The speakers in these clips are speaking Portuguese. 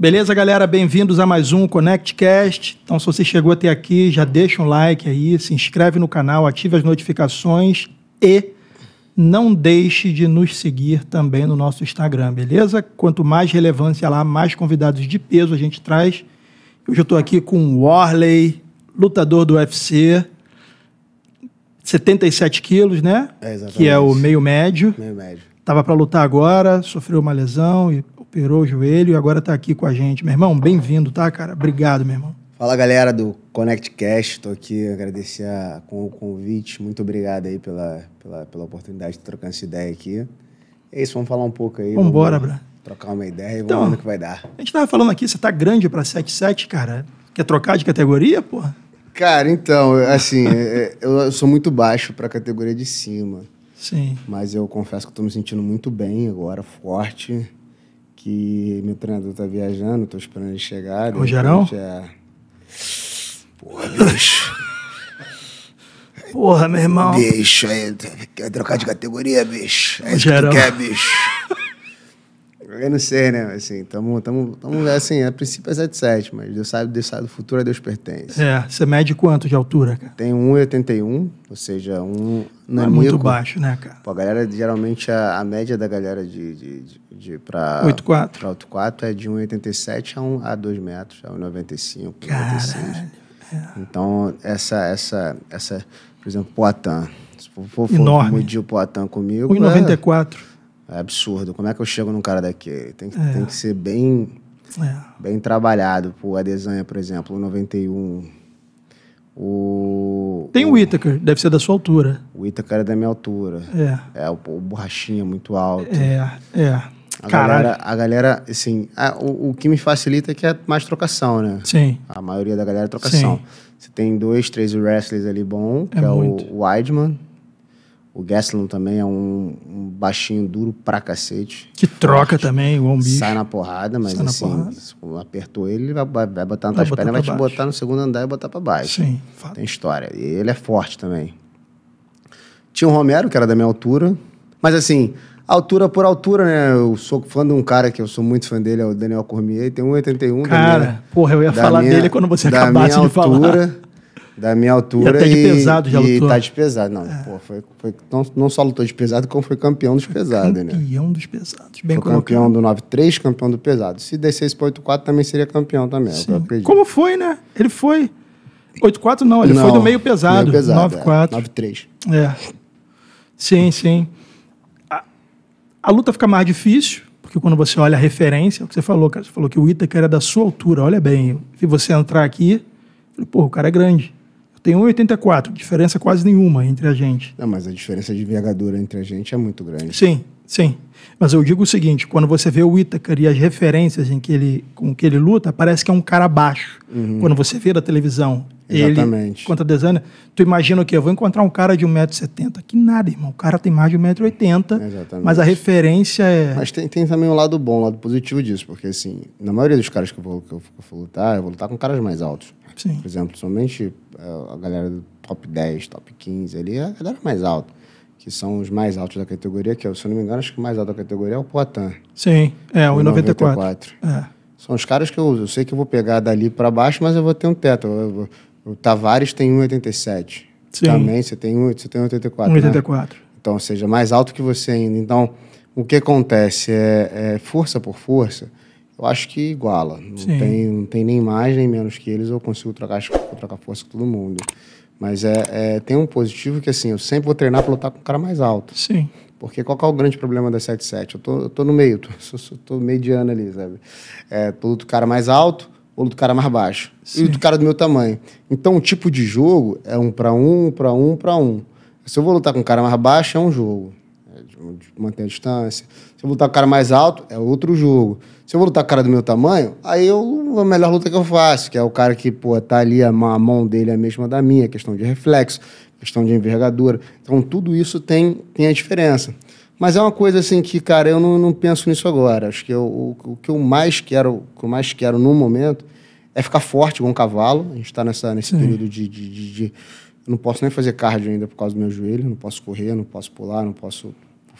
Beleza, galera? Bem-vindos a mais um ConnectCast. Então, se você chegou até aqui, já deixa um like aí, se inscreve no canal, ative as notificações e não deixe de nos seguir também no nosso Instagram, beleza? Quanto mais relevância lá, mais convidados de peso a gente traz. Hoje eu estou aqui com o Warley, lutador do UFC, 77 quilos, né? É, exatamente. Que é o meio médio. Meio médio. Tava para lutar agora, sofreu uma lesão e operou o joelho e agora está aqui com a gente. Meu irmão, bem-vindo, tá, cara? Obrigado, meu irmão. Fala, galera do ConnectCast. Estou aqui agradecer com o convite. Muito obrigado aí pela, pela, pela oportunidade de trocar essa ideia aqui. É isso, vamos falar um pouco aí. Vambora, vamos, Bra. Trocar uma ideia e então, vamos ver o que vai dar. A gente tava falando aqui, você tá grande pra 77, cara. Quer trocar de categoria, porra? Cara, então, assim, é, é, eu sou muito baixo pra categoria de cima. Sim. Mas eu confesso que eu tô me sentindo muito bem agora, forte que meu treinador tá viajando, tô esperando ele chegar. Rogerão? É. Porra, bicho. Porra, meu irmão. Bicho, aí, quer trocar de categoria, bicho? É isso que quer, bicho. Eu não sei, né? Assim, tamo, tamo, tamo assim, a princípio é 77, mas Deus sabe, Deus sabe do futuro, a Deus pertence. É, você mede quanto de altura, cara? Tem 1,81, ou seja, um. Não é muito baixo, né, cara? Pô, a galera, geralmente, a, a média da galera de. de, de, de pra, 8,4. Pra 8,4 é de 1,87 a, a 2 metros, a 1,95, 1,96. É. Então, essa, essa, essa, por exemplo, Poitin. Se for, for medir o Poitin comigo. 1,94. É, é absurdo. Como é que eu chego num cara daquele? Tem, que, é. tem que ser bem, é. bem trabalhado. O Adesanha, por exemplo, o 91. O, tem o, Itaker, deve ser da sua altura. O Itaker é da minha altura. É. É, o, o Borrachinha muito alto. É, é. A Caralho. galera, a galera, assim, a, o, o que me facilita é que é mais trocação, né? Sim. A maioria da galera é trocação. Sim. Você tem dois, três wrestlers ali bom, é que é, é o Weidman o Gastelum também é um, um, baixinho duro pra cacete. Que troca também, o Ombi. Sai na porrada, mas Sai assim, porrada. apertou ele, vai, vai, vai botar nas tuas pernas, vai te botar no segundo andar e botar pra baixo. Sim, fato. Tem história. E ele é forte também. Tinha o Romero, que era da minha altura. Mas assim, altura por altura, né? Eu sou fã de um cara que eu sou muito fã dele, é o Daniel Cormier, tem 1,81. Cara, minha, porra, eu ia falar minha, dele quando você acabasse de altura, falar da minha altura. E até de e, pesado já e lutou. E tá de pesado. Não, é. pô, foi, foi, não, não só lutou de pesado, como foi campeão dos foi pesados, campeão né? Campeão dos pesados, bem foi campeão do 9-3, campeão do pesado. Se descesse pro 8-4, também seria campeão também, é Sim. eu Como foi, né? Ele foi... 8-4 não, ele não, foi do meio pesado. Meio pesado 9-4. É, 9-3. É. Sim, sim. A, a luta fica mais difícil, porque quando você olha a referência, é o que você falou, cara. Você falou que o Itaker era da sua altura, olha bem. vi você entrar aqui, falei, pô, o cara é grande tem 1,84, diferença quase nenhuma entre a gente. Não, mas a diferença de envergadura entre a gente é muito grande. Sim, sim. Mas eu digo o seguinte, quando você vê o Ítacar e as referências em que ele, com que ele luta, parece que é um cara baixo. Uhum. Quando você vê na televisão Exatamente. ele contra Desânia, tu imagina o quê? Eu vou encontrar um cara de 1,70m. Que nada, irmão. O cara tem mais de 1,80m, mas a referência é... Mas tem, tem também um lado bom, um lado positivo disso, porque assim, na maioria dos caras que eu vou, que eu, que eu vou lutar, eu vou lutar com caras mais altos. Sim. Por exemplo, somente eh, a galera do top 10, top 15 ali, a galera mais alta. Que são os mais altos da categoria, que é, se eu não me engano, acho que o mais alto da categoria é o Poitin. Sim, é, o 94. É. São os caras que eu, eu, sei que eu vou pegar dali para baixo, mas eu vou ter um teto. Eu, eu, o Tavares tem 1,87. Sim. Também você tem, um, você tem 1,84. 1,84. Né? Então, seja, mais alto que você ainda. Então, o que acontece? É, é força por força eu acho que iguala. Não tem, não tem nem mais nem menos que eles, eu consigo trocar, trocar força com todo mundo. Mas é, é, tem um positivo que, assim, eu sempre vou treinar para lutar com o cara mais alto. Sim. Porque qual é o grande problema da 7-7? Eu tô, eu tô no meio, tô, sou, tô mediano ali, sabe? É, tô do cara mais alto ou do cara mais baixo. Sim. E do cara do meu tamanho. Então, o tipo de jogo é um para um, para um, para um. Se eu vou lutar com um cara mais baixo, é um jogo manter a distância. Se eu lutar com o cara mais alto, é outro jogo. Se eu vou lutar com o cara do meu tamanho, aí eu, a melhor luta que eu faço, que é o cara que, pô, tá ali, a mão dele é a mesma da minha, questão de reflexo, questão de envergadura. Então, tudo isso tem, tem a diferença. Mas é uma coisa assim que, cara, eu não, não penso nisso agora. Acho que eu, o, o, que eu mais quero, o que eu mais quero no momento é ficar forte com um cavalo. A gente está nesse Sim. período de, de, de, de não posso nem fazer cardio ainda por causa do meu joelho, não posso correr, não posso pular, não posso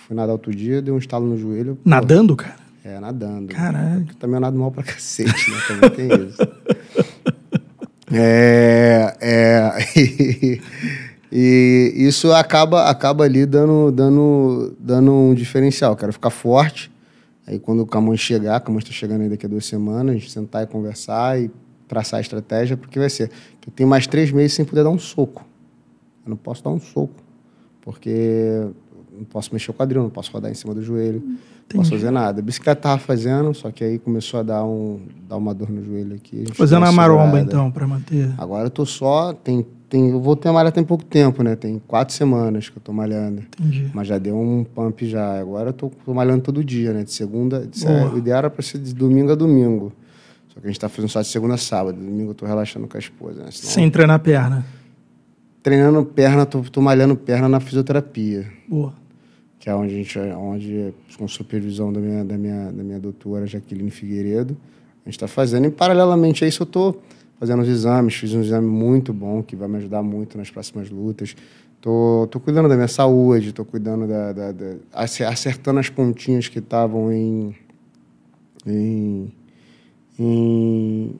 Fui nadar outro dia, dei um estalo no joelho. Pô. Nadando, cara? É, nadando. Caralho. Também eu nado mal pra cacete, né? Também tem isso. é. é... E isso acaba, acaba ali dando, dando, dando um diferencial. Eu quero ficar forte. Aí quando o Camões chegar, o Camões está chegando aí daqui a duas semanas, a gente sentar e conversar e traçar a estratégia, porque vai ser. Eu tenho mais três meses sem poder dar um soco. Eu não posso dar um soco. Porque não posso mexer o quadril, não posso rodar em cima do joelho, Entendi. não posso fazer nada. A bicicleta tava fazendo, só que aí começou a dar, um, dar uma dor no joelho aqui. A fazendo a maromba, então, para manter. Agora eu tô só, tem, tem, eu voltei a malhar tem pouco tempo, né? Tem quatro semanas que eu tô malhando. Entendi. Mas já deu um pump já. Agora eu tô, tô malhando todo dia, né? De segunda, de, é, o ideal era para ser de domingo a domingo. Só que a gente tá fazendo só de segunda a sábado. Domingo eu tô relaxando com a esposa, né? Senão, Sem treinar a perna treinando perna, tô, tô malhando perna na fisioterapia. Boa que é onde, a gente, é onde com supervisão da minha, da minha, da minha doutora Jaqueline Figueiredo, a gente está fazendo. E, paralelamente a isso, eu estou fazendo os exames. Fiz um exame muito bom, que vai me ajudar muito nas próximas lutas. Tô, tô cuidando da minha saúde, tô cuidando da, da, da acertando as pontinhas que estavam em, em, em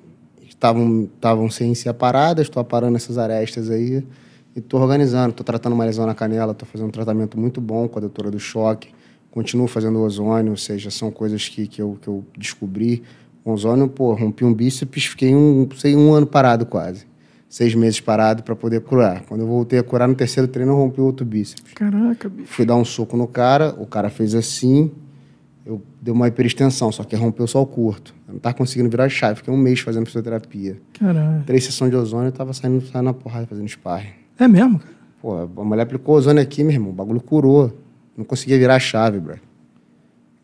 estavam estavam sem ser aparadas, estou aparando essas arestas aí. E estou organizando, estou tratando uma lesão na canela, estou fazendo um tratamento muito bom com a doutora do choque, continuo fazendo ozônio, ou seja, são coisas que, que, eu, que eu descobri. Com ozônio, pô, rompi um bíceps, fiquei um, sei, um ano parado quase. Seis meses parado para poder curar. Quando eu voltei a curar no terceiro treino, eu rompi outro bíceps. Caraca, bicho. Fui dar um soco no cara, o cara fez assim, eu dei uma hiperextensão, só que rompeu só o curto. Eu não tava conseguindo virar chave, fiquei um mês fazendo fisioterapia. Caraca. Três sessões de ozônio, eu tava saindo, saindo na porrada, fazendo sparring. É mesmo? Pô, a mulher aplicou ozônio aqui, meu irmão. O bagulho curou. Não conseguia virar a chave, bro.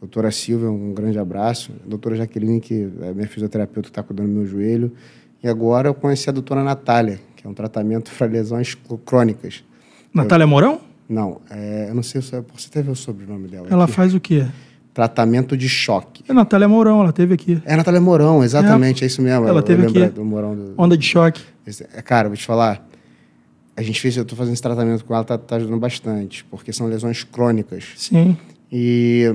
Doutora Silvia, um grande abraço. doutora Jaqueline, que é minha fisioterapeuta, que está cuidando do meu joelho. E agora eu conheci a doutora Natália, que é um tratamento para lesões crônicas. Natália Morão? Mourão? Não, é... eu não sei se é você teve o sobrenome dela. Ela aqui. faz o quê? Tratamento de choque. É Natália Mourão, ela teve aqui. É Natália Mourão, exatamente, é, é isso mesmo. Ela eu teve aqui. Do Mourão do... Onda de choque. É, cara, vou te falar, a gente fez, eu estou fazendo esse tratamento com ela, está tá ajudando bastante, porque são lesões crônicas. Sim. E,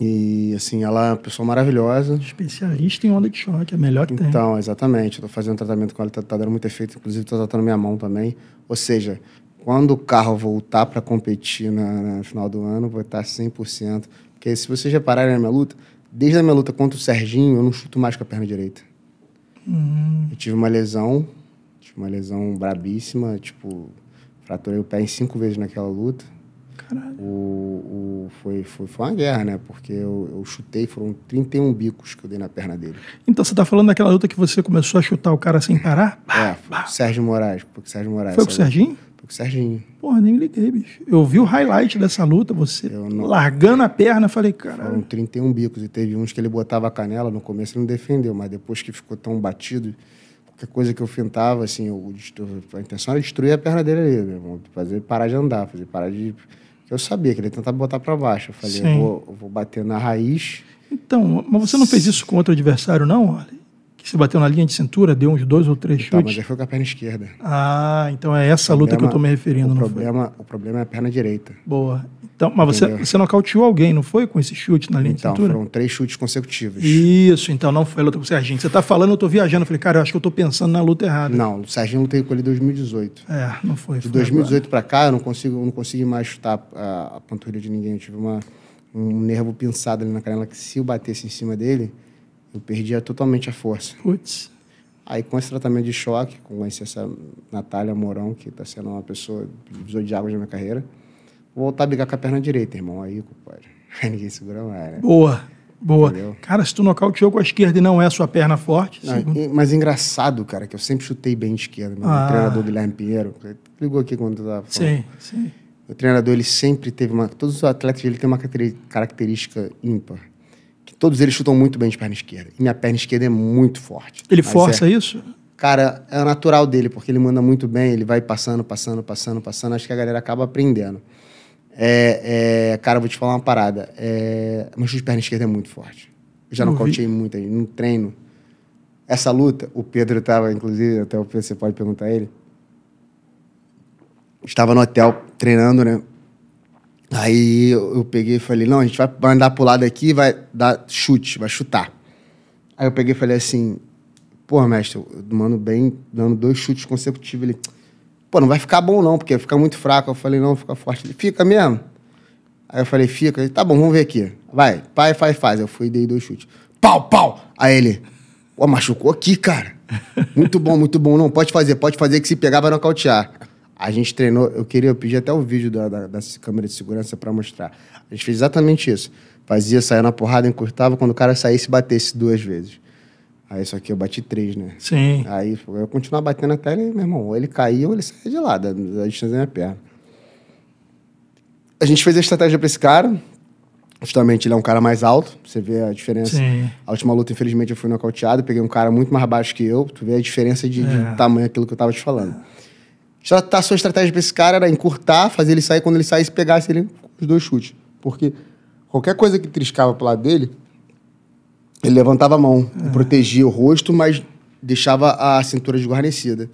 e assim, ela é uma pessoa maravilhosa. Especialista em onda de choque, é melhor que então, tem. Então, exatamente. Estou fazendo um tratamento com ela, está tá dando muito efeito, inclusive estou tratando minha mão também. Ou seja, quando o carro voltar para competir na, no final do ano, vou estar 100%. Porque se vocês repararem na minha luta, desde a minha luta contra o Serginho, eu não chuto mais com a perna direita. Hum. Eu tive uma lesão Tipo, uma lesão brabíssima, tipo, fraturei o pé em cinco vezes naquela luta. Caralho. O, o, foi, foi, foi uma guerra, né? Porque eu, eu, chutei, foram 31 bicos que eu dei na perna dele. Então você tá falando daquela luta que você começou a chutar o cara sem parar? É, foi o Sérgio Moraes. Porque Sérgio Moraes foi com o Serginho? Foi com o Serginho. Porra, nem liguei, bicho. Eu vi o highlight dessa luta, você não... largando a perna, falei, cara. Foram 31 bicos e teve uns que ele botava a canela, no começo ele não defendeu, mas depois que ficou tão batido qualquer coisa que eu fintava, assim, a intenção era destruir a perna dele ali, meu irmão, fazer ele parar de andar, fazer ele parar de. Eu sabia que ele ia tentar botar para baixo. Eu falei, eu vou, eu vou bater na raiz. Então, mas você não fez isso com outro adversário, não, Olha? que se bateu na linha de cintura, deu uns dois ou três então, chutes. Mas aí foi com a perna esquerda. Ah, então é essa luta que eu estou me referindo, o problema, foi? O problema é a perna direita. Boa. Então, mas você, você nocauteou alguém, não foi? Com esse chute na linha então, de cintura? Foram três chutes consecutivos. Isso, então não foi a luta com o Serginho. Você está falando, eu estou viajando. Eu falei, cara, eu acho que eu estou pensando na luta errada. Não, o Serginho lutei com ele em 2018. É, não foi. De foi 2018 para cá, eu não consigo, eu não consegui mais chutar a, a panturrilha de ninguém. Eu tive uma, um nervo pinçado ali na canela que se eu batesse em cima dele eu perdia totalmente a força. Putz. Aí, com esse tratamento de choque, conheci essa Natália Mourão, que está sendo uma pessoa, divisor de águas na minha carreira, vou voltar a brigar com a perna direita, irmão. Aí, compadre, ninguém segura mais, né? Boa, boa. Entendeu? Cara, se tu nocauteou com a esquerda e não é a sua perna forte... Não, segundo... Mas engraçado, cara, que eu sempre chutei bem de esquerda. Meu ah. treinador Guilherme Pinheiro, ligou aqui quando tu tava falando. Sim, sim. O treinador, ele sempre teve uma... Todos os atletas, ele tem uma característica ímpar todos eles chutam muito bem de perna esquerda. E minha perna esquerda é muito forte. Ele é força é... isso? Cara, é natural dele, porque ele manda muito bem, ele vai passando, passando, passando, passando. Acho que a galera acaba aprendendo. É, é... cara, vou te falar uma parada. É, meu chute de perna esquerda é muito forte. Eu já não nocauteei muito aí, no treino. Essa luta, o Pedro estava, inclusive, até o Pedro, você pode perguntar a ele. Estava no hotel treinando, né? Aí eu, peguei e falei, não, a gente vai, andar pro lado aqui e vai dar chute, vai chutar. Aí eu peguei e falei assim, pô, mestre, eu mando bem, dando dois chutes consecutivos. Ele, pô, não vai ficar bom não, porque fica muito fraco. Eu falei, não, fica forte. Ele, fica mesmo? Aí eu falei, fica. Ele, tá bom, vamos ver aqui. Vai, pai, faz, faz. Eu fui e dei dois chutes. Pau, pau! Aí ele, pô, machucou aqui, cara. Muito bom, muito bom. Não, pode fazer, pode fazer que se pegar vai nocautear. A gente treinou, eu queria, eu pedi até o vídeo da, da, câmera de segurança para mostrar. A gente fez exatamente isso. Fazia, saia na porrada, encurtava, quando o cara saísse, batesse duas vezes. Aí só que eu bati três, né? Sim. Aí eu continuava batendo até ele, meu irmão, ou ele caía ou ele saía de lá, da, da distância da minha perna. A gente fez a estratégia para esse cara, justamente ele é um cara mais alto, você vê a diferença. Sim. A última luta, infelizmente, eu fui nocauteado, peguei um cara muito mais baixo que eu, tu vê a diferença de, é. de tamanho, aquilo que eu tava te falando. É. Tá a sua estratégia para esse cara era encurtar, fazer ele sair. Quando ele saísse, pegasse ele os dois chutes. Porque qualquer coisa que triscava pro lado dele, ele levantava a mão, é. protegia o rosto, mas deixava a cintura desguarnecida.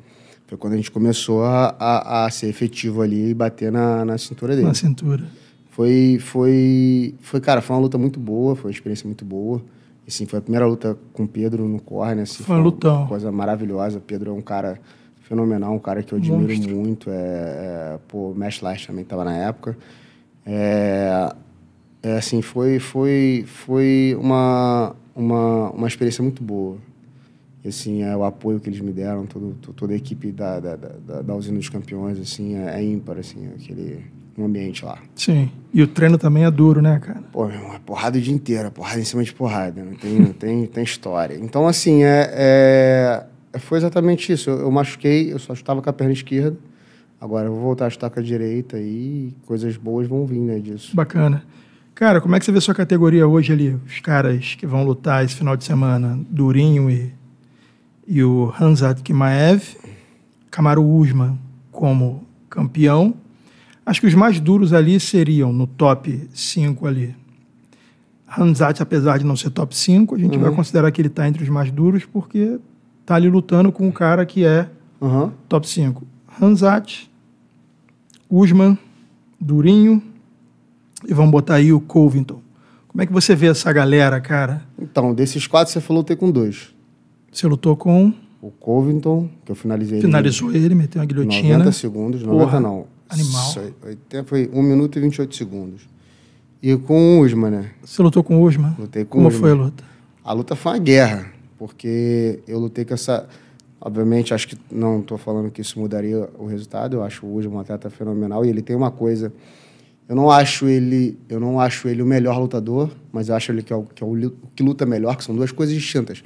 Foi quando a gente começou a, a, a ser efetivo ali e bater na, na cintura dele. Na cintura. Foi, foi, foi, cara, foi uma luta muito boa, foi uma experiência muito boa. Assim, foi a primeira luta com o Pedro no Corre assim, foi, foi uma lutão. coisa maravilhosa. Pedro é um cara fenomenal, um cara que eu admiro Monstro. muito. É, é, pô, Mesh Lash também estava na época. É, é, assim, foi, foi, foi uma, uma, uma experiência muito boa. E, assim, é, o apoio que eles me deram, todo, toda a equipe da, da, da, da Usina dos Campeões, assim, é, é ímpar, assim, é aquele um ambiente lá. Sim. E o treino também é duro, né, cara? Pô, meu irmão, é porrada o dia inteiro, é porrada em cima de porrada, não tem, não tem, tem história. Então, assim, é, é foi exatamente isso. Eu, eu machuquei, eu só chutava com a perna esquerda. Agora eu vou voltar a chutar com a direita e coisas boas vão vir, né, disso. Bacana. Cara, como é que você vê sua categoria hoje ali? Os caras que vão lutar esse final de semana, Durinho e, e o Hanzat Kimaev, Camaro Usman como campeão. Acho que os mais duros ali seriam no top 5 ali. Hanzat, apesar de não ser top 5, a gente uhum. vai considerar que ele está entre os mais duros porque tá ali lutando com um cara que é uhum. top 5. Hanzat, Usman, Durinho e vamos botar aí o Covington. Como é que você vê essa galera, cara? Então, desses quatro você falou ter com dois. Você lutou com? O Covington, que eu finalizei. Finalizou ele, ele meteu uma guilhotina. 90 segundos, Porra, 90 não. Animal. Foi 1 minuto e 28 segundos. E com o Usman, né? Você lutou com o Usman? Lutei com Como o Usman. Como foi a luta? A luta foi uma guerra. Porque eu lutei com essa. Obviamente, acho que não estou falando que isso mudaria o resultado. Eu acho hoje um atleta fenomenal e ele tem uma coisa. Eu não acho ele, eu não acho ele o melhor lutador, mas eu acho ele que é o que, é o, que luta melhor, que são duas coisas distintas.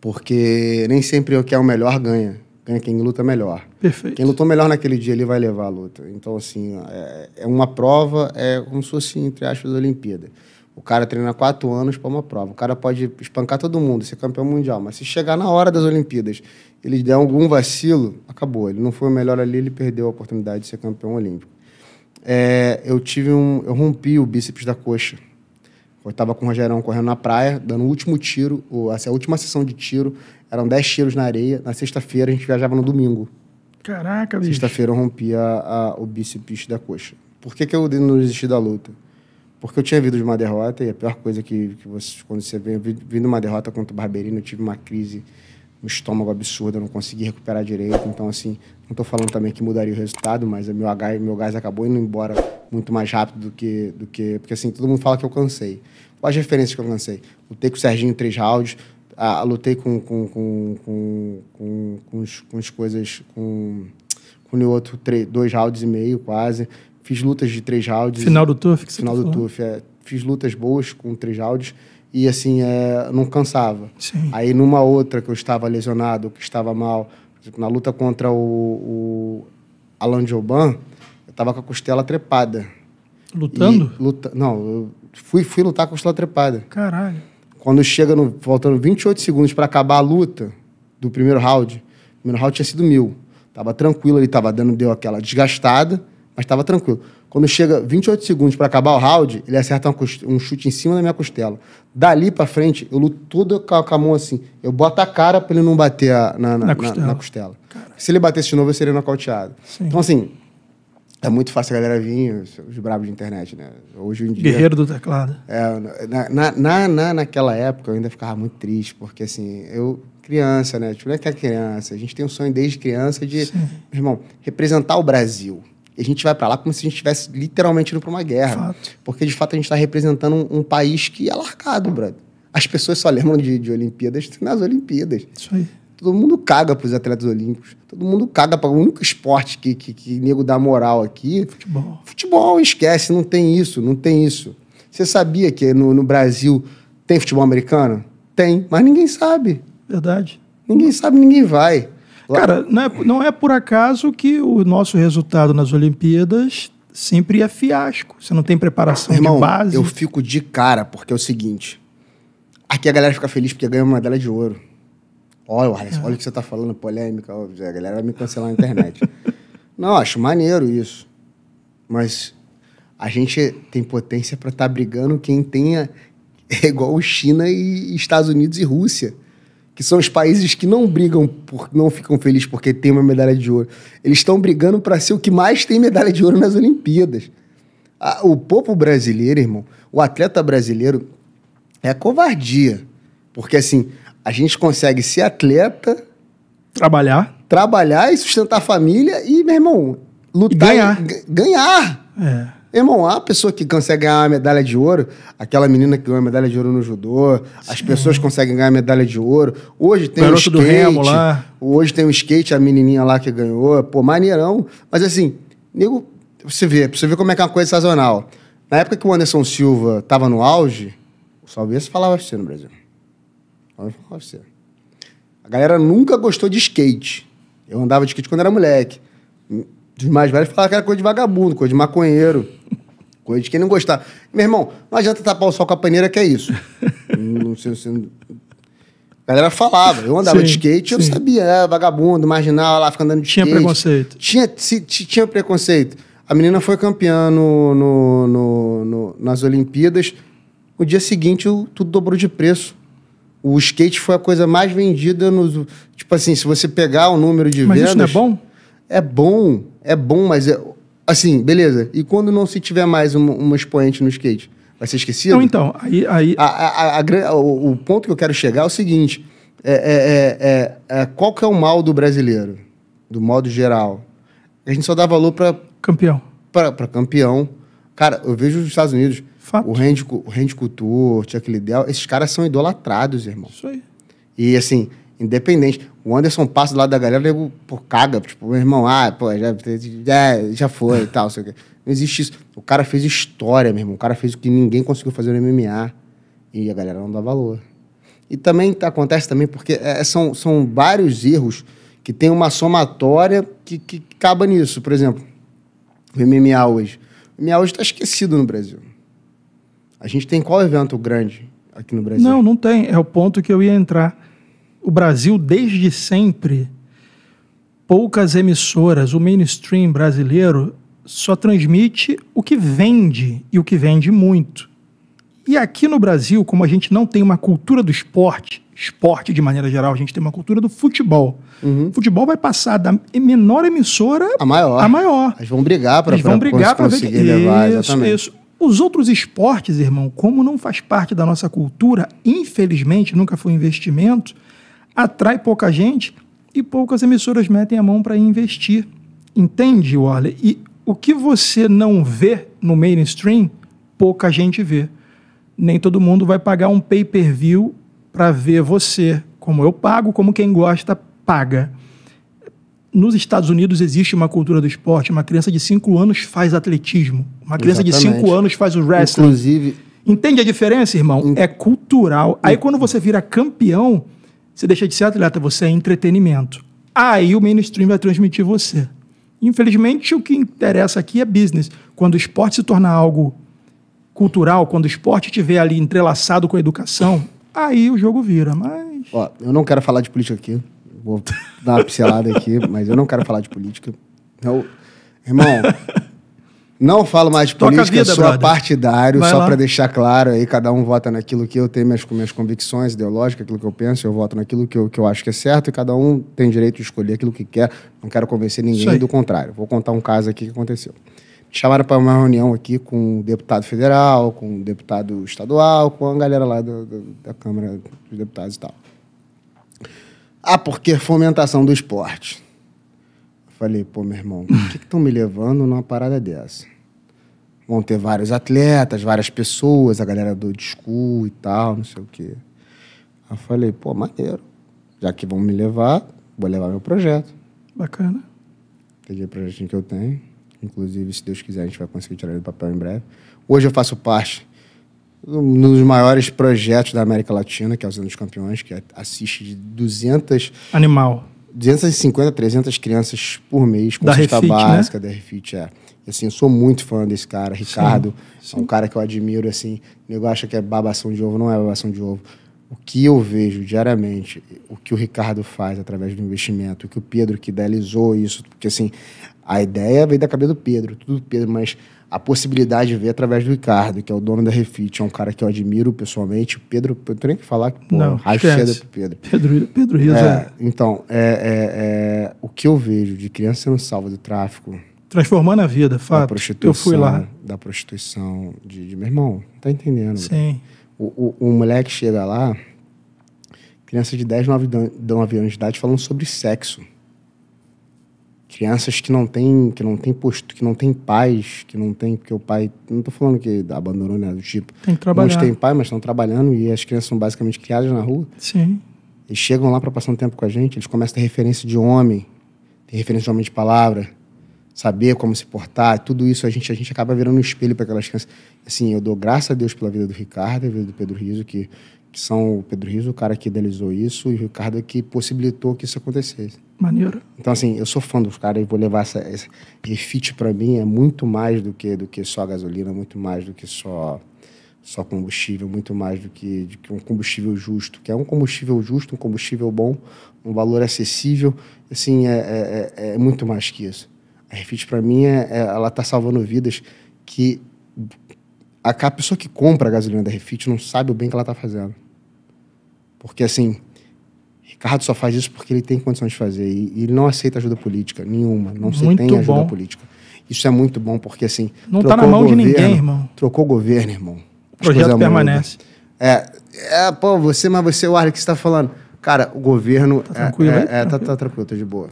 Porque nem sempre o que é o melhor ganha. Ganha quem luta melhor. Perfeito. Quem lutou melhor naquele dia, ele vai levar a luta. Então, assim, é, é uma prova, é como se fosse, entre aspas, a Olimpíada. O cara treina quatro anos para uma prova. O cara pode espancar todo mundo, ser campeão mundial, mas se chegar na hora das Olimpíadas, ele der algum vacilo, acabou. Ele não foi o melhor ali, ele perdeu a oportunidade de ser campeão olímpico. É, eu tive um, eu rompi o bíceps da coxa. Eu estava com o Rogerão correndo na praia, dando o último tiro, a última sessão de tiro. Eram 10 tiros na areia. Na sexta-feira, a gente viajava no domingo. Caraca, bicho. Sexta-feira eu rompia o bíceps da coxa. Por que, que eu não desisti da luta? Porque eu tinha vindo de uma derrota e a pior coisa que, que você, quando você vem, vindo uma derrota contra o Barberino, eu tive uma crise no estômago absurda, eu não consegui recuperar direito. Então, assim, não estou falando também que mudaria o resultado, mas meu, H, meu gás acabou indo embora muito mais rápido do que, do que. Porque, assim, todo mundo fala que eu cansei. Quais referências que eu cansei? Lutei com o Serginho em três rounds, ah, lutei com, com, com, com, com, com, os, com as coisas. com com o outro três, dois rounds e meio quase. Fiz lutas de três rounds. Final do TUF? final tá do TUF, é. Fiz lutas boas com três rounds e, assim, é, não cansava. Sim. Aí, numa outra que eu estava lesionado, que estava mal, na luta contra o, o Alan Joban, eu estava com a costela trepada. Lutando? E, luta, não, eu fui, fui lutar com a costela trepada. Caralho. Quando chega, no, faltando 28 segundos para acabar a luta do primeiro round, o primeiro round tinha sido mil. Tava tranquilo, ele tava dando, deu aquela desgastada mas estava tranquilo. Quando chega 28 segundos para acabar o round, ele acerta um, um, chute em cima da minha costela. Dali para frente, eu luto tudo com a, mão assim. Eu boto a cara para ele não bater a, na, na, na, costela. Na, costela. Se ele batesse de novo, eu seria nocauteado. Sim. Então, assim, é muito fácil a galera vir, os, os bravos de internet, né? Hoje em dia. Guerreiro do teclado. É, na, na, na, naquela época, eu ainda ficava muito triste, porque, assim, eu criança, né? Tipo, não é que é criança. A gente tem um sonho desde criança de, Sim. irmão, representar o Brasil. E a gente vai para lá como se a gente estivesse literalmente indo para uma guerra. Fato. Porque, de fato, a gente está representando um, um, país que é largado, brother. As pessoas só lembram de, de Olimpíadas nas Olimpíadas. Isso aí. Todo mundo caga para os atletas olímpicos. Todo mundo caga para o único esporte que, que, que nego dá moral aqui. Futebol. Futebol, esquece, não tem isso, não tem isso. Você sabia que no, no Brasil tem futebol americano? Tem, mas ninguém sabe. Verdade. Ninguém sabe, ninguém vai. Cara, não é, não é por acaso que o nosso resultado nas Olimpíadas sempre é fiasco. Você não tem preparação Irmão, de base. Eu fico de cara, porque é o seguinte. Aqui a galera fica feliz porque ganha uma medalha de ouro. Olha, Wallace, é. olha o que você tá falando, polêmica. a galera vai me cancelar na internet. não, acho maneiro isso. Mas a gente tem potência para estar tá brigando quem tenha. É igual China e Estados Unidos e Rússia que são os países que não brigam, por, não ficam felizes porque tem uma medalha de ouro. Eles estão brigando para ser o que mais tem medalha de ouro nas Olimpíadas. A, o povo brasileiro, irmão, o atleta brasileiro é covardia. Porque assim, a gente consegue ser atleta, trabalhar, trabalhar e sustentar a família e, meu irmão, lutar e ganhar. E ganhar. É. Irmão, há pessoa que consegue ganhar uma medalha de ouro, aquela menina que ganhou a medalha de ouro no judô, Sim. as pessoas conseguem ganhar a medalha de ouro. Hoje tem o, o skate, do Remo lá. Hoje tem o skate, a menininha lá que ganhou. Pô, maneirão. Mas assim, nego, você vê, você vê como é que é uma coisa sazonal. Na época que o Anderson Silva estava no auge, o Salvez falava assim no Brasil. Falava A galera nunca gostou de skate. Eu andava de skate quando era moleque dos mais velhos falavam que era coisa de vagabundo, coisa de maconheiro, coisa de quem não gostava. Meu irmão, não adianta tapar o sol com a paneira que é isso. não sei, não a galera falava, eu andava sim, de skate, eu sim. sabia, era vagabundo, marginal, lá ficando andando de tinha skate. Preconceito. Tinha preconceito. Tinha preconceito. A menina foi campeã no, no, no, no nas Olimpíadas. No dia seguinte, tudo dobrou de preço. O skate foi a coisa mais vendida nos. Tipo assim, se você pegar o número de Mas vendas. Isso não é bom? É bom, é bom, mas é, assim, beleza. E quando não se tiver mais uma um expoente no skate? Vai ser esquecido? Não, então, aí... aí... A, a, a, o, o, ponto que eu quero chegar é o seguinte, é é, é, é, é, qual que é o mal do brasileiro, do modo geral? A gente só dá valor para... Campeão. Para campeão. Cara, eu vejo os Estados Unidos, Fato. o Randy, o Randy Couture, Chuck Liddell, esses caras são idolatrados, irmão. Isso aí. E assim, Independente. O Anderson passa do lado da galera, nego, por caga. Tipo, meu irmão, ah, pô, já, já, já foi e tal, sei o quê. Não existe isso. O cara fez história, meu irmão. O cara fez o que ninguém conseguiu fazer no MMA. E a galera não dá valor. E também tá, acontece também porque é, é, são, são vários erros que tem uma somatória que, que, que acaba nisso. Por exemplo, o MMA hoje. O MMA hoje está esquecido no Brasil. A gente tem qual evento grande aqui no Brasil? Não, não tem. É o ponto que eu ia entrar o Brasil desde sempre poucas emissoras, o mainstream brasileiro só transmite o que vende e o que vende muito. E aqui no Brasil, como a gente não tem uma cultura do esporte, esporte de maneira geral, a gente tem uma cultura do futebol. Uhum. Futebol vai passar da menor emissora a maior. A maior. Eles vão brigar para vão brigar para conseguir ver que... levar, isso, exatamente. Isso. Os outros esportes, irmão, como não faz parte da nossa cultura, infelizmente nunca foi investimento, atrai pouca gente e poucas emissoras metem a mão para investir. Entende, Warley? E o que você não vê no mainstream, pouca gente vê. Nem todo mundo vai pagar um pay-per-view para ver você, como eu pago, como quem gosta paga. Nos Estados Unidos existe uma cultura do esporte. Uma criança de 5 anos faz atletismo. Uma criança Exatamente. de 5 anos faz o wrestling. Inclusive. Entende a diferença, irmão? In... É cultural. In... Aí quando você vira campeão, você deixa de ser atleta, você é entretenimento. Aí o mainstream vai transmitir você. Infelizmente, o que interessa aqui é business. Quando o esporte se torna algo cultural, quando o esporte estiver ali entrelaçado com a educação, aí o jogo vira, mas... Ó, eu não quero falar de política aqui. Vou dar uma pincelada aqui, mas eu não quero falar de política. Eu, então, irmão, não falo mais de política, vida, sou brother. partidário, Vai só para deixar claro aí, cada um vota naquilo que eu tenho, minhas, minhas convicções ideológicas, aquilo que eu penso, eu voto naquilo que eu, que eu acho que é certo, e cada um tem direito de escolher aquilo que quer. Não quero convencer ninguém do contrário. Vou contar um caso aqui que aconteceu. Me chamaram para uma reunião aqui com um deputado federal, com um deputado estadual, com a galera lá do, do, da Câmara dos Deputados e tal. Ah, porque fomentação do esporte. Falei, pô, meu irmão, por que estão me levando numa parada dessa? Vão ter vários atletas, várias pessoas, a galera do disco e tal, não sei o quê. Aí falei, pô, maneiro. Já que vão me levar, vou levar meu projeto. Bacana. Peguei o projetinho que eu tenho. Inclusive, se Deus quiser, a gente vai conseguir tirar ele do papel em breve. Hoje eu faço parte um dos maiores projetos da América Latina, que é o Zona dos Campeões, que é, assiste de 200... Animal. 250, 300 crianças por mês com da cesta Refit, né? básica, né? da Refit, é. assim, eu sou muito fã desse cara, Ricardo. Sim, sim. É um cara que eu admiro, assim. O nego acha que é babação de ovo, não é babação de ovo. O que eu vejo diariamente, o que o Ricardo faz através do investimento, o que o Pedro que idealizou isso, porque assim, a ideia veio da cabeça do Pedro, tudo do Pedro, mas a possibilidade de ver através do Ricardo, que é o dono da Refit, é um cara que eu admiro pessoalmente. Pedro, eu tenho que falar que, pô, Não, rasteira pro Pedro. Pedro, Pedro Rios, é, é. Então, é, é, é, o que eu vejo de criança sendo salva do tráfico. Transformando a vida, fato. eu fui lá. Da prostituição, de, de meu irmão, tá entendendo? Sim. O, o, o, moleque chega lá, criança de 10, 9, 9 anos de idade, falando sobre sexo crianças que não têm que não tem posto que não tem pais que não tem porque o pai não estou falando que abandonou né do tipo tem que trabalhar não tem pai mas estão trabalhando e as crianças são basicamente criadas na rua sim eles chegam lá para passar um tempo com a gente eles começam a ter referência de homem ter referência de homem de palavra saber como se portar tudo isso a gente a gente acaba virando um espelho para aquelas crianças assim eu dou graças a Deus pela vida do Ricardo e vida do Pedro Riso que que são o Pedro Rizzo o cara que idealizou isso, e o Ricardo que possibilitou que isso acontecesse. Maneiro. Então, assim, eu sou fã dos caras e vou levar essa, esse refit para mim é muito mais do que, do que só gasolina, muito mais do que só só combustível, muito mais do que, do que um combustível justo, que é um combustível justo, um combustível bom, um valor acessível, assim, é, é, é, é muito mais que isso. A Refit, para mim, é, é ela está salvando vidas que a, a pessoa que compra a gasolina da Refit não sabe o bem que ela está fazendo. Porque, assim, Ricardo só faz isso porque ele tem condições de fazer. E ele não aceita ajuda política nenhuma. Não se tem bom. ajuda política. Isso é muito bom, porque, assim. Não está na mão governo, de ninguém, irmão. Trocou o governo, irmão. O projeto permanece. É, é, pô, você, mas você, o Arley, que você está falando? Cara, o governo. Tá é, tranquilo, é, é, é Tá, tá, tranquilo, tá de boa.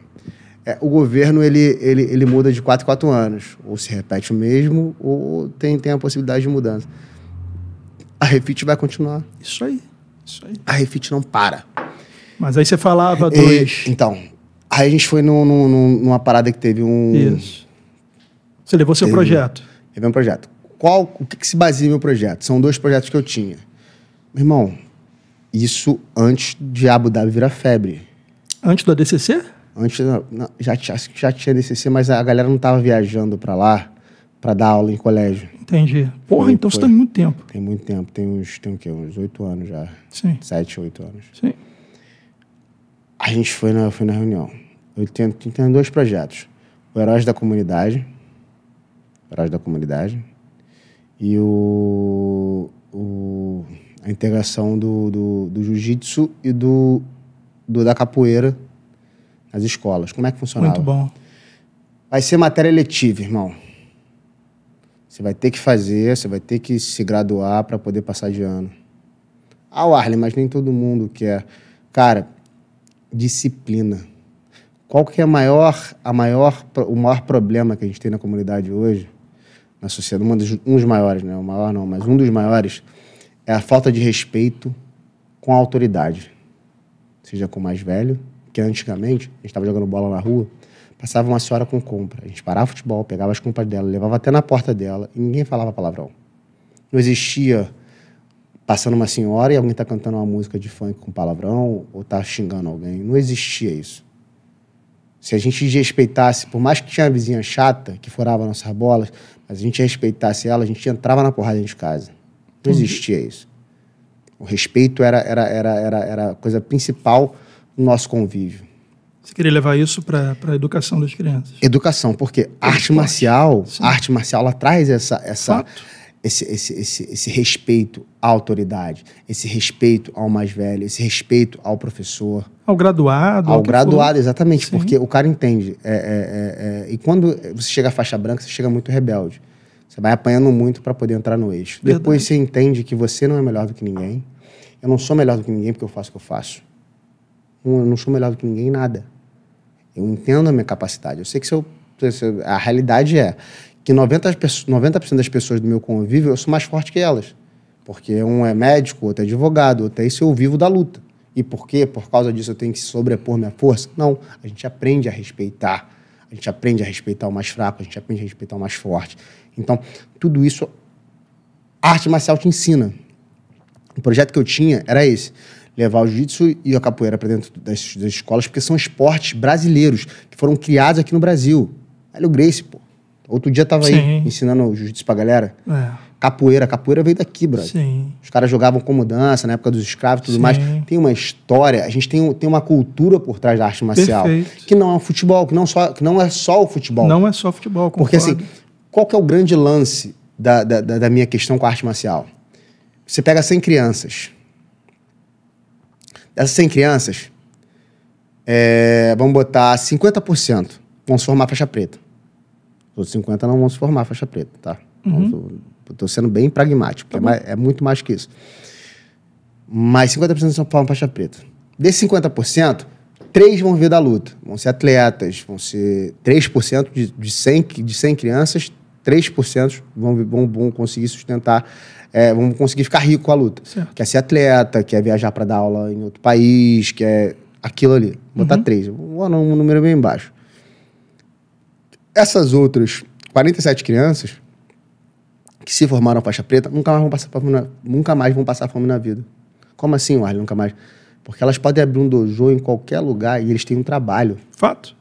É, o governo ele, ele, ele muda de 4 em 4 anos. Ou se repete o mesmo, ou tem, tem a possibilidade de mudança. A Refit vai continuar. Isso aí. Isso aí. A Refit não para. Mas aí você falava dois. então, aí a gente foi no, no, numa parada que teve um. Isso. Você levou seu teve, projeto. Levei um projeto. Qual, o que, que se baseia meu projeto? São dois projetos que eu tinha. Meu irmão, isso antes de Abu Dhabi virar febre. Antes do ADCC? Antes, não, já, tinha, já tinha DCC, mas a galera não estava viajando para lá para dar aula em colégio. Entendi. Porra, foi, então foi. você tá tem muito tempo. Tem muito tempo, tem uns, tem o quê? Uns oito anos já. Sim. Sete, oito anos. Sim. A gente foi na, foi na reunião. Eu tenho, tenho dois projetos. O Heróis da Comunidade. Heróis da Comunidade. E o, o a integração do, do, do jiu-jitsu e do, do da capoeira nas escolas. Como é que funcionava? Muito bom. Vai ser matéria letiva, irmão. Você vai ter que fazer, você vai ter que se graduar para poder passar de ano. Ah, Arlen, né? mas nem todo mundo quer. Cara, disciplina. Qual que é a maior, a maior, o maior problema que a gente tem na comunidade hoje, na sociedade, um dos, um dos maiores, né? O maior não, mas um dos maiores é a falta de respeito com a autoridade. Seja com o mais velho, que antigamente a gente estava jogando bola na rua, passava uma senhora com compra. A gente parava o futebol, pegava as compras dela, levava até na porta dela e ninguém falava palavrão. Não existia passando uma senhora e alguém tá cantando uma música de funk com palavrão ou tá xingando alguém. Não existia isso. Se a gente respeitasse, por mais que tinha uma vizinha chata que furava nossas bolas, mas a gente respeitasse ela, a gente entrava na porrada de casa. Não existia isso. O respeito era, era, era, era, era a coisa principal do nosso convívio. Você queria levar isso para a educação das crianças? Educação, porque arte marcial, Sim. arte marcial, ela traz essa, essa esse, esse, esse, esse, respeito à autoridade, esse respeito ao mais velho, esse respeito ao professor. Ao graduado. Ao, ao graduado, for. exatamente, Sim. porque o cara entende. É, é, é, é, e quando você chega à faixa branca, você chega muito rebelde. Você vai apanhando muito para poder entrar no eixo. Verdade. Depois você entende que você não é melhor do que ninguém. Eu não sou melhor do que ninguém porque eu faço o que eu faço. Hum, eu não sou melhor do que ninguém em nada. Eu entendo a minha capacidade. Eu sei que se eu, se eu a realidade é que 90%, 90 das pessoas do meu convívio eu sou mais forte que elas. Porque um é médico, outro é advogado, outro é isso, eu vivo da luta. E por quê? Por causa disso eu tenho que sobrepor minha força? Não. A gente aprende a respeitar. A gente aprende a respeitar o mais fraco, a gente aprende a respeitar o mais forte. Então, tudo isso a arte marcial te ensina. O projeto que eu tinha era esse levar o jiu-jitsu e a capoeira para dentro das, das, escolas, porque são esportes brasileiros que foram criados aqui no Brasil. Olha o Grace, pô. Outro dia tava Sim. aí ensinando jiu-jitsu pra galera. É. Capoeira, capoeira veio daqui, brother. Sim. Os caras jogavam como dança na época dos escravos e tudo Sim. mais. Tem uma história, a gente tem, tem uma cultura por trás da arte marcial. Perfeito. Que não é futebol, que não, só, que não é só o futebol. Não é só futebol, concordo. Porque assim, qual que é o grande lance da, da, da minha questão com a arte marcial? Você pega 100 crianças, Dessas 100 crianças, é, vamos botar 50% vão se formar faixa preta. Os outros 50 não vão se formar faixa preta, tá? Uhum. Estou sendo bem pragmático, tá é, é, muito mais que isso. Mas 50% se formam faixa preta. Desses 50%, 3 vão vir da luta. Vão ser atletas, vão ser 3% de, de, 100, de 100 crianças, 3% vão, vão, vão conseguir sustentar, é, vão conseguir ficar rico com a luta. Certo. Quer ser atleta, quer viajar para dar aula em outro país, quer aquilo ali. botar uhum. 3, um número bem baixo. Essas outras 47 crianças que se formaram faixa preta nunca mais vão passar fome na, nunca mais vão passar fome na vida. Como assim, Warley, nunca mais? Porque elas podem abrir um dojo em qualquer lugar e eles têm um trabalho. Fato.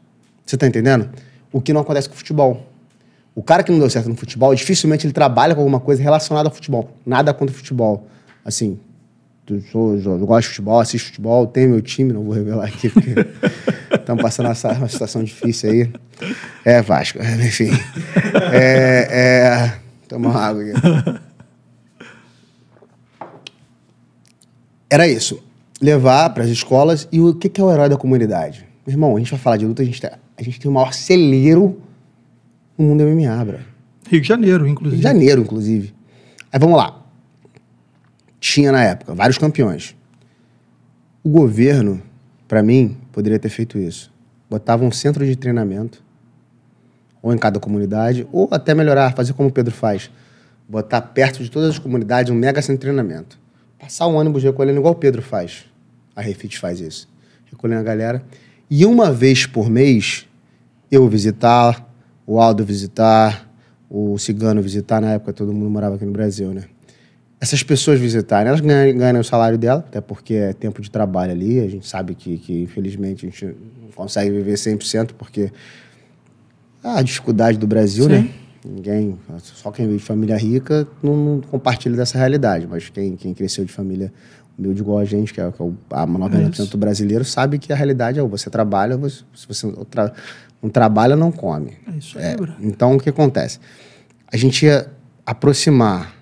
Você tá entendendo? O que não acontece com o futebol. O cara que não deu certo no futebol, dificilmente ele trabalha com alguma coisa relacionada ao futebol. Nada contra o futebol. Assim, eu, sou, eu gosto de futebol, assisto futebol, tenho meu time, não vou revelar aqui, porque estamos passando uma situação difícil aí. É, Vasco, enfim. É, é... Toma uma água aqui. Era isso. Levar para as escolas. E o que, que é o herói da comunidade? Meu irmão, a gente vai falar de luta, a gente, tá, a gente tem o maior celeiro o mundo é MMA, bro. Rio de Janeiro, inclusive. Rio de Janeiro, inclusive. Aí vamos lá. Tinha na época vários campeões. O governo, para mim, poderia ter feito isso. Botava um centro de treinamento, ou em cada comunidade, ou até melhorar, fazer como o Pedro faz. Botar perto de todas as comunidades um mega centro de treinamento. Passar um ônibus recolhendo, igual o Pedro faz. A Refit faz isso. Recolhendo a galera. E uma vez por mês, eu visitar, o Aldo visitar, o Cigano visitar, na época todo mundo morava aqui no Brasil, né? Essas pessoas visitarem, elas ganham, ganham o salário dela, até porque é tempo de trabalho ali, a gente sabe que, que infelizmente, a gente não consegue viver 100%, porque a dificuldade do Brasil, né? Sim. né? Ninguém, só quem vive de família rica não, não, compartilha dessa realidade, mas quem, quem cresceu de família humilde igual a gente, que é, que é o a 90% é do brasileiro, sabe que a realidade é ou você trabalha, ou você, se você tra não trabalha, não come. É isso aí, é, Então, o que acontece? A gente ia aproximar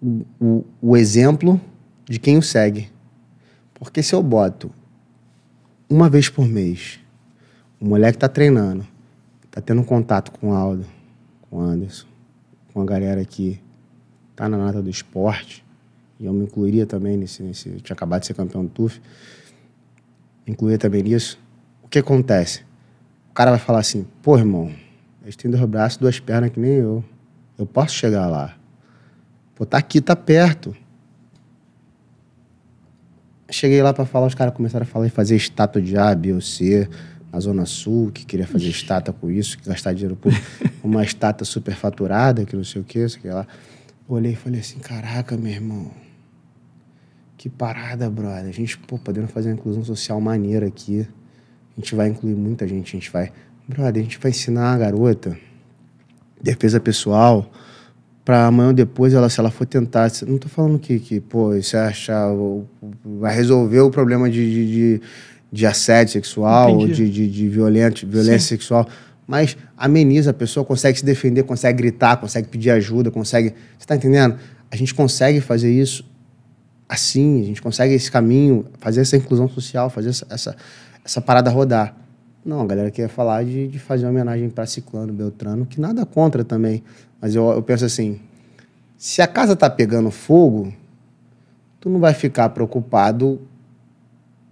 o, o, o exemplo de quem o segue. Porque se eu boto uma vez por mês, o moleque tá treinando, tá tendo contato com o Aldo, com o Anderson, com a galera que tá na nata do esporte, e eu me incluiria também nesse, nesse eu tinha acabado de ser campeão do TUF, incluía também nisso, o que acontece? O cara vai falar assim: pô, irmão, eles têm dois braços, duas pernas que nem eu. Eu posso chegar lá. Pô, tá aqui, tá perto. Cheguei lá para falar, os caras começaram a falar e fazer estátua de A, B ou C na Zona Sul, que queria fazer estátua com isso, que gastar dinheiro por uma estátua superfaturada, que não sei o que, sei lá. Olhei e falei assim, caraca, meu irmão, que parada, brother. A gente, pô, podendo fazer uma inclusão social maneira aqui. A gente vai incluir muita gente, a gente vai. Brother, a gente vai ensinar a garota defesa pessoal para amanhã depois ela se ela for tentar não tô falando que que pô você acha vai resolver o problema de, de, de, de assédio sexual ou de, de, de violência Sim. sexual mas ameniza a pessoa consegue se defender consegue gritar consegue pedir ajuda consegue você tá entendendo a gente consegue fazer isso assim a gente consegue esse caminho fazer essa inclusão social fazer essa, essa essa parada rodar. Não, a galera quer falar de, de fazer uma homenagem para Ciclano, Beltrano, que nada contra também. Mas eu, eu penso assim, se a casa tá pegando fogo, tu não vai ficar preocupado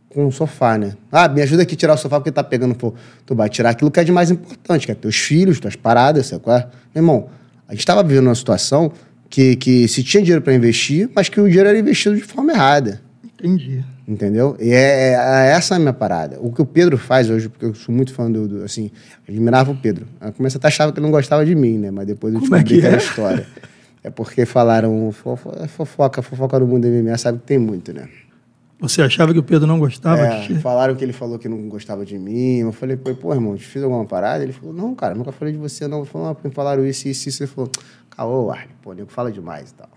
com o sofá, né? Ah, me ajuda aqui a tirar o sofá porque tá pegando fogo. Tu vai tirar aquilo que é de mais importante, que é teus filhos, tuas paradas, sei qual é? Meu irmão, a gente estava vivendo uma situação que, que se tinha dinheiro para investir, mas que o dinheiro era investido de forma errada. Entendi. Entendeu? E é, é, é, essa a minha parada. O que o Pedro faz hoje, porque eu sou muito fã do. do assim, admirava o Pedro. Eu comecei até achava que ele não gostava de mim, né? Mas depois eu Como é descobri é que, é? a história. É porque falaram é fofoca, fofoca no mundo MMA, sabe que tem muito, né? Você achava que o Pedro não gostava é, de Falaram que ele falou que não gostava de mim. Eu falei, pô, irmão, te fiz alguma parada? Ele falou, não, cara, nunca falei de você, não. falei, não, falaram isso, isso, isso. Ele falou, calou Arne, pô, nego fala demais e tal.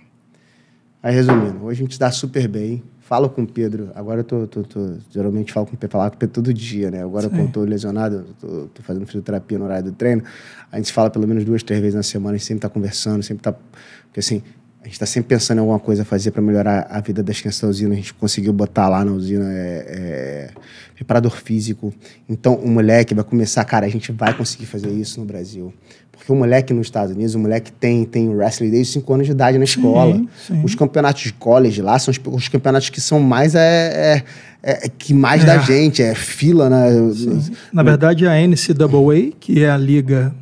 Aí, resumindo, hoje a gente dá super bem falo com o Pedro. Agora eu tô, tô, tô geralmente falo com o Pedro, falo com o Pedro todo dia, né? Agora Sim. eu tô lesionado, tô, tô, fazendo fisioterapia no horário do treino. A gente fala pelo menos duas, três vezes na semana, a gente sempre tá conversando, sempre tá porque assim, a gente está sempre pensando em alguma coisa a fazer para melhorar a vida das crianças da usina. A gente conseguiu botar lá na usina é, é, reparador físico. Então, o moleque vai começar, cara, a gente vai conseguir fazer isso no Brasil. Porque o moleque nos Estados Unidos, o moleque tem, tem wrestling desde 5 anos de idade na escola. Sim, sim. Os campeonatos de college lá são os, os campeonatos que são mais. É, é, é, é que mais da é. gente, é fila né? Sim. Na verdade, a NCAA, que é a liga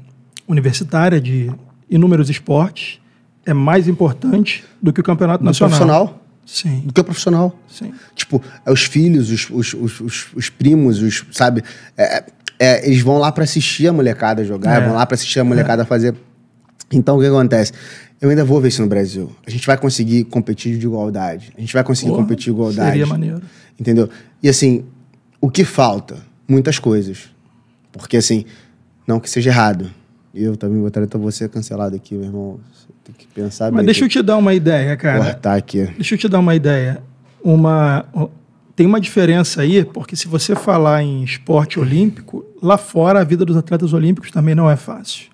universitária de inúmeros esportes, é mais importante do que o campeonato do nacional. Profissional. Sim. Do que o profissional. Sim. Tipo, é os filhos, os, os, os, os primos, os, sabe? É, é, eles vão lá para assistir a molecada jogar, é. vão lá para assistir a molecada é. fazer. Então, o que acontece? Eu ainda vou ver isso no Brasil. A gente vai conseguir competir de igualdade. A gente vai conseguir Porra, competir de igualdade. Seria maneiro. Entendeu? E assim, o que falta? Muitas coisas. Porque assim, não que seja errado, eu também vou então você cancelado aqui, meu irmão. Tem que pensar Mas bem, deixa eu te dar uma ideia, cara. Cortar tá aqui. Deixa eu te dar uma ideia. Uma tem uma diferença aí, porque se você falar em esporte olímpico, lá fora a vida dos atletas olímpicos também não é fácil.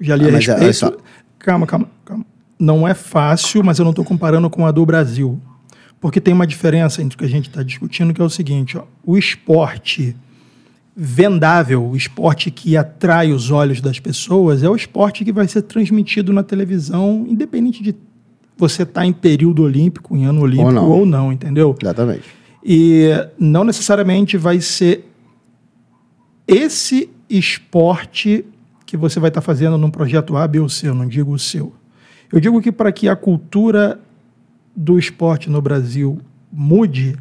Já li ah, a é, respeito. É, Calma, calma, calma. Não é fácil, mas eu não estou comparando com a do Brasil. Porque tem uma diferença entre o que a gente está discutindo, que é o seguinte: ó, o esporte vendável, o esporte que atrai os olhos das pessoas, é o esporte que vai ser transmitido na televisão, independente de você estar tá em período olímpico, em ano olímpico ou não, ou não entendeu? Exatamente. E não necessariamente vai ser esse esporte que você vai estar tá fazendo num projeto A, B ou C, eu não digo o seu. Eu digo que para que a cultura do esporte no Brasil mude,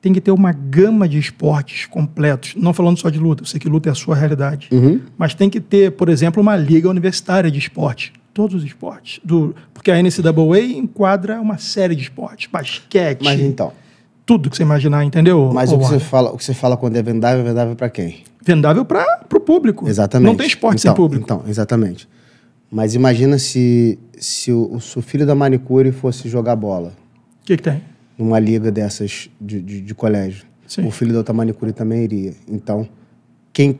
tem que ter uma gama de esportes completos, não falando só de luta, eu sei que luta é a sua realidade, uhum. mas tem que ter, por exemplo, uma liga universitária de esporte, todos os esportes, do, porque a NCAA enquadra uma série de esportes, basquete, mas então tudo que você imaginar, entendeu? Mas o que, você fala, o que você fala quando é vendável, é vendável para quem? Vendável para o público. Exatamente. Não tem esporte então, sem público. Então, exatamente. Mas imagina se, se o, o seu filho da manicure fosse jogar bola. O que, que tem? numa liga dessas de, de, de colégio. Sim. O filho da otamanicuri também iria. Então, quem,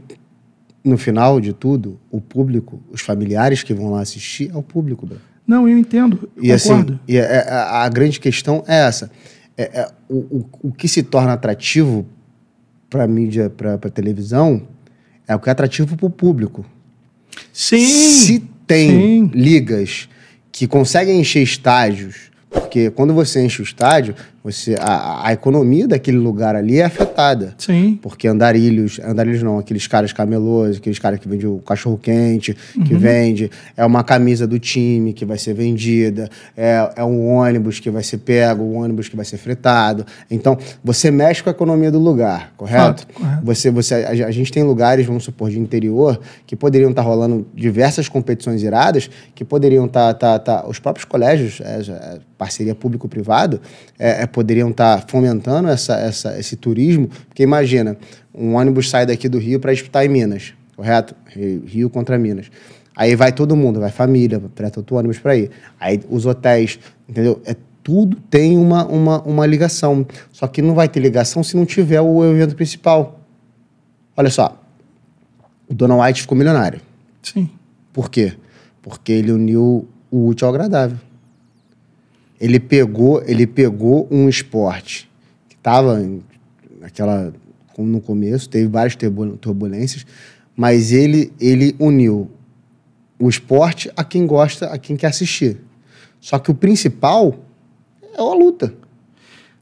no final de tudo, o público, os familiares que vão lá assistir, é o público, bro. Não, eu entendo. Eu e assim, concordo. assim, e a, é, é, a, a, grande questão é essa. É, é o, o, o, que se torna atrativo para mídia, para televisão, é o que é atrativo para o público. Sim! Se tem Sim. ligas que conseguem encher estágios porque quando você enche o estádio, você a, a economia daquele lugar ali é afetada. Sim. Porque andarilhos, andarilhos não, aqueles caras camelôs, aqueles caras que vendem o cachorro quente, uhum. que vende, é uma camisa do time que vai ser vendida, é, é um ônibus que vai ser pego, um ônibus que vai ser fretado. Então, você mexe com a economia do lugar, correto? Ah, correto. Você, você, a, a, gente tem lugares, vamos supor, de interior, que poderiam estar tá rolando diversas competições iradas, que poderiam estar, tá, tá, tá, os próprios colégios, é, é, parceria público-privado, é, é, poderiam estar tá fomentando essa, essa, esse turismo. Porque imagina, um ônibus sai daqui do Rio para disputar em Minas, correto? Rio contra Minas. Aí vai todo mundo, vai família, presta outro ônibus para ir. Aí os hotéis, entendeu? É, tudo tem uma, uma, uma ligação. Só que não vai ter ligação se não tiver o evento principal. Olha só, o Dona White ficou milionário. Sim. Por quê? Porque ele uniu o útil ao agradável ele pegou, ele pegou um esporte que estava naquela no começo, teve várias turbulências, mas ele ele uniu o esporte a quem gosta, a quem quer assistir. Só que o principal é a luta.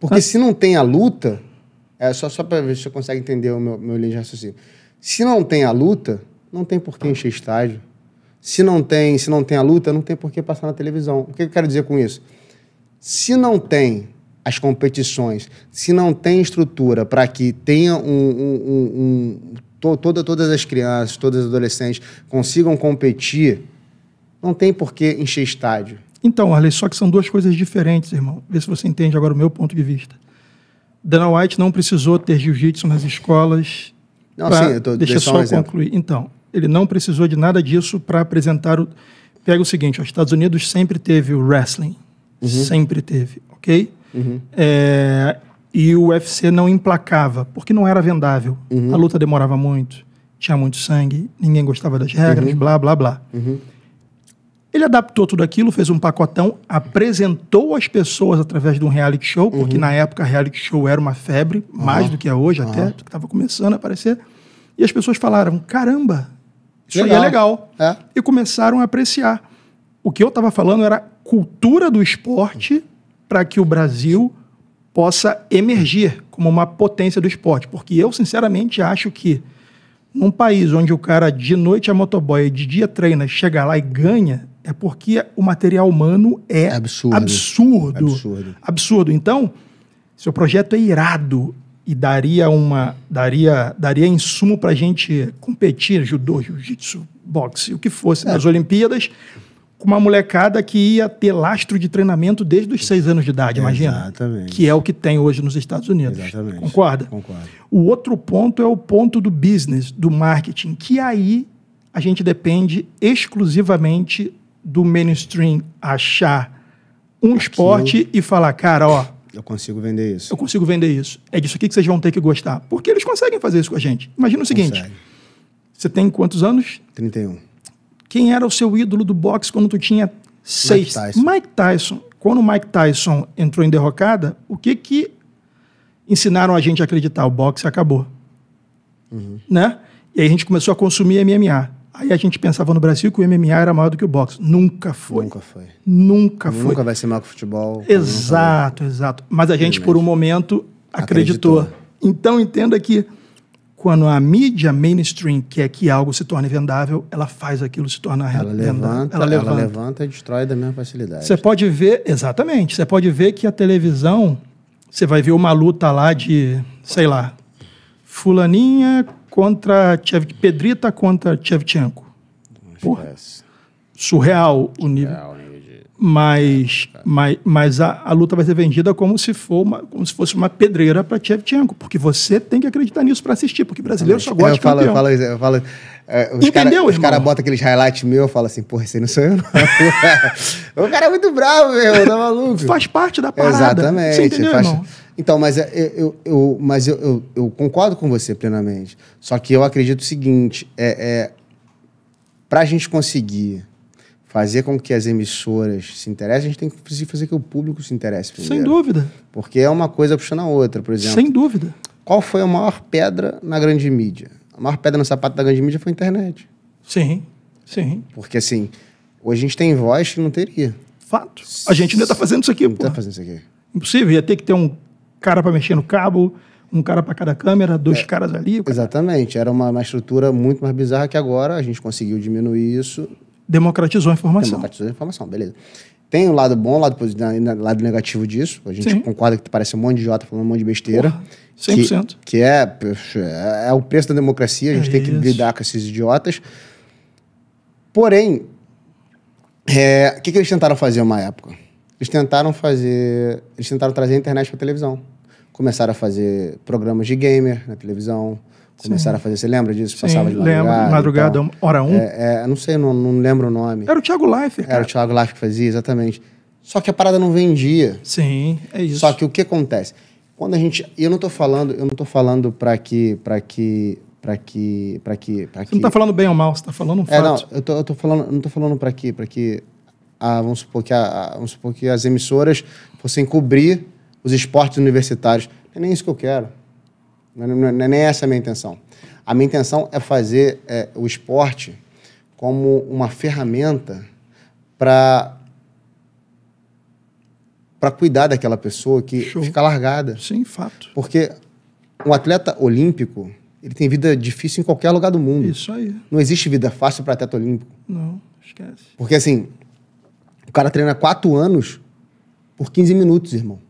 Porque ah. se não tem a luta, é só, só para ver se você consegue entender o meu, meu linha de raciocínio. Se não tem a luta, não tem por que tá. encher estádio. Se não tem, se não tem a luta, não tem por que passar na televisão. O que eu quero dizer com isso? Se não tem as competições, se não tem estrutura para que tenha um, um, um, um to, toda, todas as crianças, todas as adolescentes consigam competir, não tem por que encher estádio. Então, Arley, só que são duas coisas diferentes, irmão. Vê se você entende agora o meu ponto de vista. Dana White não precisou ter jiu-jitsu nas escolas. Não, pra... sim, tô, deixa eu só um concluir. Então, ele não precisou de nada disso para apresentar o. Pega o seguinte: os Estados Unidos sempre teve o wrestling, Uhum. Sempre teve, ok? Uhum. É, e o UFC não emplacava, porque não era vendável. Uhum. A luta demorava muito, tinha muito sangue, ninguém gostava das regras, uhum. blá, blá, blá. Uhum. Ele adaptou tudo aquilo, fez um pacotão, apresentou as pessoas através de um reality show, porque uhum. na época reality show era uma febre, mais do que é hoje até, que estava começando a aparecer. E as pessoas falaram: caramba, isso legal. aí é legal. É. E começaram a apreciar. O que eu estava falando era cultura do esporte para que o Brasil possa emergir como uma potência do esporte. Porque eu, sinceramente, acho que num país onde o cara de noite é motoboy e de dia treina, chega lá e ganha, é porque o material humano é, é absurdo. Absurdo. Absurdo. absurdo. Então, seu projeto é irado e daria uma daria daria insumo para a gente competir judô, jiu-jitsu, boxe, o que fosse é. nas Olimpíadas com uma molecada que ia ter lastro de treinamento desde os seis anos de idade, imagina. Exatamente. Que é o que tem hoje nos Estados Unidos. Exatamente. Concorda? Concordo. O outro ponto é o ponto do business, do marketing, que aí a gente depende exclusivamente do mainstream achar um Aqui esporte eu... e falar, cara, ó. Eu consigo vender isso. Eu consigo vender isso. É disso aqui que vocês vão ter que gostar. Porque eles conseguem fazer isso com a gente. Imagina o seguinte: você tem quantos anos? 31. Quem era o seu ídolo do boxe quando tu tinha seis? Mike Tyson. Mike Tyson. Quando o Mike Tyson entrou em derrocada, o que que ensinaram a gente a acreditar? O boxe acabou. Uhum. Né? E aí a gente começou a consumir MMA. Aí a gente pensava no Brasil que o MMA era maior do que o boxe. Nunca foi. Nunca foi. Nunca foi. Nunca vai ser maior que o futebol. Exato, exato. Mas a gente, Realmente. por um momento, acreditou. acreditou. Então entenda que quando a mídia mainstream quer que algo se torne vendável, ela faz aquilo se tornar ela Levanta, ela, levanta. ela levanta e destrói da mesma facilidade. Você pode ver, exatamente, você pode ver que a televisão, você vai ver uma luta lá de, sei lá, fulaninha contra Chev, Pedrita contra Chevchenko. Porra, surreal o nível. Surreal, né? mas, é, mas, mas a, a, luta vai ser vendida como se, for uma, como se fosse uma pedreira para Tchevchenko, porque você tem que acreditar nisso para assistir, porque brasileiro só gosta é, de falo, campeão. Eu falo, eu falo, é, os Entendeu, cara, irmão? Os caras botam aqueles highlights meu e falam assim, porra, esse não sou eu não. o cara é muito bravo, meu tá maluco? Faz parte da parada. Exatamente. Você entendeu, faz... irmão? Então, mas, é, eu, eu mas eu, eu, concordo com você plenamente. Só que eu acredito o seguinte, é, é para a gente conseguir fazer com que as emissoras se interessem, a gente tem que fazer que o público se interesse primeiro. Sem dúvida. Porque é uma coisa puxando a outra, por exemplo. Sem dúvida. Qual foi a maior pedra na grande mídia? A maior pedra no sapato da grande mídia foi a internet. Sim, sim. Porque assim, hoje a gente tem voz que não teria. Fato. A gente ainda está fazendo isso aqui, não está fazendo isso aqui. Impossível, ia ter que ter um cara para mexer no cabo, um cara para cada câmera, dois é, caras ali. Cara. Exatamente, era uma, uma, estrutura muito mais bizarra que agora a gente conseguiu diminuir isso Democratizou a informação. Democratizou a informação, beleza. Tem o um lado bom, o um lado, um lado negativo disso. A gente Sim. concorda que parece um monte de idiota falando um monte de besteira. Porra, 100%. Que, que é, é, é o preço da democracia, a gente é tem que lidar com esses idiotas. Porém, é, o é, que, que eles tentaram fazer uma época? Eles tentaram fazer. Eles tentaram trazer a internet para televisão. Começaram a fazer programas de gamer na televisão. Começaram Sim. a fazer. Você lembra disso? Sim, Passava de madrugada. Lembro, madrugada, hora um. É, é, não sei, não, não lembro o nome. Era o Thiago Life, Era o Thiago Life que fazia, exatamente. Só que a parada não vendia. Sim, é isso. Só que o que acontece? Quando a gente, eu não estou falando, eu não tô falando para que para que para que para que que não está falando bem ou mal, você tá falando um fato. É, não, eu tô, eu tô falando, eu não tô falando para que para que ah, vamos supor que a, a, vamos supor que as emissoras fossem cobrir os esportes universitários. É nem isso que eu quero. Não, não, é, não é nem essa a minha intenção. A minha intenção é fazer é, o esporte como uma ferramenta para para cuidar daquela pessoa que Show. fica largada. Sim, fato. Porque um atleta olímpico, ele tem vida difícil em qualquer lugar do mundo. Isso aí. Não existe vida fácil para atleta olímpico. Não, esquece. Porque assim, o cara treina quatro anos por 15 minutos, irmão.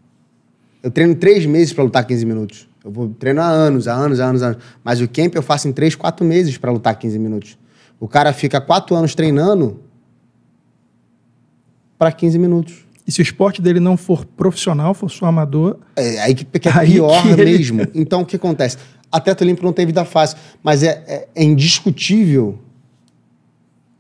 Eu treino três meses para lutar 15 minutos. Eu vou treino há anos, há anos, há anos, há anos. Mas o camp eu faço em 3, 4 meses para lutar 15 minutos. O cara fica 4 anos treinando para 15 minutos. E se o esporte dele não for profissional, for só amador. É, aí que, que é aí pior que mesmo. Ele... Então o que acontece? Atleta olímpico não tem vida fácil, mas é, é, é indiscutível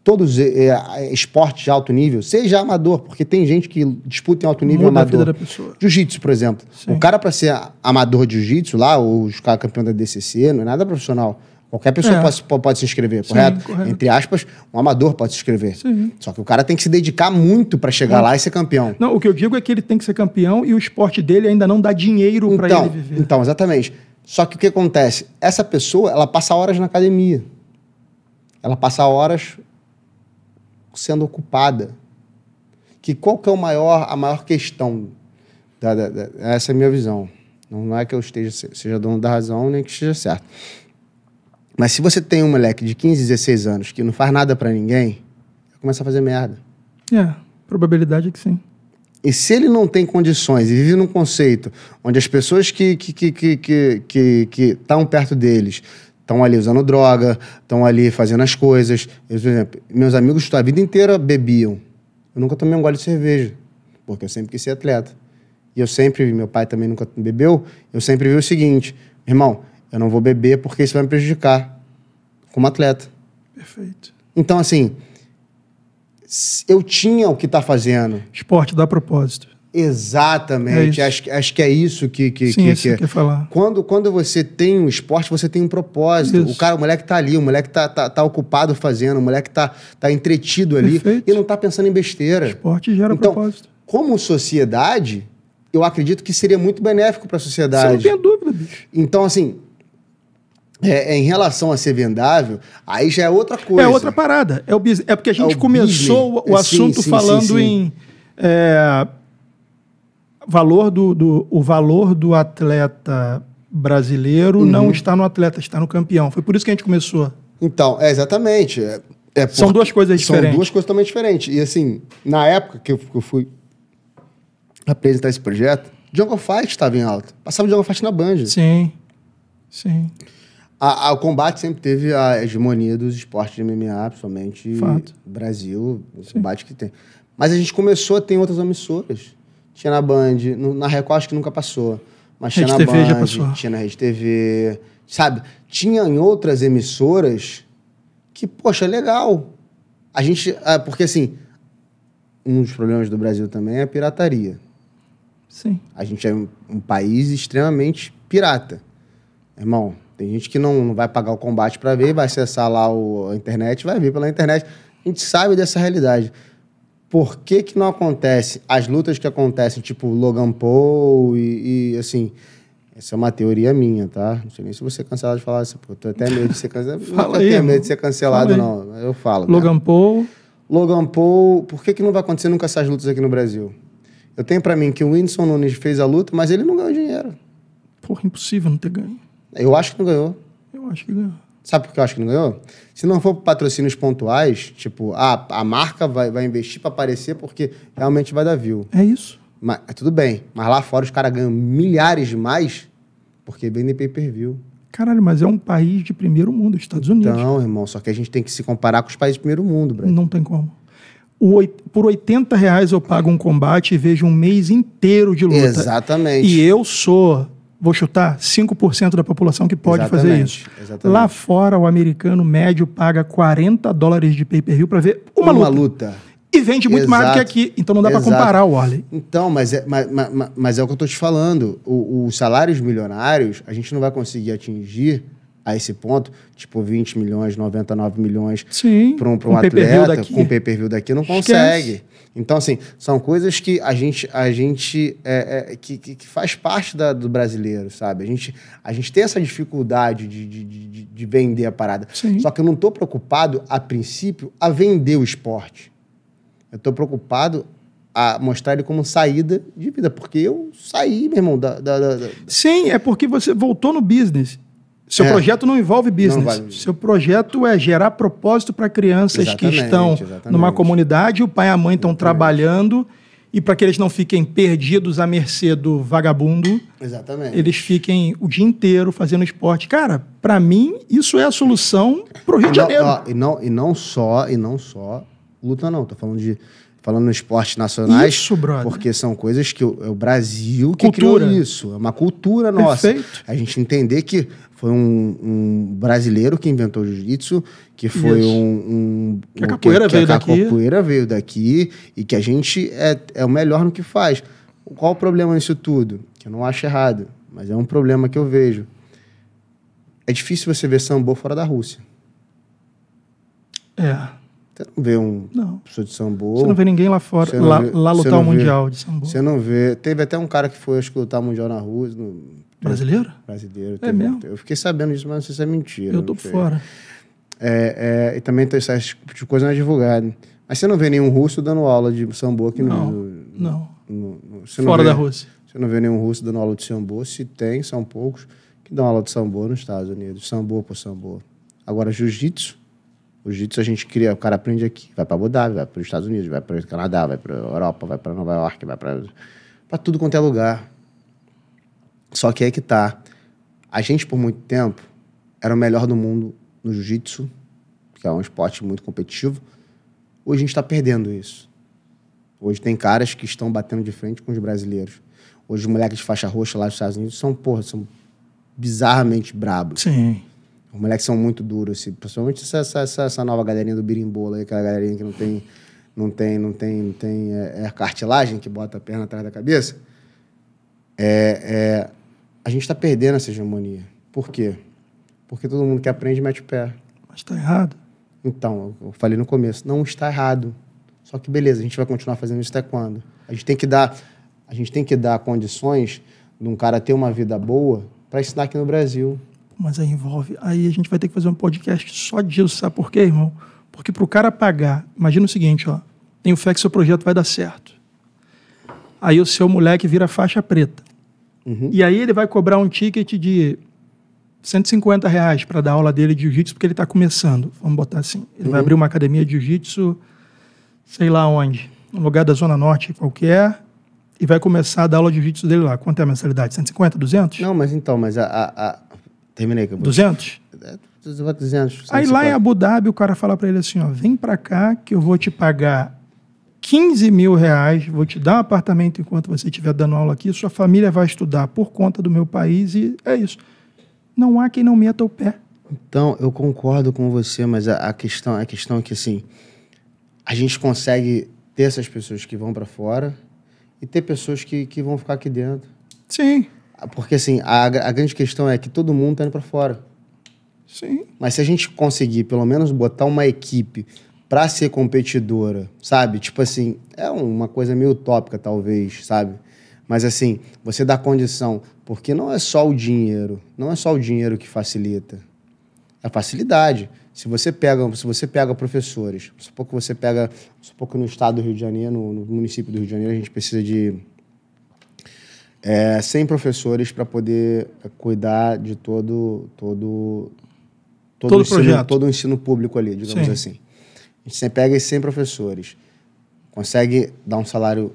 todos é, esportes de alto nível, seja amador, porque tem gente que disputa em alto nível Muda amador. Jiu-jitsu, por exemplo. Sim. O cara, para ser amador de jiu-jitsu lá, ou ficar campeão da DCC, não é nada profissional. Qualquer pessoa é. pode, pode, se inscrever, Sim, correto? correto? Entre aspas, um amador pode se inscrever. Sim. Só que o cara tem que se dedicar muito para chegar lá e ser campeão. Não, o que eu digo é que ele tem que ser campeão e o esporte dele ainda não dá dinheiro então, para ele viver. Então, exatamente. Só que o que acontece? Essa pessoa, ela passa horas na academia. Ela passa horas sendo ocupada. Que qual que é o maior, a maior questão? Da, da, da, essa é a minha visão. Não é que eu esteja seja dono da razão nem que esteja certo. Mas se você tem um moleque de 15, 16 anos que não faz nada para ninguém, começa a fazer merda. É, probabilidade é que sim. E se ele não tem condições e vive num conceito onde as pessoas que estão que, que, que, que, que, que perto deles estão ali usando droga, estão ali fazendo as coisas. Eu, por exemplo, meus amigos a vida inteira bebiam. Eu nunca tomei um gole de cerveja, porque eu sempre quis ser atleta. E eu sempre, meu pai também nunca bebeu, eu sempre vi o seguinte, irmão, eu não vou beber porque isso vai me prejudicar como atleta. Perfeito. Então, assim, eu tinha o que está fazendo. Esporte dá propósito. Exatamente. É acho, acho que é isso que. que Sim, que, é isso que, que é. falar. Quando, quando você tem um esporte, você tem um propósito. Isso. O cara, o moleque tá ali, o moleque tá, tá, tá, ocupado fazendo, o moleque tá, tá entretido ali Perfeito. e não tá pensando em besteira. esporte gera então, propósito. Como sociedade, eu acredito que seria muito benéfico para a sociedade. Você não tem dúvida, bicho. Então, assim, é, é, em relação a ser vendável, aí já é outra coisa. É outra parada. É, o, é porque a é gente é começou business. o, sim, assunto sim, falando sim, em é, valor do, do, o valor do atleta brasileiro uhum. não está no atleta, está no campeão. Foi por isso que a gente começou. Então, é exatamente. É, é por... são duas coisas diferentes. São duas coisas totalmente diferentes. E assim, na época que eu, que eu fui apresentar esse projeto, Jungle Fight estava em alta. Passava Jungle Fight na Band. Sim, sim. A, a, o combate sempre teve a hegemonia dos esportes de MMA, principalmente Fato. Brasil, o combate que tem. Mas a gente começou a ter outras emissoras tinha na Band, no, na Record acho que nunca passou, mas tinha na TV Band, tinha na Rede TV, sabe? Tinha em outras emissoras que, poxa, é legal. A gente, é, porque assim, um dos problemas do Brasil também é a pirataria. Sim. A gente é um, um país extremamente pirata. Irmão, tem gente que não, não vai pagar o combate para ver, vai acessar lá o, a internet, vai ver pela internet. A gente sabe dessa realidade por que, que não acontece as lutas que acontecem, tipo Logan Paul e, e, assim. Essa é uma teoria minha, tá? Não sei nem se você é cancelado de falar isso. Pô, tô até medo de ser cancelado. Fala não tô aí, até medo de ser cancelado, não. Eu falo. Logan cara. Paul. Logan Paul, por que, que não vai acontecer nunca essas lutas aqui no Brasil? Eu tenho para mim que o Whindersson Nunes fez a luta, mas ele não ganhou dinheiro. Porra, impossível não ter ganho. Eu acho que não ganhou. Eu acho que ganhou. Sabe por que eu acho que não ganhou? Se não for patrocínios pontuais, tipo, a a marca vai, vai investir para aparecer porque realmente vai dar view. É isso. Mas, é tudo bem, mas lá fora os caras ganham milhares de mais porque vendem pay per view. Caralho, mas é um país de primeiro mundo, Estados Unidos. Não, irmão, só que a gente tem que se comparar com os países de primeiro mundo, Não tem como. O, por 80 reais eu pago um combate e vejo um mês inteiro de luta. Exatamente. E eu sou vou chutar, 5% da população que pode exatamente, fazer isso. Exatamente. Lá fora, o americano médio paga 40 dólares de pay-per-view para ver uma, uma luta. luta. E vende muito Exato. mais do que aqui, então não dá para comparar o Orley. Então, mas é, mas, mas, mas é o que eu estou te falando. os salários milionários, a gente não vai conseguir atingir a esse ponto, tipo 20 milhões, 99 milhões para um, pra um, atleta com pay-per-view daqui, não consegue. Então, assim, são coisas que a gente, a gente é, é, que, que, faz parte da, do brasileiro, sabe? A gente, a gente tem essa dificuldade de, de, de, de vender a parada. Sim. Só que eu não estou preocupado, a princípio, a vender o esporte. Eu estou preocupado a mostrar ele como saída de vida, porque eu saí, meu irmão, da, da, da... Sim, é porque você voltou no business. Seu é. projeto não envolve business. Não vale. Seu projeto é gerar propósito para crianças exatamente, que estão exatamente. numa comunidade, o pai e a mãe estão trabalhando e para que eles não fiquem perdidos à mercê do vagabundo. Exatamente. Eles fiquem o dia inteiro fazendo esporte. Cara, para mim isso é a solução para o Rio de Janeiro. Não, e não e não só e não só luta não. estou falando de falando nos esportes nacionais. Isso, brother. Porque são coisas que o, é o Brasil que cultura. criou isso. É uma cultura nossa. Perfeito. A gente entender que foi um, um brasileiro que inventou o jiu-jitsu, que foi um, um. Que a capoeira que, veio que a daqui. A capoeira veio daqui e que a gente é, é o melhor no que faz. Qual o problema nisso tudo? Que eu não acho errado, mas é um problema que eu vejo. É difícil você ver sambo fora da Rússia. É. Você não vê um não. professor de sambo. Você não vê ninguém lá fora, lá, vê, lá, lutar o Mundial vê, de sambo. Você não vê. Teve até um cara que foi, acho que, lutar Mundial na rua. No, brasileiro? Brasileiro. É mesmo? eu fiquei sabendo disso, mas não sei se é mentira. Eu tô fora. É, é, e também tem essas tipo de coisa não é divulgado. Mas você não vê nenhum russo dando aula de sambo aqui não, no... Não, no, no, Fora vê, da Rússia. Você não vê nenhum russo dando aula de sambo. Se tem, são poucos que dão aula de sambo nos Estados Unidos. Sambo por sambo. Agora, jiu-jitsu o jiu-jitsu a gente cria, o cara aprende aqui, vai para Abu Dhabi, vai para os Estados Unidos, vai para o Canadá, vai para Europa, vai para Nova York, vai para tudo quanto é lugar. Só que é que tá. A gente, por muito tempo, era o melhor do mundo no jiu-jitsu, que é um esporte muito competitivo. Hoje a gente está perdendo isso. Hoje tem caras que estão batendo de frente com os brasileiros. Hoje os moleques de faixa roxa lá nos Estados Unidos são, porra, são bizarramente brabos. Sim. Os moleques são muito duros, assim, principalmente essa, essa, essa nova galerinha do birimbola aí, aquela galerinha que não tem. Não tem, não tem, não tem. É, é cartilagem que bota a perna atrás da cabeça. É, é, a gente está perdendo essa hegemonia. Por quê? Porque todo mundo que aprende mete o pé. Mas está errado. Então, eu falei no começo, não está errado. Só que beleza, a gente vai continuar fazendo isso até quando? A gente tem que dar, a gente tem que dar condições de um cara ter uma vida boa para ensinar aqui no Brasil mas aí envolve. Aí a gente vai ter que fazer um podcast só disso, sabe por quê, irmão? Porque para o cara pagar, imagina o seguinte, ó, tenho fé que seu projeto vai dar certo. Aí o seu moleque vira faixa preta. Uhum. E aí ele vai cobrar um ticket de 150 reais para dar aula dele de jiu-jitsu, porque ele está começando, vamos botar assim. Ele uhum. vai abrir uma academia de jiu-jitsu, sei lá onde, um lugar da Zona Norte qualquer, e vai começar a dar aula de jiu-jitsu dele lá. Quanto é a mensalidade? 150, 200? Não, mas então, mas a, a, a Terminei, acabou. 200? 200, 200 Aí lá em Abu Dhabi, o cara fala para ele assim: ó, vem para cá que eu vou te pagar 15 mil reais, vou te dar um apartamento enquanto você estiver dando aula aqui, sua família vai estudar por conta do meu país e é isso. Não há quem não meta o pé. Então, eu concordo com você, mas a, a questão, a questão é que, assim, a gente consegue ter essas pessoas que vão para fora e ter pessoas que, que vão ficar aqui dentro. Sim. Porque, assim, a, a grande questão é que todo mundo tá indo para fora. Sim. Mas se a gente conseguir, pelo menos, botar uma equipe para ser competidora, sabe? Tipo assim, é uma coisa meio utópica, talvez, sabe? Mas assim, você dá condição, porque não é só o dinheiro, não é só o dinheiro que facilita. É a facilidade. Se você pega, se você pega professores, supor que você pega, supor que no estado do Rio de Janeiro, no, no município do Rio de Janeiro, a gente precisa de é, sem professores para poder cuidar de todo todo todo, todo, ensino, projeto. todo o ensino público ali, digamos Sim. assim. A gente sempre pega esses 100 professores, consegue dar um salário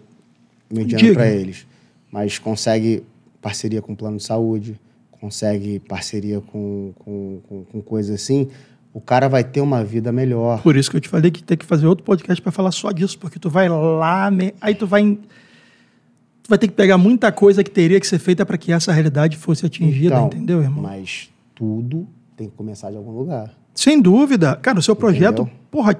mediano para eles, mas consegue parceria com o plano de saúde, consegue parceria com, com, com, com coisa assim, o cara vai ter uma vida melhor. Por isso que eu te falei que tem que fazer outro podcast para falar só disso, porque tu vai lá, aí tu vai tu vai ter que pegar muita coisa que teria que ser feita para que essa realidade fosse atingida, então, entendeu, irmão? Mas tudo tem que começar de algum lugar. Sem dúvida. Cara, o seu projeto, entendeu? porra,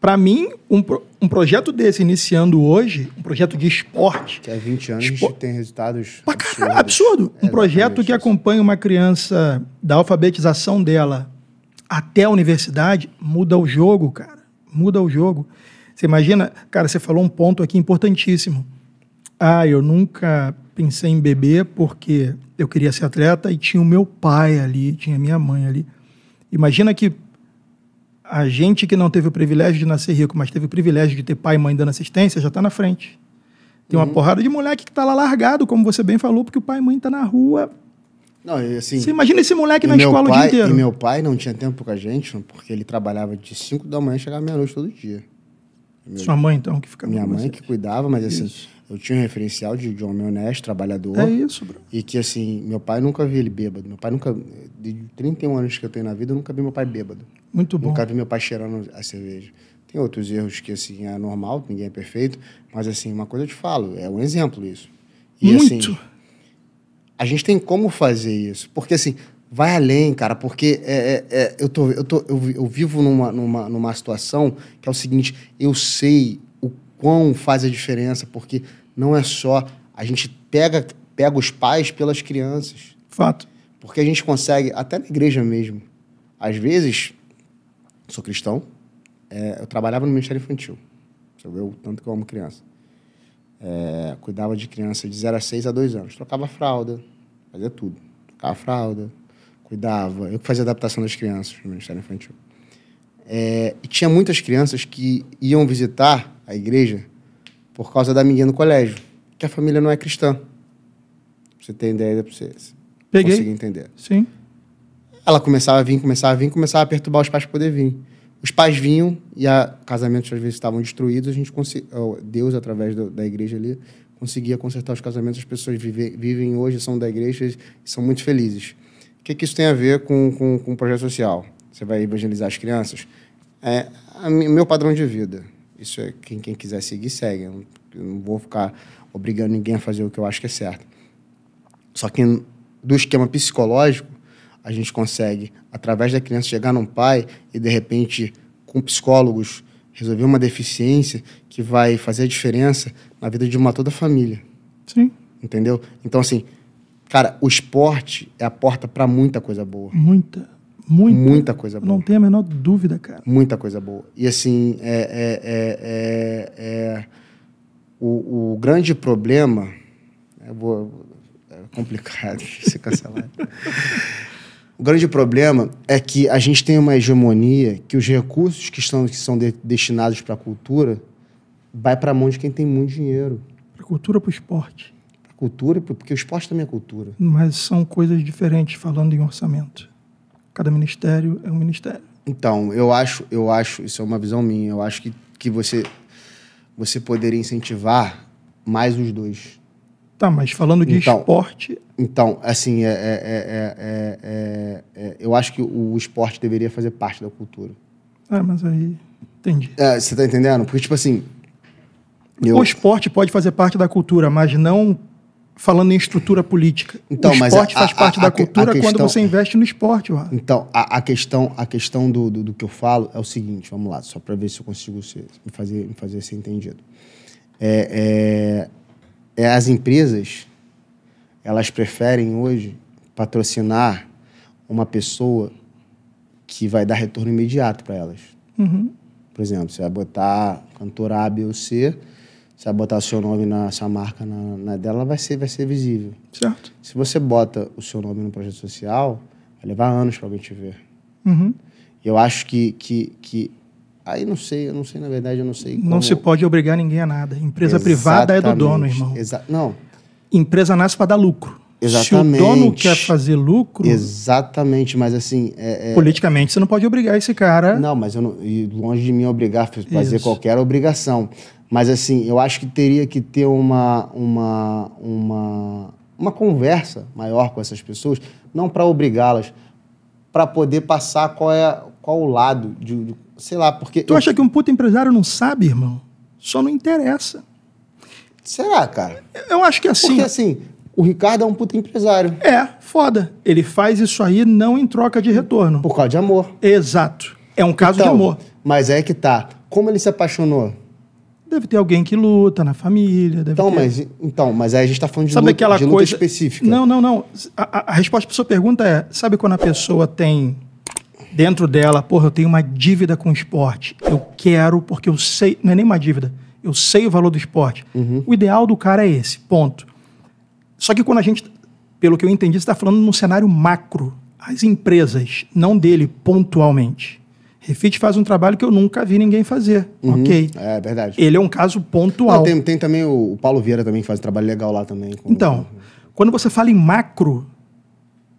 para mim, um, um projeto desse iniciando hoje, um projeto de esporte. Que há 20 anos espor... tem resultados. Pra absurdos. absurdo! Um é projeto que isso. acompanha uma criança da alfabetização dela até a universidade muda o jogo, cara. Muda o jogo. Você imagina, cara, você falou um ponto aqui importantíssimo ah, eu nunca pensei em beber porque eu queria ser atleta e tinha o meu pai ali, tinha minha mãe ali. Imagina que a gente que não teve o privilégio de nascer rico, mas teve o privilégio de ter pai e mãe dando assistência, já está na frente. Tem uhum. uma porrada de moleque que está lá largado, como você bem falou, porque o pai e mãe tá na rua. Não, assim, você imagina esse moleque na escola pai, o dia inteiro. E meu pai não tinha tempo com a gente, porque ele trabalhava de 5 da manhã e chegava meia-noite todo dia. Meu Sua mãe, então, que ficava Minha mãe vocês. que cuidava, mas assim, eu tinha um referencial de, de um homem honesto, trabalhador. É isso, bro. E que, assim, meu pai nunca vi ele bêbado. Meu pai nunca. De 31 anos que eu tenho na vida, eu nunca vi meu pai bêbado. Muito bom. Nunca vi meu pai cheirando a cerveja. Tem outros erros que, assim, é normal, ninguém é perfeito. Mas, assim, uma coisa eu te falo, é um exemplo isso. E, assim, Muito. Assim, a gente tem como fazer isso. Porque, assim, vai além, cara, porque é, é, é eu, tô, eu, tô, eu, eu vivo numa, numa, numa situação que é o seguinte: eu sei quão faz a diferença, porque não é só. A gente pega, pega os pais pelas crianças. Fato. Porque a gente consegue, até na igreja mesmo. Às vezes, sou cristão, é, eu trabalhava no Ministério Infantil. Você viu o tanto que eu amo criança. É, cuidava de criança de 0 a 6 a 2 anos. Trocava fralda, fazia tudo. Trocava fralda, cuidava. Eu que fazia adaptação das crianças no Ministério Infantil. É, e tinha muitas crianças que iam visitar a igreja por causa da menina no colégio, que a família não é cristã. você ter ideia, para você Peguei. conseguir entender. Sim. Ela começava a vir, começava a vir, começava a perturbar os pais para poder vir. Os pais vinham e a, casamentos às vezes estavam destruídos, a gente Deus, através do, da igreja ali, conseguia consertar os casamentos, as pessoas vive, vivem hoje, são da igreja e são muito felizes. O que, que isso tem a ver com, com, com o projeto social? Você vai evangelizar as crianças? É a, meu padrão de vida. Isso é quem, quem quiser seguir, segue. Eu não vou ficar obrigando ninguém a fazer o que eu acho que é certo. Só que do esquema psicológico, a gente consegue, através da criança, chegar num pai e, de repente, com psicólogos, resolver uma deficiência que vai fazer a diferença na vida de uma toda a família. Sim. Entendeu? Então, assim, cara, o esporte é a porta para muita coisa boa. Muita, muito, Muita coisa boa. Não tenho a menor dúvida, cara. Muita coisa boa. E assim, é, é, é, é o, o, grande problema. É, vou, é complicado ser cancelado. o grande problema é que a gente tem uma hegemonia que os recursos que, estão, que são de, destinados para a cultura vai para a mão de quem tem muito dinheiro. Para cultura, para o esporte. cultura, porque o esporte também é cultura. Mas são coisas diferentes falando em orçamento. Cada ministério é um ministério. Então, eu acho, eu acho, isso é uma visão minha, eu acho que, que você, você poderia incentivar mais os dois. Tá, mas falando de então, esporte. Então, assim, é, é, é, eu acho que o esporte deveria fazer parte da cultura. Ah, mas aí. Entendi. você tá entendendo? Porque, tipo assim. Eu... O esporte pode fazer parte da cultura, mas não falando em estrutura política. Então, o esporte a, faz a, parte a, da cultura questão, quando você investe no esporte. Então, a, questão, a questão do, do, do, que eu falo é o seguinte, vamos lá, só para ver se eu consigo ser, me, fazer, me fazer ser entendido. É, é, é, as empresas, elas preferem hoje patrocinar uma pessoa que vai dar retorno imediato para elas. Uhum. Por exemplo, você vai botar cantor A, B ou C se ela botar o seu nome na sua marca na, na dela, vai ser, vai ser visível. Certo. Se você bota o seu nome no projeto social, vai levar anos para alguém te ver. Uhum. Eu acho que, que, que Aí não sei, eu não sei, na verdade, eu não sei. Como... Não se pode obrigar ninguém a nada. Empresa Exatamente. privada é do dono, irmão. Exa não. Empresa nasce para dar lucro. Exatamente. Se o dono quer fazer lucro. Exatamente, mas assim. É, é... Politicamente, você não pode obrigar esse cara. Não, mas eu não, longe de mim obrigar, fazer Isso. qualquer obrigação. Mas assim, eu acho que teria que ter uma, uma, uma, uma conversa maior com essas pessoas, não para obrigá-las, para poder passar qual é qual o lado de, de sei lá, porque Tu eu... acha que um puto empresário não sabe, irmão? Só não interessa. Será, cara? Eu acho que é assim. Porque assim, o Ricardo é um puta empresário. É, foda. Ele faz isso aí não em troca de retorno. Por causa de amor. Exato. É um caso então, de amor. Mas é que tá. Como ele se apaixonou? Deve ter alguém que luta na família. então, ter... mas, então, mas aí a gente está falando de, sabe luta, aquela de luta coisa... específica. Não, não, não. A, a, a resposta para sua pergunta é: sabe quando a pessoa tem dentro dela, porra, eu tenho uma dívida com o esporte. Eu quero porque eu sei. Não é nem uma dívida. Eu sei o valor do esporte. Uhum. O ideal do cara é esse, ponto. Só que quando a gente, pelo que eu entendi, você está falando num cenário macro. As empresas, não dele pontualmente. Refit faz um trabalho que eu nunca vi ninguém fazer. Uhum, ok. É verdade. Ele é um caso pontual. Não, tem, tem, também o, Paulo Vieira também que faz um trabalho legal lá também. Com... Então, quando você fala em macro,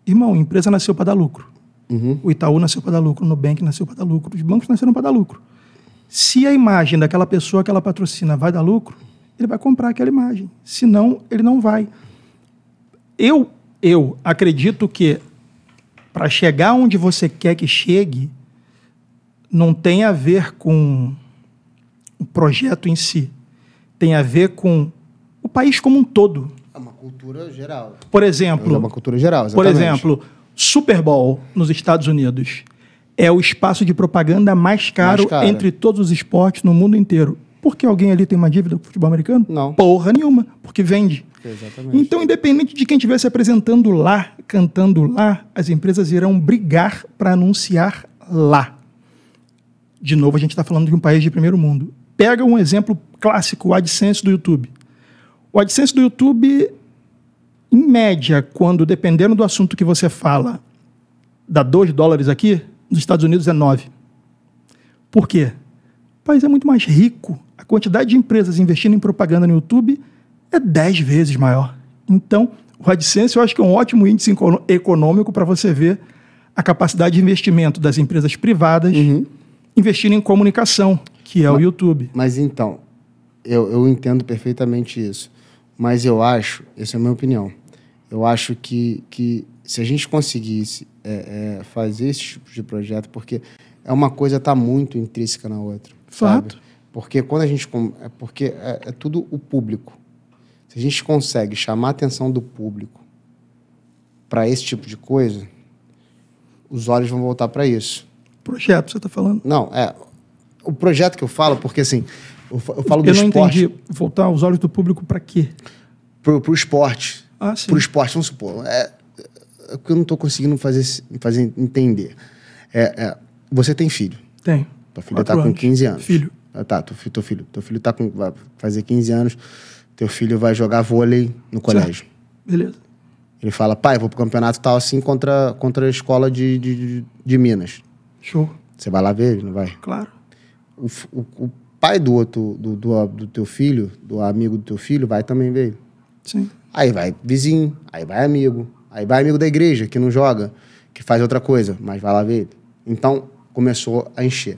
irmão, empresa nasceu para dar lucro. Uhum. O Itaú nasceu para dar lucro, o Nubank nasceu para dar lucro, os bancos nasceram para dar lucro. Se a imagem daquela pessoa que ela patrocina vai dar lucro, ele vai comprar aquela imagem. Se não, ele não vai. Eu, eu acredito que para chegar onde você quer que chegue, não tem a ver com o projeto em si, tem a ver com o país como um todo. É uma cultura geral. Por exemplo. É uma cultura geral, exatamente. Por exemplo, Super Bowl nos Estados Unidos é o espaço de propaganda mais caro, mais entre todos os esportes no mundo inteiro. Porque alguém ali tem uma dívida com o futebol americano? Não. Porra nenhuma, porque vende. Exatamente. Então, independente de quem estiver se apresentando lá, cantando lá, as empresas irão brigar para anunciar lá de novo, a gente está falando de um país de primeiro mundo. Pega um exemplo clássico, o AdSense do YouTube. O AdSense do YouTube, em média, quando, dependendo do assunto que você fala, dá 2 dólares aqui, nos Estados Unidos é 9. Por quê? O país é muito mais rico. A quantidade de empresas investindo em propaganda no YouTube é 10 vezes maior. Então, o AdSense eu acho que é um ótimo índice econômico para você ver a capacidade de investimento das empresas privadas uhum investir em comunicação, que é mas, o YouTube. Mas então, eu, eu entendo perfeitamente isso. Mas eu acho, essa é a minha opinião, eu acho que, que se a gente conseguisse é, é, fazer esse tipo de projeto, porque é uma coisa está muito intrínseca na outra. Fato. Sabe? Porque quando a gente. É porque é, é tudo o público. Se a gente consegue chamar a atenção do público para esse tipo de coisa, os olhos vão voltar para isso. Projeto, você está falando? Não, é. O projeto que eu falo, porque assim, eu falo do esporte. Eu não entendi. Voltar os olhos do público para quê? Pro, pro esporte. Ah, sim. Pro esporte, vamos supor. É, é que eu não estou conseguindo fazer, fazer entender. É, é, você tem filho? tem Tua filha está com 15 anos. Filho. Ah, tá, teu, teu filho. Teu filho tá com, vai fazer 15 anos. Teu filho vai jogar vôlei no colégio. Certo. Beleza. Ele fala, pai, vou pro campeonato tal assim contra, contra a escola de, de, de Minas. Show. Você vai lá ver ele, não vai? Claro. O, o, o pai do outro, do, do, do, teu filho, do amigo do teu filho, vai também ver ele. Sim. Aí vai vizinho, aí vai amigo, aí vai amigo da igreja, que não joga, que faz outra coisa, mas vai lá ver ele. Então, começou a encher.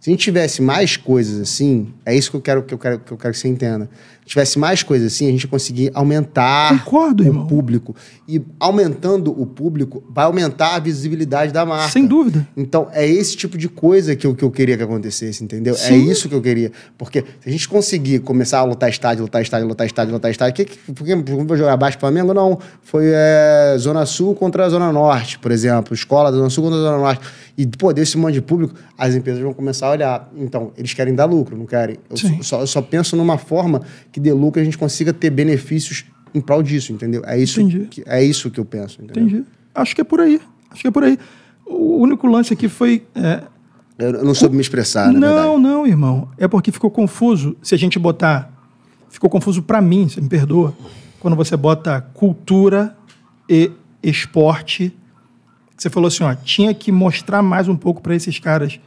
Se a gente tivesse mais coisas assim, é isso que eu quero que eu quero que eu quero que você entenda. Se tivesse mais coisas assim, a gente conseguir aumentar Concordo, o irmão. público e aumentando o público vai aumentar a visibilidade da marca. Sem dúvida. Então é esse tipo de coisa que eu, que eu queria que acontecesse, entendeu? É Sim. É isso que eu queria, porque se a gente conseguir começar a lotar estádio, lotar estádio, lotar estádio, lotar estádio, que, que, por que vou jogar abaixo Flamengo? Não, foi é, zona sul contra a zona norte, por exemplo, escola da zona sul contra a zona norte e pô, desse monte de público, as empresas vão começar a olhar. Então, eles querem dar lucro, não querem. Eu só, eu só, penso numa forma que dê lucro a gente consiga ter benefícios em prol disso, entendeu? É isso, que, é isso que eu penso. Entendeu? Entendi. Acho que é por aí. Acho que é por aí. O único lance aqui foi. É... Eu não soube me expressar, Não, verdade. não, irmão. É porque ficou confuso se a gente botar. Ficou confuso para mim, você me perdoa, quando você bota cultura e esporte você falou assim, ó, tinha que mostrar mais um pouco para esses caras.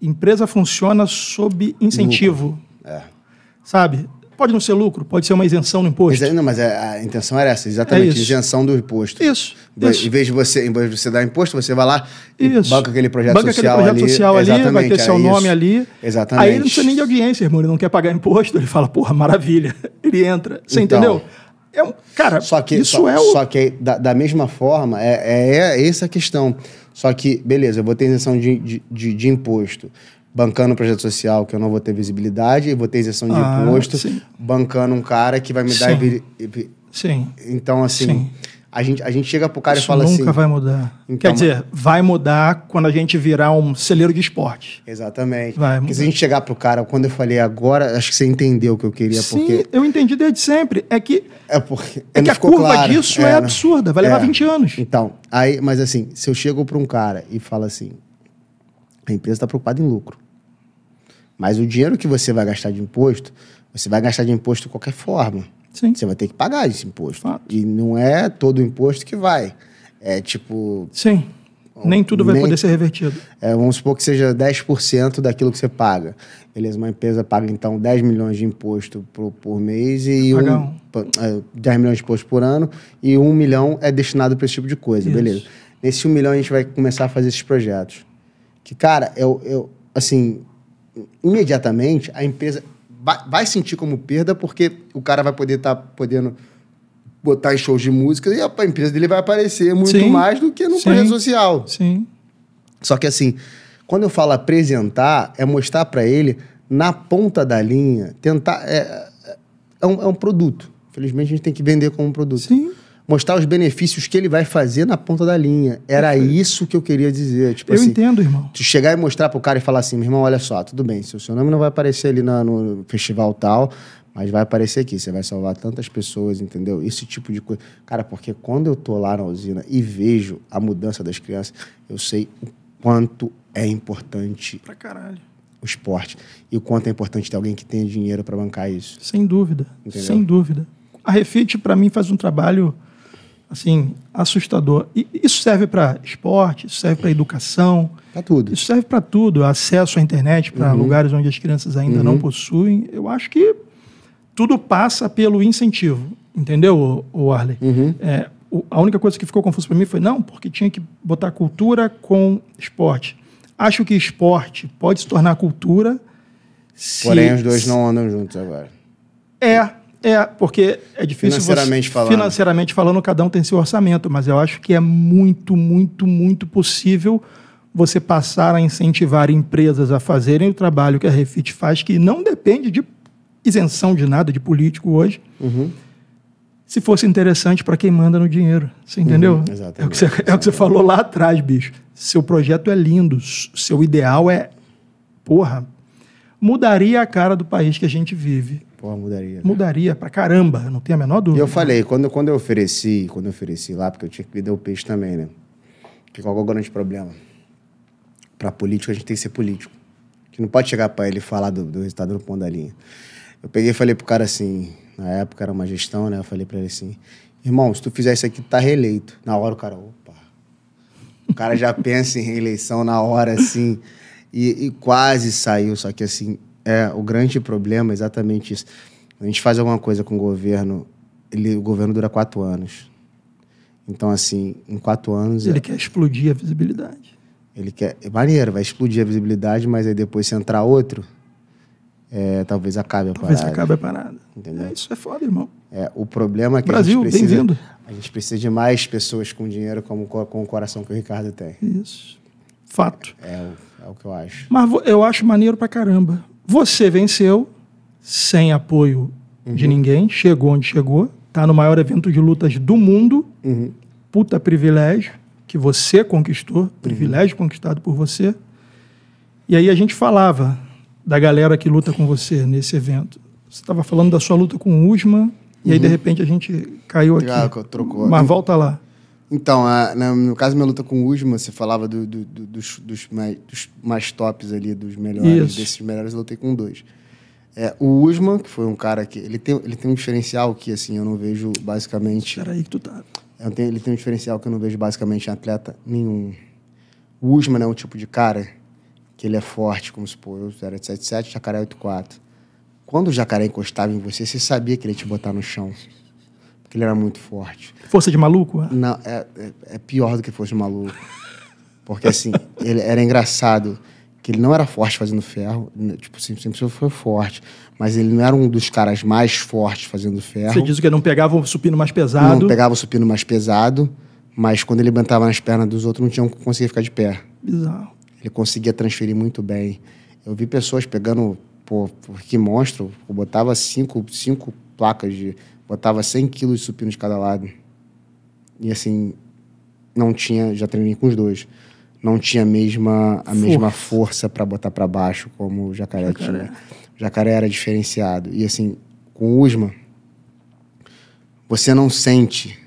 Empresa funciona sob incentivo. É. Sabe? Pode não ser lucro, pode ser uma isenção no imposto. É, não, mas é, a, intenção era essa, exatamente, é isenção do imposto. Isso, isso. Em vez de você, em vez de você dar imposto, você vai lá e isso. banca aquele projeto banca social aquele projeto ali. social ali, exatamente, vai ter seu é nome isso. ali. Exatamente. Aí ele não precisa nem de audiência, irmão, ele não quer pagar imposto, ele fala, porra, maravilha, ele entra. Você então, entendeu? É um, cara, só que, isso só, é o... Só que da, da mesma forma, é, é, é, essa a questão. Só que, beleza, eu vou ter isenção de, de, de, de imposto bancando um projeto social que eu não vou ter visibilidade, vou ter isenção de ah, imposto, sim. bancando um cara que vai me dar... Sim. Sim. Então, assim... Sim. A gente, a gente chega pro cara Isso e fala nunca assim. Nunca vai mudar. Então, Quer dizer, vai mudar quando a gente virar um celeiro de esporte. Exatamente. Vai porque mudar. se a gente chegar pro cara, quando eu falei agora, acho que você entendeu o que eu queria. Sim, porque... eu entendi desde sempre. É que. É, porque, é que a curva claro. disso é, é né? absurda, vai é. levar é. 20 anos. Então, aí, mas assim, se eu chego pra um cara e falo assim: a empresa está preocupada em lucro. Mas o dinheiro que você vai gastar de imposto, você vai gastar de imposto de qualquer forma. Sim. Você vai ter que pagar esse imposto. Fato. E não é todo o imposto que vai. É tipo. Sim. Nem tudo vai poder ser revertido. É, vamos supor que seja 10% daquilo que você paga. Beleza, uma empresa paga então 10 milhões de imposto por, por mês e um. 10 é, milhões de imposto por ano e 1 milhão é destinado para esse tipo de coisa, Isso. beleza. Nesse 1 milhão a gente vai começar a fazer esses projetos. Que, cara, eu, eu assim, imediatamente a empresa vai, vai sentir como perda, porque o cara vai poder estar tá podendo botar em shows de música e a, empresa dele vai aparecer muito sim, mais do que no rede social. Sim. Só que assim, quando eu falo apresentar, é mostrar para ele na ponta da linha, tentar. É, é, é um, é um produto. Infelizmente a gente tem que vender como um produto. Sim mostrar os benefícios que ele vai fazer na ponta da linha. Era Perfeito. isso que eu queria dizer. Tipo eu assim, entendo, irmão. Tu chegar e mostrar pro cara e falar assim, meu irmão, olha só, tudo bem, seu, seu nome não vai aparecer ali na, no festival tal, mas vai aparecer aqui, você vai salvar tantas pessoas, entendeu? Esse tipo de coisa. Cara, porque quando eu tô lá na usina e vejo a mudança das crianças, eu sei o quanto é importante. Pra caralho o esporte e o quanto é importante ter alguém que tenha dinheiro para bancar isso. Sem dúvida, Entendeu? sem dúvida. A Refit, para mim, faz um trabalho assim, assustador. E isso serve para esporte, isso serve para educação. Para tudo. Isso serve para tudo. Acesso à internet para uhum. lugares onde as crianças ainda uhum. não possuem. Eu acho que tudo passa pelo incentivo. Entendeu, o Arley? Uhum. É, o, a única coisa que ficou confusa para mim foi não, porque tinha que botar cultura com esporte. Acho que esporte pode se tornar cultura. Se, Porém, os dois se... não andam juntos agora. É, é, porque é difícil. Financeiramente você, falando. Financeiramente falando, cada um tem seu orçamento, mas eu acho que é muito, muito, muito possível você passar a incentivar empresas a fazerem o trabalho que a Refit faz, que não depende de isenção de nada, de político hoje. Uhum. Se fosse interessante para quem manda no dinheiro. Você entendeu? Uhum, exatamente, é, o que você, é o que você falou lá atrás, bicho. Seu projeto é lindo, seu ideal é. Porra, mudaria a cara do país que a gente vive Porra, mudaria. Né? Mudaria pra caramba, não tem a menor dúvida. E eu falei, quando, quando eu ofereci, quando eu ofereci lá, porque eu tinha que vender o peixe também, né? que qual é o grande problema? Pra político, a gente tem que ser político. que não pode chegar pra ele e falar do, do resultado no ponto da linha. Eu peguei e falei pro cara assim, na época era uma gestão, né? Eu falei pra ele assim, irmão, se tu fizer isso aqui, tu tá reeleito. Na hora o cara, opa. O cara já pensa em reeleição na hora, assim. E, e, quase saiu, só que assim, é o grande problema, é exatamente isso. A gente faz alguma coisa com o governo, ele, o governo dura quatro anos. Então, assim, em quatro anos. Ele é... quer explodir a visibilidade. Ele quer. É maneiro, vai explodir a visibilidade, mas aí depois se entrar outro, é, talvez acabe a talvez parada. Talvez acabe a parada. Entendeu? É, isso é foda, irmão. É, o problema é que Brasil, a gente precisa. Bem-vindo. A gente precisa de mais pessoas com dinheiro como com o coração que o Ricardo tem. Isso. Fato. É, é, o, é o que eu acho. Mas eu acho maneiro pra caramba você venceu sem apoio uhum. de ninguém, chegou onde chegou, tá no maior evento de lutas do mundo. Uhum. Puta privilégio que você conquistou, uhum. privilégio conquistado por você. E aí a gente falava da galera que luta com você nesse evento. Você estava falando da sua luta com o Usman, e aí de uhum. repente a gente caiu aqui. Ah, trocou. Mas volta lá. Então, a, na, no caso da minha luta com o Usman, você falava do, do, do, dos, dos, mais, dos, mais, tops ali, dos melhores, Isso. desses melhores, eu lutei com dois. É, o Usman, que foi um cara que. Ele tem, ele tem um diferencial que, assim, eu não vejo basicamente. Era aí que tu tá. Tenho, ele tem um diferencial que eu não vejo basicamente em atleta nenhum. O Usman é um tipo de cara que ele é forte, como se supor, eu era de 77, jacaré 84. Quando o jacaré encostava em você, você sabia que ele ia te botar no chão. Porque ele era muito forte. Força de maluco? Não, é, é, é pior do que força de maluco. Porque, assim, ele era engraçado que ele não era forte fazendo ferro. Né, tipo, sempre, sempre foi forte. Mas ele não era um dos caras mais fortes fazendo ferro. Você diz que ele não pegava o supino mais pesado? Não pegava o supino mais pesado. Mas quando ele levantava nas pernas dos outros, não tinha conseguia ficar de pé. Bizarro. Ele conseguia transferir muito bem. Eu vi pessoas pegando... Pô, que monstro. Eu botava cinco, cinco placas de botava 100 quilos de supino de cada lado. E assim, não tinha, já treinei com os dois, não tinha a mesma, a força. mesma força para botar para baixo como o jacaré, jacaré, tinha. O jacaré era diferenciado. E assim, com o Usman, você não sente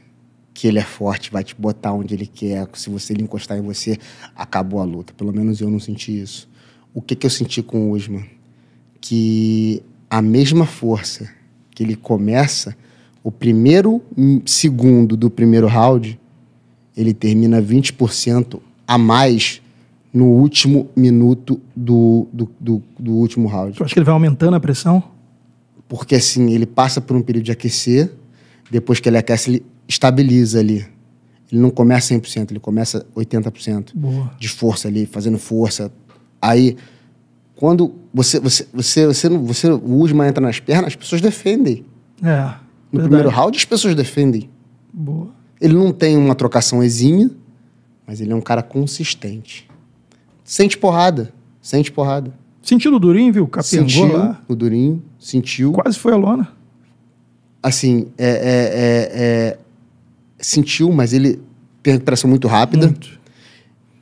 que ele é forte, vai te botar onde ele quer. Se você lhe encostar em você, acabou a luta. Pelo menos eu não senti isso. O que, que eu senti com o Usman? Que a mesma força que ele começa, o primeiro segundo do primeiro round, ele termina 20% a mais no último minuto do, do, do, do último round. Tu acha que ele vai aumentando a pressão? Porque assim, ele passa por um período de aquecer, depois que ele aquece, ele estabiliza ali. Ele não começa 100%, ele começa 80% Boa. de força ali, fazendo força. Aí, quando você, você, você, você, você, o Usman entra nas pernas, as pessoas defendem. É. No Verdade. primeiro round, as pessoas defendem. Boa. Ele não tem uma trocação exímia, mas ele é um cara consistente. Sente porrada. Sente porrada. Sentiu no Durinho, viu? Capengou sentiu lá. no Durinho. Sentiu. Quase foi a lona. Assim, é, é, é, é, sentiu, mas ele tem recuperação muito rápida. Muito.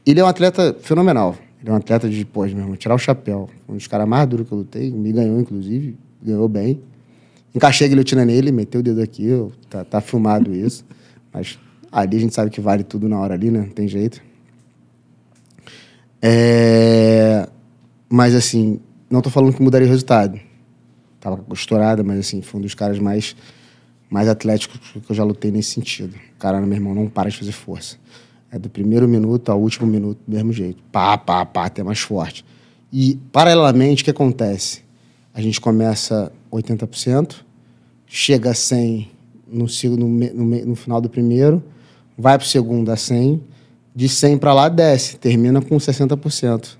Ele é um atleta fenomenal. Ele é um atleta de, pô, meu irmão, tirar o chapéu. Um dos caras mais duros que eu lutei. Me ganhou, inclusive. Ganhou bem encaixei a guilhotina nele, meteu o dedo aqui, eu, tá, tá filmado isso. Mas ali a gente sabe que vale tudo na hora ali, né? Não tem jeito. É... Mas assim, não tô falando que mudaria o resultado. Tava gosturada mas assim, foi um dos caras mais, mais atléticos que eu já lutei nesse sentido. Cara, meu irmão, não para de fazer força. É do primeiro minuto ao último minuto, do mesmo jeito. Pá, pá, pá, até mais forte. E, paralelamente, o que acontece? A gente começa 80%, chega a 100 no, no, no final do primeiro, vai para o segundo a 100, de 100 para lá desce, termina com 60%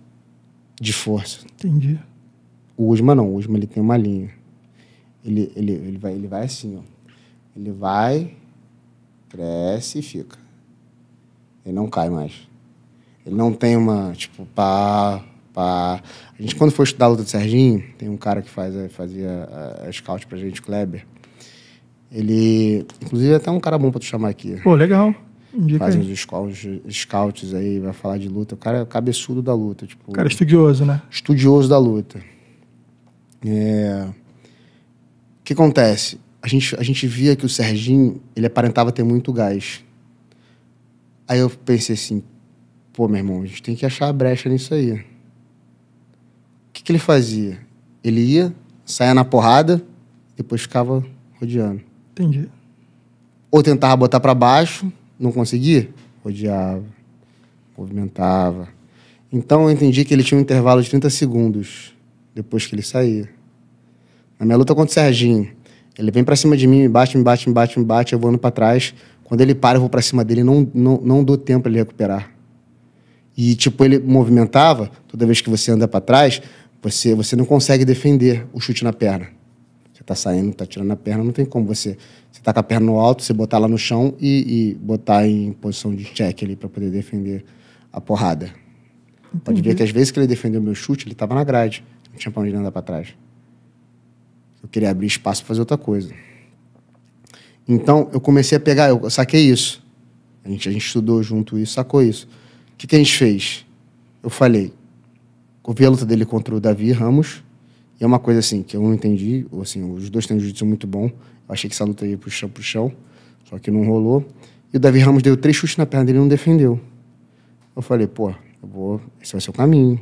de força. Entendi. O Usma não, o Usma ele tem uma linha. Ele, ele, ele, vai, ele vai assim, ó. Ele vai, cresce e fica. Ele não cai mais. Ele não tem uma, tipo, pá, Pá. A gente, quando foi estudar a luta de Serginho, tem um cara que faz, fazia a, eh, eh, scout pra gente, Kleber. Ele, inclusive, é até um cara bom pra tu chamar aqui. Pô, legal. Indica faz aí. uns scouts, scouts aí, vai falar de luta. O cara é cabeçudo da luta. Tipo, cara é estudioso, né? Estudioso da luta. É... O que acontece? A gente, a gente via que o Serginho, ele aparentava ter muito gás. Aí eu pensei assim, pô, meu irmão, a gente tem que achar a brecha nisso aí que, que ele fazia? Ele ia, saia na porrada, depois ficava rodeando. Entendi. Ou tentava botar para baixo, não conseguia, rodeava, movimentava. Então eu entendi que ele tinha um intervalo de 30 segundos depois que ele saía. Na minha luta contra o Serginho, ele vem para cima de mim, me bate, me bate, me bate, me bate, eu vou para trás. Quando ele para, eu vou para cima dele, não, não, não dou tempo pra ele recuperar. E, tipo, ele movimentava, toda vez que você anda para trás, você, você não consegue defender o chute na perna. Você está saindo, está tirando a perna, não tem como você. Você está com a perna no alto, você botar ela no chão e, e botar em posição de check ali para poder defender a porrada. Entendi. Pode ver que às vezes que ele defendeu meu chute, ele estava na grade. Não tinha para onde andar para trás. Eu queria abrir espaço para fazer outra coisa. Então, eu comecei a pegar, eu saquei isso. A gente, a gente estudou junto isso, sacou isso. O que, que a gente fez? Eu falei, eu vi a luta dele contra o Davi Ramos. E é uma coisa assim que eu não entendi. Assim, os dois têm um jiu-jitsu muito bom. Eu achei que essa luta ia pro chão, pro chão. Só que não rolou. E o Davi Ramos deu três chutes na perna dele e não defendeu. Eu falei, pô, eu vou, esse vai ser o caminho.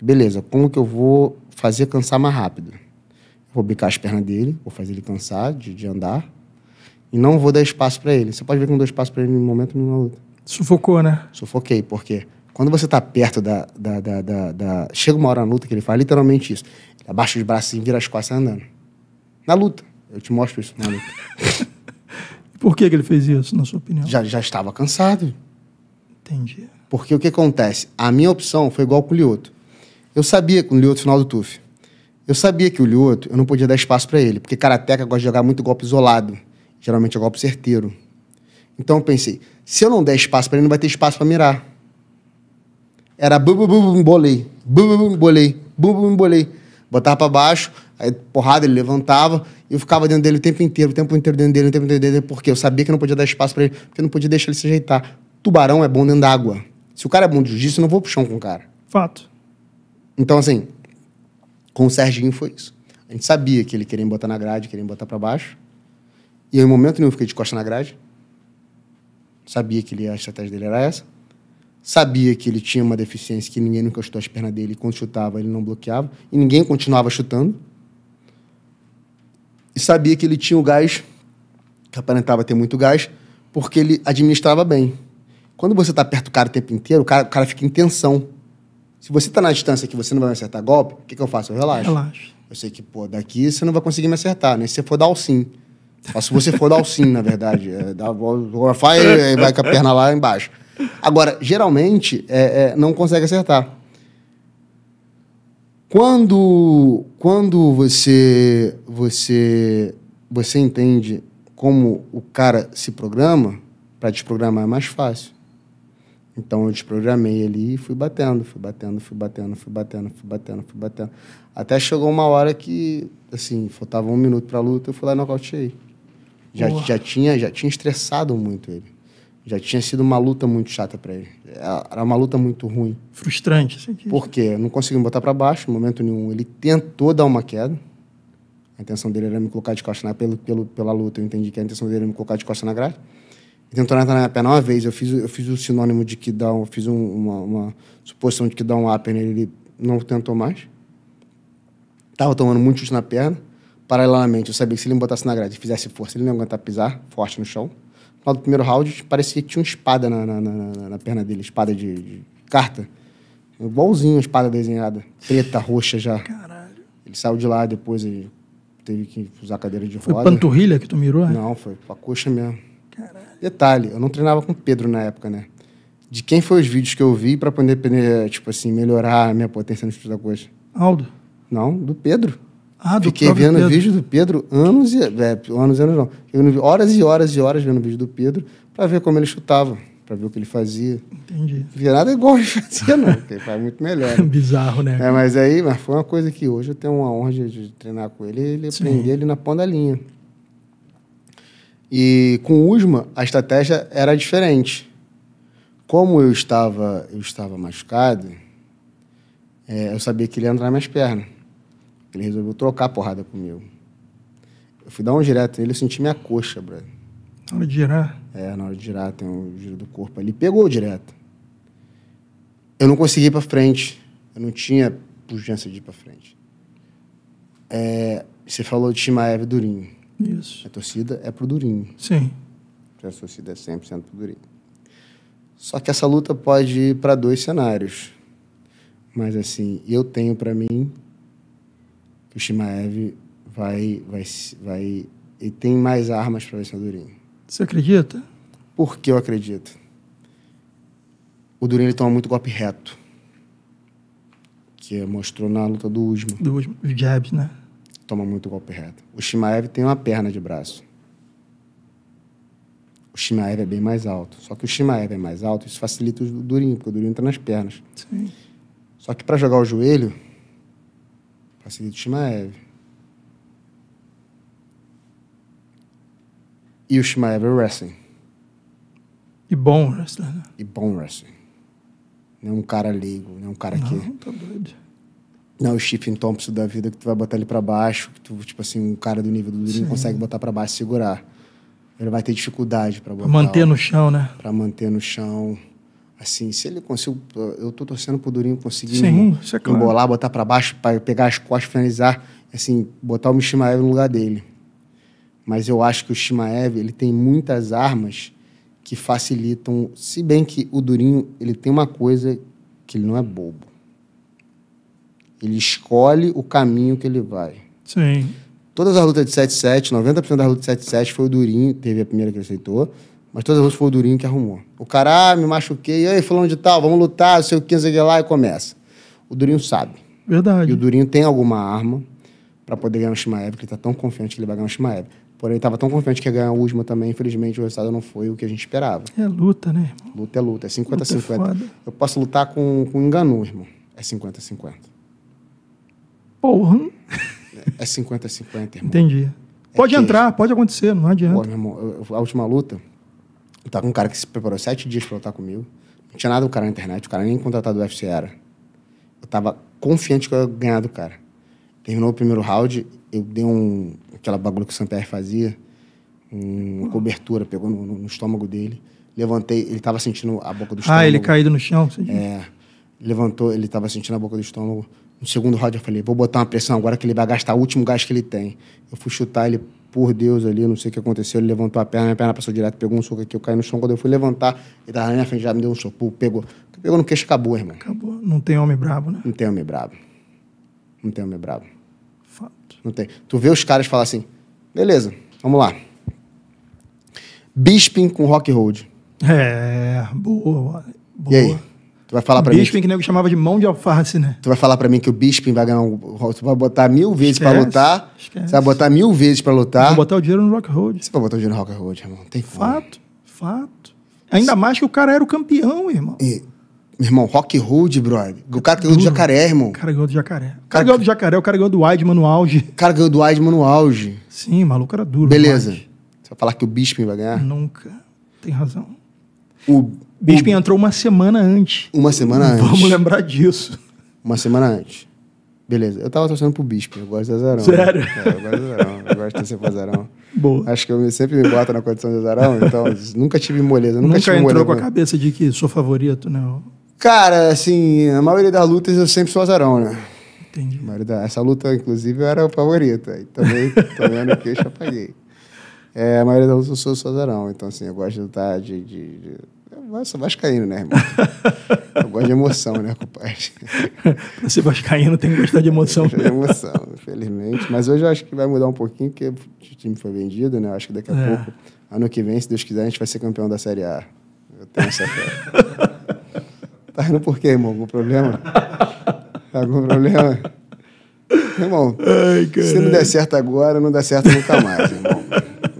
Beleza, como que eu vou fazer cansar mais rápido? Eu vou bicar as pernas dele, vou fazer ele cansar de, de andar. E não vou dar espaço para ele. Você pode ver que não dou espaço para ele em momento nenhum na luta. Sufocou, né? Sufoquei, porque quando você está perto da, da, da, da, Chega uma hora na luta que ele faz literalmente isso. Ele abaixa os braços e vira as costas andando. Na luta. Eu te mostro isso na luta. Por que, que ele fez isso, na sua opinião? Já, já estava cansado. Entendi. Porque o que acontece? A minha opção foi igual com o Lioto. Eu sabia com o Lioto final do TUF. Eu sabia que o Lioto, eu não podia dar espaço para ele, porque Karateka gosta de jogar muito golpe isolado. Geralmente é golpe certeiro. Então eu pensei, se eu não der espaço para ele, não vai ter espaço para mirar. Era bum, bum, bum, bolei. Bum, bum, bolei. Bum, bum, bolei. Botava pra baixo, aí porrada, ele levantava. E eu ficava dentro dele o tempo inteiro, o tempo inteiro dentro dele, o tempo inteiro dentro dele. Porque eu sabia que não podia dar espaço para ele, porque eu não podia deixar ele se ajeitar. Tubarão é bom dentro d'água. Se o cara é bom de jiu-jitsu, eu não vou pro chão com o cara. Fato. Então, assim, com o Serginho foi isso. A gente sabia que ele queria me botar na grade, queria me botar para baixo. E eu, em momento nenhum, fiquei de costa na grade. Sabia que ele, a estratégia dele era essa sabia que ele tinha uma deficiência, que ninguém nunca chutou as pernas dele, e quando chutava ele não bloqueava, e ninguém continuava chutando. E sabia que ele tinha o gás, que aparentava ter muito gás, porque ele administrava bem. Quando você está perto do cara o tempo inteiro, o cara, o cara fica em tensão. Se você está na distância que você não vai acertar golpe, o que, que eu faço? Eu relaxo. Relaxo. Eu sei que, pô, daqui você não vai conseguir me acertar, nem né? se você for dar o sim. se você for dar o sim, na verdade. É, dá, vai, vai com a perna lá embaixo. Agora, geralmente, é, é, não consegue acertar. Quando, quando você, você, você entende como o cara se programa, para desprogramar é mais fácil. Então eu desprogramei ali e fui batendo, fui batendo, fui batendo, fui batendo, fui batendo, fui batendo. Até chegou uma hora que, assim, faltava um minuto para a luta, eu fui lá e nocauteei. Já, já, tinha, já tinha estressado muito ele. Já tinha sido uma luta muito chata para ele. É, era uma luta muito ruim. Frustrante, assim. Que... Por quê? Não conseguiu me botar para baixo em momento nenhum. Ele tentou dar uma queda. A intenção dele era me colocar de costa na pelo, pelo pela luta. Eu entendi que a intenção dele era me colocar de costa na grade. Ele tentou entrar na minha perna uma vez. Eu fiz, eu fiz o sinônimo de que dá um, fiz um, uma, uma, suposição de que dá um up nele. Ele não tentou mais. Tava tomando muito chute na perna. Paralelamente, eu sabia que se ele me botasse na grade e fizesse força, ele não ia aguentar pisar forte no chão final do primeiro round, parecia que tinha uma espada na, na, na, na perna dele, espada de, de carta. Igualzinho a espada desenhada. Preta, roxa já. Caralho. Ele saiu de lá depois, ele teve que usar cadeira de foi roda. Foi panturrilha que tu mirou? É? Não, foi a coxa mesmo. Caralho. Detalhe, eu não treinava com o Pedro na época, né? De quem foi os vídeos que eu vi para poder, tipo assim, melhorar a minha potência no estudo da coxa? Aldo. Não, do Pedro. Ah, do Fiquei vendo Pedro. vídeo do Pedro anos e é, anos, anos não. horas e horas e horas vendo vídeo do Pedro para ver como ele chutava, para ver o que ele fazia. Entendi. Não via nada igual ele fazia, não, porque ele faz muito melhor. Né? Bizarro, né? É, mas aí mas foi uma coisa que hoje eu tenho uma honra de, de treinar com ele e ele aprender ele na ponta da linha. E com o Usma, a estratégia era diferente. Como eu estava, eu estava machucado, é, eu sabia que ele ia entrar nas minhas pernas. Ele resolveu trocar a porrada comigo. Eu fui dar um direto nele, eu senti minha coxa, brother. Na hora de girar? É, na hora de girar, tem um giro do corpo ali. Pegou direto. Eu não consegui ir pra frente. Eu não tinha pujança de ir pra frente. É, você falou de Shimaev Durinho. Isso. A torcida é pro Durinho. Sim. A torcida é 100% pro Durinho. Só que essa luta pode ir para dois cenários. Mas assim, eu tenho para mim o Shimaev vai, vai, vai e tem mais armas para vencer o Durinho. Você acredita? Por que eu acredito? O Durinho ele toma muito golpe reto, que mostrou na luta do Usman. Do Usman, os né? Toma muito golpe reto. O Shimaev tem uma perna de braço. O Shimaev é bem mais alto. Só que o Shimaev é mais alto, isso facilita o Durinho, porque o Durinho entra nas pernas. Sim. Só que para jogar o joelho, a seguir o Shimaev. É e o Shimaev é wrestling. E bom wrestler, né? E bom wrestling. Não é um cara leigo, não é um cara não, que... Não, tá doido. Não, é o Stephen Thompson da vida que tu vai botar ele para baixo, que tu, tipo assim, um cara do nível do Durinho consegue botar para baixo e segurar. Ele vai ter dificuldade para botar. Né? Pra manter no chão, né? Para manter no chão assim, se ele conseguir, eu tô torcendo pro Durinho conseguir Sim, um, é claro. embolar, botar para baixo, para pegar as costas, finalizar, assim, botar o Mishimaev no lugar dele. Mas eu acho que o Shimaev, ele tem muitas armas que facilitam, se bem que o Durinho, ele tem uma coisa que ele não é bobo. Ele escolhe o caminho que ele vai. Sim. Todas as lutas de 7-7, 90% das lutas de 7-7 foi o Durinho, teve a primeira que ele aceitou, mas todas as vezes foi o Durinho que arrumou. O cara, ah, me machuquei, aí, fulano de tal, vamos lutar, sei o que, sei o que lá, e começa. O Durinho sabe. Verdade. E o Durinho tem alguma arma para poder ganhar o Shimaev, porque ele tá tão confiante que ele vai ganhar o Shimaev. Porém, ele tava tão confiante que ia ganhar o Usma também, infelizmente o resultado não foi o que a gente esperava. É luta, né, irmão? Luta é luta, é 50-50. É Eu posso lutar com, com Enganu, irmão. É 50-50. Porra. É 50-50, irmão. Entendi. É pode que... entrar, pode acontecer, não adianta. Pô, meu irmão, a última luta, eu tá tava com um cara que se preparou sete dias para lutar comigo. Não tinha nada do cara na internet, o cara nem contratado do UFC era. Eu tava confiante que eu ia ganhar do cara. Terminou o primeiro round, eu dei um. aquela bagulho que o Sampierre fazia, um, uma cobertura, pegou no, no, estômago dele. Levantei, ele tava sentindo a boca do estômago. Ah, ele caído no chão? é. Levantou, ele tava sentindo a boca do estômago. No segundo round eu falei, vou botar uma pressão agora que ele vai gastar o último gás que ele tem. Eu fui chutar, ele por Deus ali, não sei o que aconteceu, ele levantou a perna, minha perna passou direto, pegou um soco aqui, eu caí no chão, quando eu fui levantar, ele tava na minha frente, já me deu um soco, pegou, pegou no queixo, acabou, irmão. Acabou, não tem homem brabo, né? Não tem homem brabo, não tem homem brabo. Fato. Não tem. Tu vê os caras falar assim, beleza, vamos lá. Bisping com Rock Road. É, boa, boa. E aí? Tu vai falar para mim. Bisping, que nego chamava de mão de alface, né? Tu vai falar para mim que o Bisping vai ganhar um. Tu vai botar mil vezes para lutar. Esquece. Você vai botar mil vezes para lutar. Vou botar o dinheiro no Rock Road. Você vai botar o dinheiro no Rock Road, irmão. Tem Fato, fome. fato. Ainda mais que o cara era o campeão, irmão. E, meu irmão, Rock Road, brother. O cara ganhou do jacaré, irmão. O cara ganhou do jacaré. O cara ganhou do jacaré, o cara ganhou do Weidman no auge. O cara ganhou do Weidman no auge. Sim, maluco era duro. Beleza. Você vai falar que o Bisping vai ganhar? Nunca. Tem razão. O Bisping entrou uma semana antes. Uma semana antes. Vamos lembrar disso. Uma semana antes. Beleza. Eu tava torcendo pro Bisping, eu gosto de azarão. Né? Sério? Né? É, eu gosto de azarão, eu gosto de ser azarão. Boa. Acho que eu sempre me boto na condição de azarão, então nunca tive moleza. Nunca, nunca tive entrou moleza. com a cabeça de que sou favorito, né? Cara, assim, a maioria das lutas eu sempre sou azarão, né? Entendi. Da... Essa luta, inclusive, eu era o favorito. E também, também no queixo, apaguei. É, a maioria das lutas eu sou, sou azarão, então assim, eu gosto de lutar de, de, de eu sou vascaíno, né, irmão? Eu gosto de emoção, né, compadre? pra ser vascaíno tem que gostar de emoção. de emoção, infelizmente. Mas hoje eu acho que vai mudar um pouquinho, porque o time foi vendido, né? Eu acho que daqui a é. pouco, ano que vem, se Deus quiser, a gente vai ser campeão da Série A. Eu tenho essa fé. tá rindo por quê, irmão? Algum problema? Tá algum problema? Irmão, Ai, se não der certo agora, não dá certo nunca mais, irmão.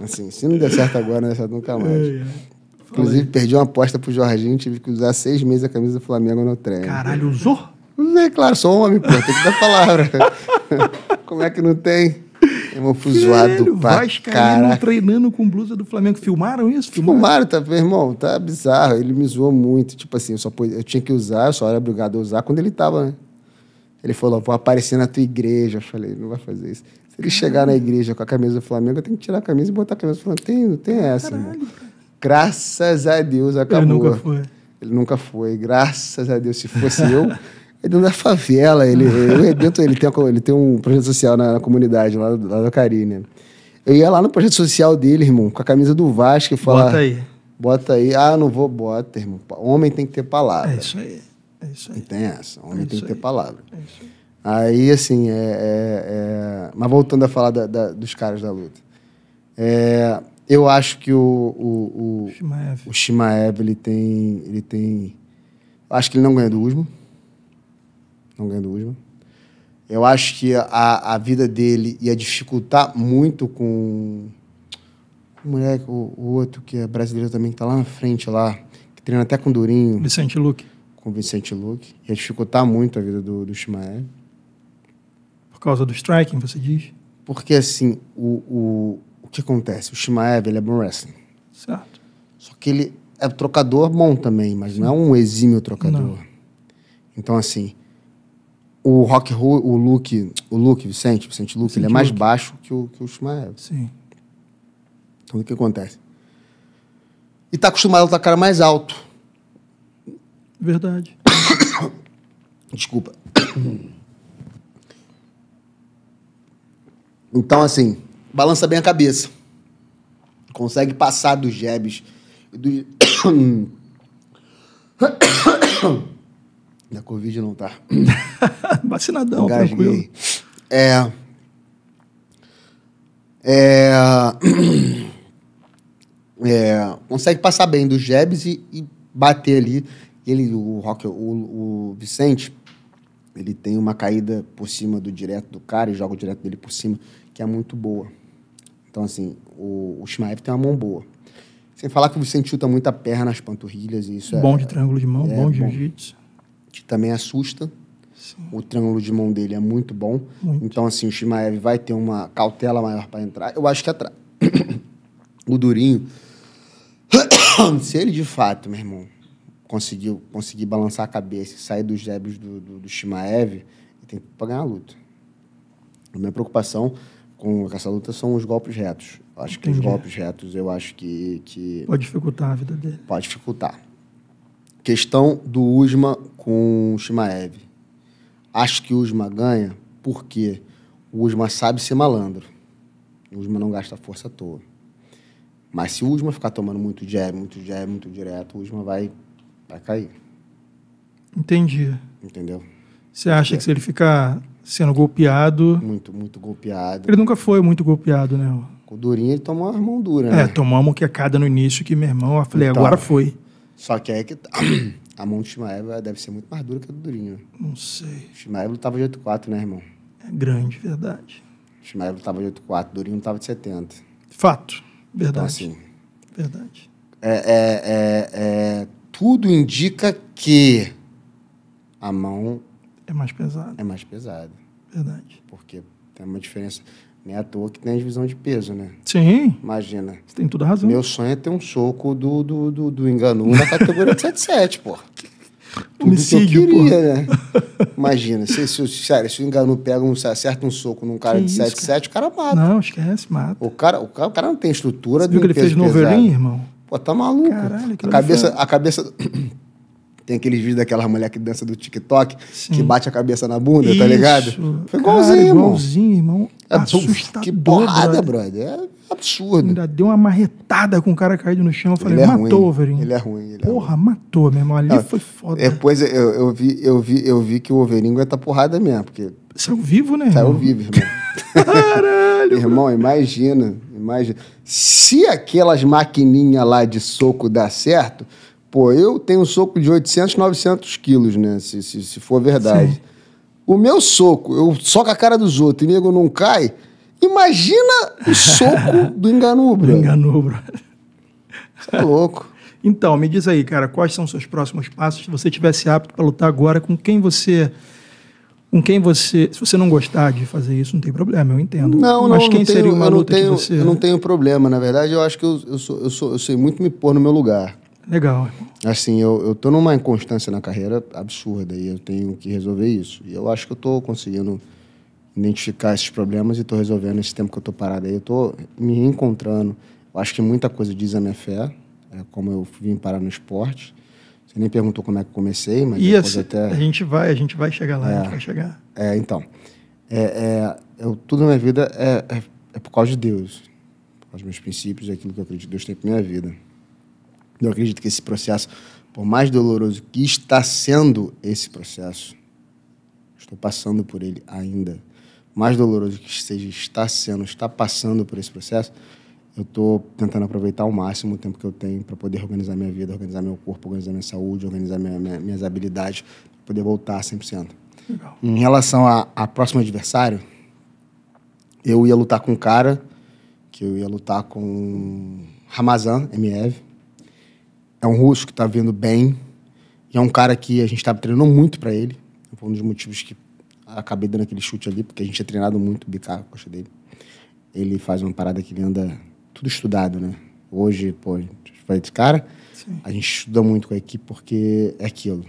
Assim, se não der certo agora, não dá certo nunca mais. Ai, ai. Inclusive, perdi uma aposta pro Jorginho, tive que usar seis meses a camisa do Flamengo no treino. Caralho, usou? Usei, claro, sou homem, pô, tem que dar palavra. Como é que não tem? Irmão, fui zoado pra treinando com blusa do Flamengo. Filmaram isso? Filmaram, Filmaram tá, meu irmão, tá bizarro. Ele me zoou muito. Tipo assim, eu, só eu tinha que usar, eu só era obrigado a usar quando ele tava, né? Ele falou, vou aparecer na tua igreja. Eu falei, não vai fazer isso. Se ele chegar na igreja com a camisa do Flamengo, eu tenho que tirar a camisa e botar a camisa do Flamengo. Tem, não tem essa, né? Caralho, irmão. Cara. Graças a Deus acabou. Ele nunca foi. Ele nunca foi. Graças a Deus. Se fosse eu, ele não é favela. Ele, eu rebento, ele tem, ele tem um projeto social na, na comunidade, lá, lá do Eu ia lá no projeto social dele, irmão, com a camisa do Vasco e falar. Bota aí. Bota aí. Ah, não vou, bota, irmão. Homem tem que ter palavra. É isso aí. É isso aí. E tem essa. Homem é tem que ter aí. palavra. É isso aí. Aí, assim, é, é, é, Mas voltando a falar da, da, dos caras da luta. É, eu acho que o, o, o Shimaev, o Shimaev ele tem, ele tem... Acho que ele não ganha do Usman. Não ganha do Usman. Eu acho que a, a vida dele ia dificultar muito com o moleque, o, o outro que é brasileiro também, que tá lá na frente, lá, que treina até com Durinho. Vicente Luque. Com Vicente Luque. Ia dificultar muito a vida do, do Shimaev. Por causa do striking, você diz? Porque, assim, o, o, o que acontece? O Shimaev, ele é bom wrestling. Certo. Só que ele é trocador bom também, mas não é um exímio trocador. Não. Então, assim, o Rock o Luke, o Luke, Vicente, Vicente Luke, Vicente ele é mais Luke. baixo que o, que o Shimaev. Sim. Então, o que acontece? E tá acostumado a estar cara mais alto. Verdade. Desculpa. Então, assim, balança bem a cabeça. Consegue passar dos jabs. Do... Na Covid não tá. Vacinadão, tranquilo. É. É... é... Consegue passar bem dos jabs e, e bater ali. Ele, o, Rock, o, o Vicente, ele tem uma caída por cima do direto do cara e joga o direto dele por cima, que é muito boa. Então, assim, o, o Shimaev tem uma mão boa. Sem falar que o Vicente chuta tá muita perna nas panturrilhas e isso é Bom é, de triângulo de mão, é bom de jiu-jitsu. Que também assusta. Sim. O triângulo de mão dele é muito bom. Muito. Então, assim, o Shimaev vai ter uma cautela maior para entrar. Eu acho que atrás. o Durinho, se ele de fato, meu irmão, conseguiu, conseguir balançar a cabeça e sair dos débios do, do, do Shimaev, ele tem que pagar a luta. A minha preocupação com essa luta são os golpes retos. Acho Entendi. que os golpes retos, eu acho que, que... Pode dificultar a vida dele. Pode dificultar. Questão do Usma com o Shimaev. Acho que o Usma ganha porque o Usma sabe ser malandro. O Usma não gasta força à toa. Mas se o Usma ficar tomando muito jab, muito jab, muito direto, o Usma vai, vai cair. Entendi. Entendeu? Você acha é. que se ele ficar sendo golpeado. Muito, muito golpeado. Ele nunca foi muito golpeado, né? Com o Durinho ele tomou uma mão dura, é, né? É, tomou uma moquecada no início que meu irmão, eu falei, então, agora foi. Só que é que tá, a mão do Shimaev deve ser muito mais dura que a do Durinho. Não sei. O Shimaev lutava de 8,4, né, irmão? É grande, verdade. O Shimaev lutava de 8,4, o Durinho lutava de 70. Fato, então, verdade. Então, assim, verdade. É, é, é, é, tudo indica que a mão é mais pesado. É mais pesado. Verdade. Porque tem uma diferença. Nem é à toa que tem a divisão de peso, né? Sim. Imagina. Você tem toda a razão. Meu sonho é ter um soco do, do, do, do Enganu na categoria de 77, pô. Tudo Homicídio, que eu queria, pô. né? Imagina, se, se, se, se o Enganu pega um, acerta um soco num cara que de 77, o cara mata. Não, esquece, mata. O cara, o cara, o cara não tem estrutura Você de viu um que ele fez no Overin, irmão? Pô, tá maluco. Caralho, a cabeça, a cabeça tem aqueles vídeos daquela mulher que dança do TikTok, Sim. que bate a cabeça na bunda, Isso. tá ligado? Foi igualzinho, Cara, irmão. Igualzinho, irmão. É que porrada, brother. É absurdo. Ainda deu uma marretada com o cara caído no chão. Eu falei, ele é matou, o Overin. Ele é ruim. Ele é Porra, matou, meu irmão. Ali Não, foi foda. Depois eu, eu, vi, eu, vi, eu vi que o Overin tá porrada mesmo. Porque... Saiu vivo, né? Saiu irmão? vivo, irmão. Caralho! irmão, imagina. Imagina. Se aquelas maquininhas lá de soco dá certo, Pô, eu tenho um soco de 800, 900 quilos, né? Se, se, se for verdade. Sim. O meu soco, eu soco a cara dos outros e o nego não cai. Imagina o soco do enganubro. Do enganubro. Você é louco. Então, me diz aí, cara, quais são os seus próximos passos? Se você tivesse apto para lutar agora, com quem você com quem você. Se você não gostar de fazer isso, não tem problema, eu entendo. Não, Mas não, quem não seria tenho, uma luta não você... Eu não tenho problema. Na verdade, eu acho que eu, eu, sou, eu, sou, eu sei muito me pôr no meu lugar. Legal. Assim, eu, eu tô numa inconstância na carreira absurda e eu tenho que resolver isso. E eu acho que eu tô conseguindo identificar esses problemas e tô resolvendo esse tempo que eu tô parado aí. Eu tô me reencontrando. Eu acho que muita coisa diz a minha fé, é como eu vim parar no esporte. Você nem perguntou como é que comecei, mas e depois a, até... A gente vai, a gente vai chegar lá, é, a gente vai chegar. É, então. É, é, eu, tudo na minha vida é, é, é por causa de Deus. Por causa dos meus princípios, é aquilo que eu acredito que Deus tem para minha vida. Eu acredito que esse processo, por mais doloroso que está sendo esse processo, estou passando por ele ainda, mais doloroso que esteja, está sendo, está passando por esse processo, eu estou tentando aproveitar ao máximo o tempo que eu tenho para poder organizar minha vida, organizar meu corpo, organizar minha saúde, organizar minha, minha, minhas habilidades, para poder voltar 100%. Legal. Em relação ao próximo adversário, eu ia lutar com um cara, que eu ia lutar com Ramazan Miev, é um russo que está vindo bem. E é um cara que a gente estava treinando muito para ele. Foi um dos motivos que acabei dando aquele chute ali, porque a gente tinha treinado muito bicar a coxa dele. Ele faz uma parada que ele anda tudo estudado, né? Hoje, pô, a gente vai esse cara. Sim. A gente estuda muito com a equipe porque é aquilo.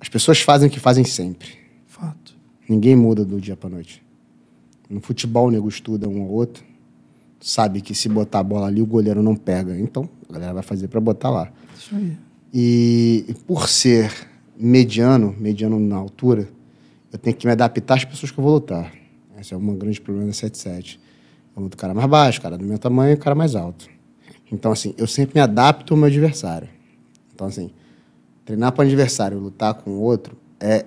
As pessoas fazem o que fazem sempre. Fato. Ninguém muda do dia para noite. No futebol, o nego estuda um ao outro sabe que se botar a bola ali, o goleiro não pega. Então, a galera vai fazer para botar lá. Isso aí. E, e por ser mediano, mediano na altura, eu tenho que me adaptar às pessoas que eu vou lutar. Esse é um grande problema da 77. Eu luto cara mais baixo, cara do meu tamanho, o cara mais alto. Então, assim, eu sempre me adapto ao meu adversário. Então, assim, treinar para um adversário lutar com o outro é,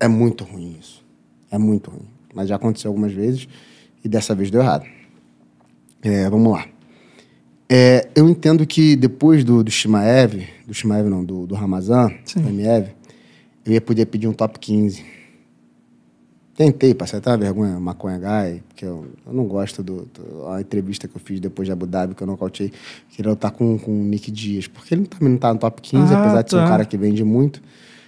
é muito ruim isso. É muito ruim. Mas já aconteceu algumas vezes e dessa vez deu errado. É, vamos lá. É, eu entendo que depois do, do Shimaev, do Shimaev não, do, do Ramazan, Sim. do MF, eu ia poder pedir um top 15. Tentei passei até uma vergonha, maconha guy, porque eu, eu não gosto do, do, A entrevista que eu fiz depois de Abu Dhabi, que eu nocautei, queria lutar tá com, com o Nick Dias, porque ele também não tá no top 15, ah, apesar tá. de ser um tá. cara que vende muito.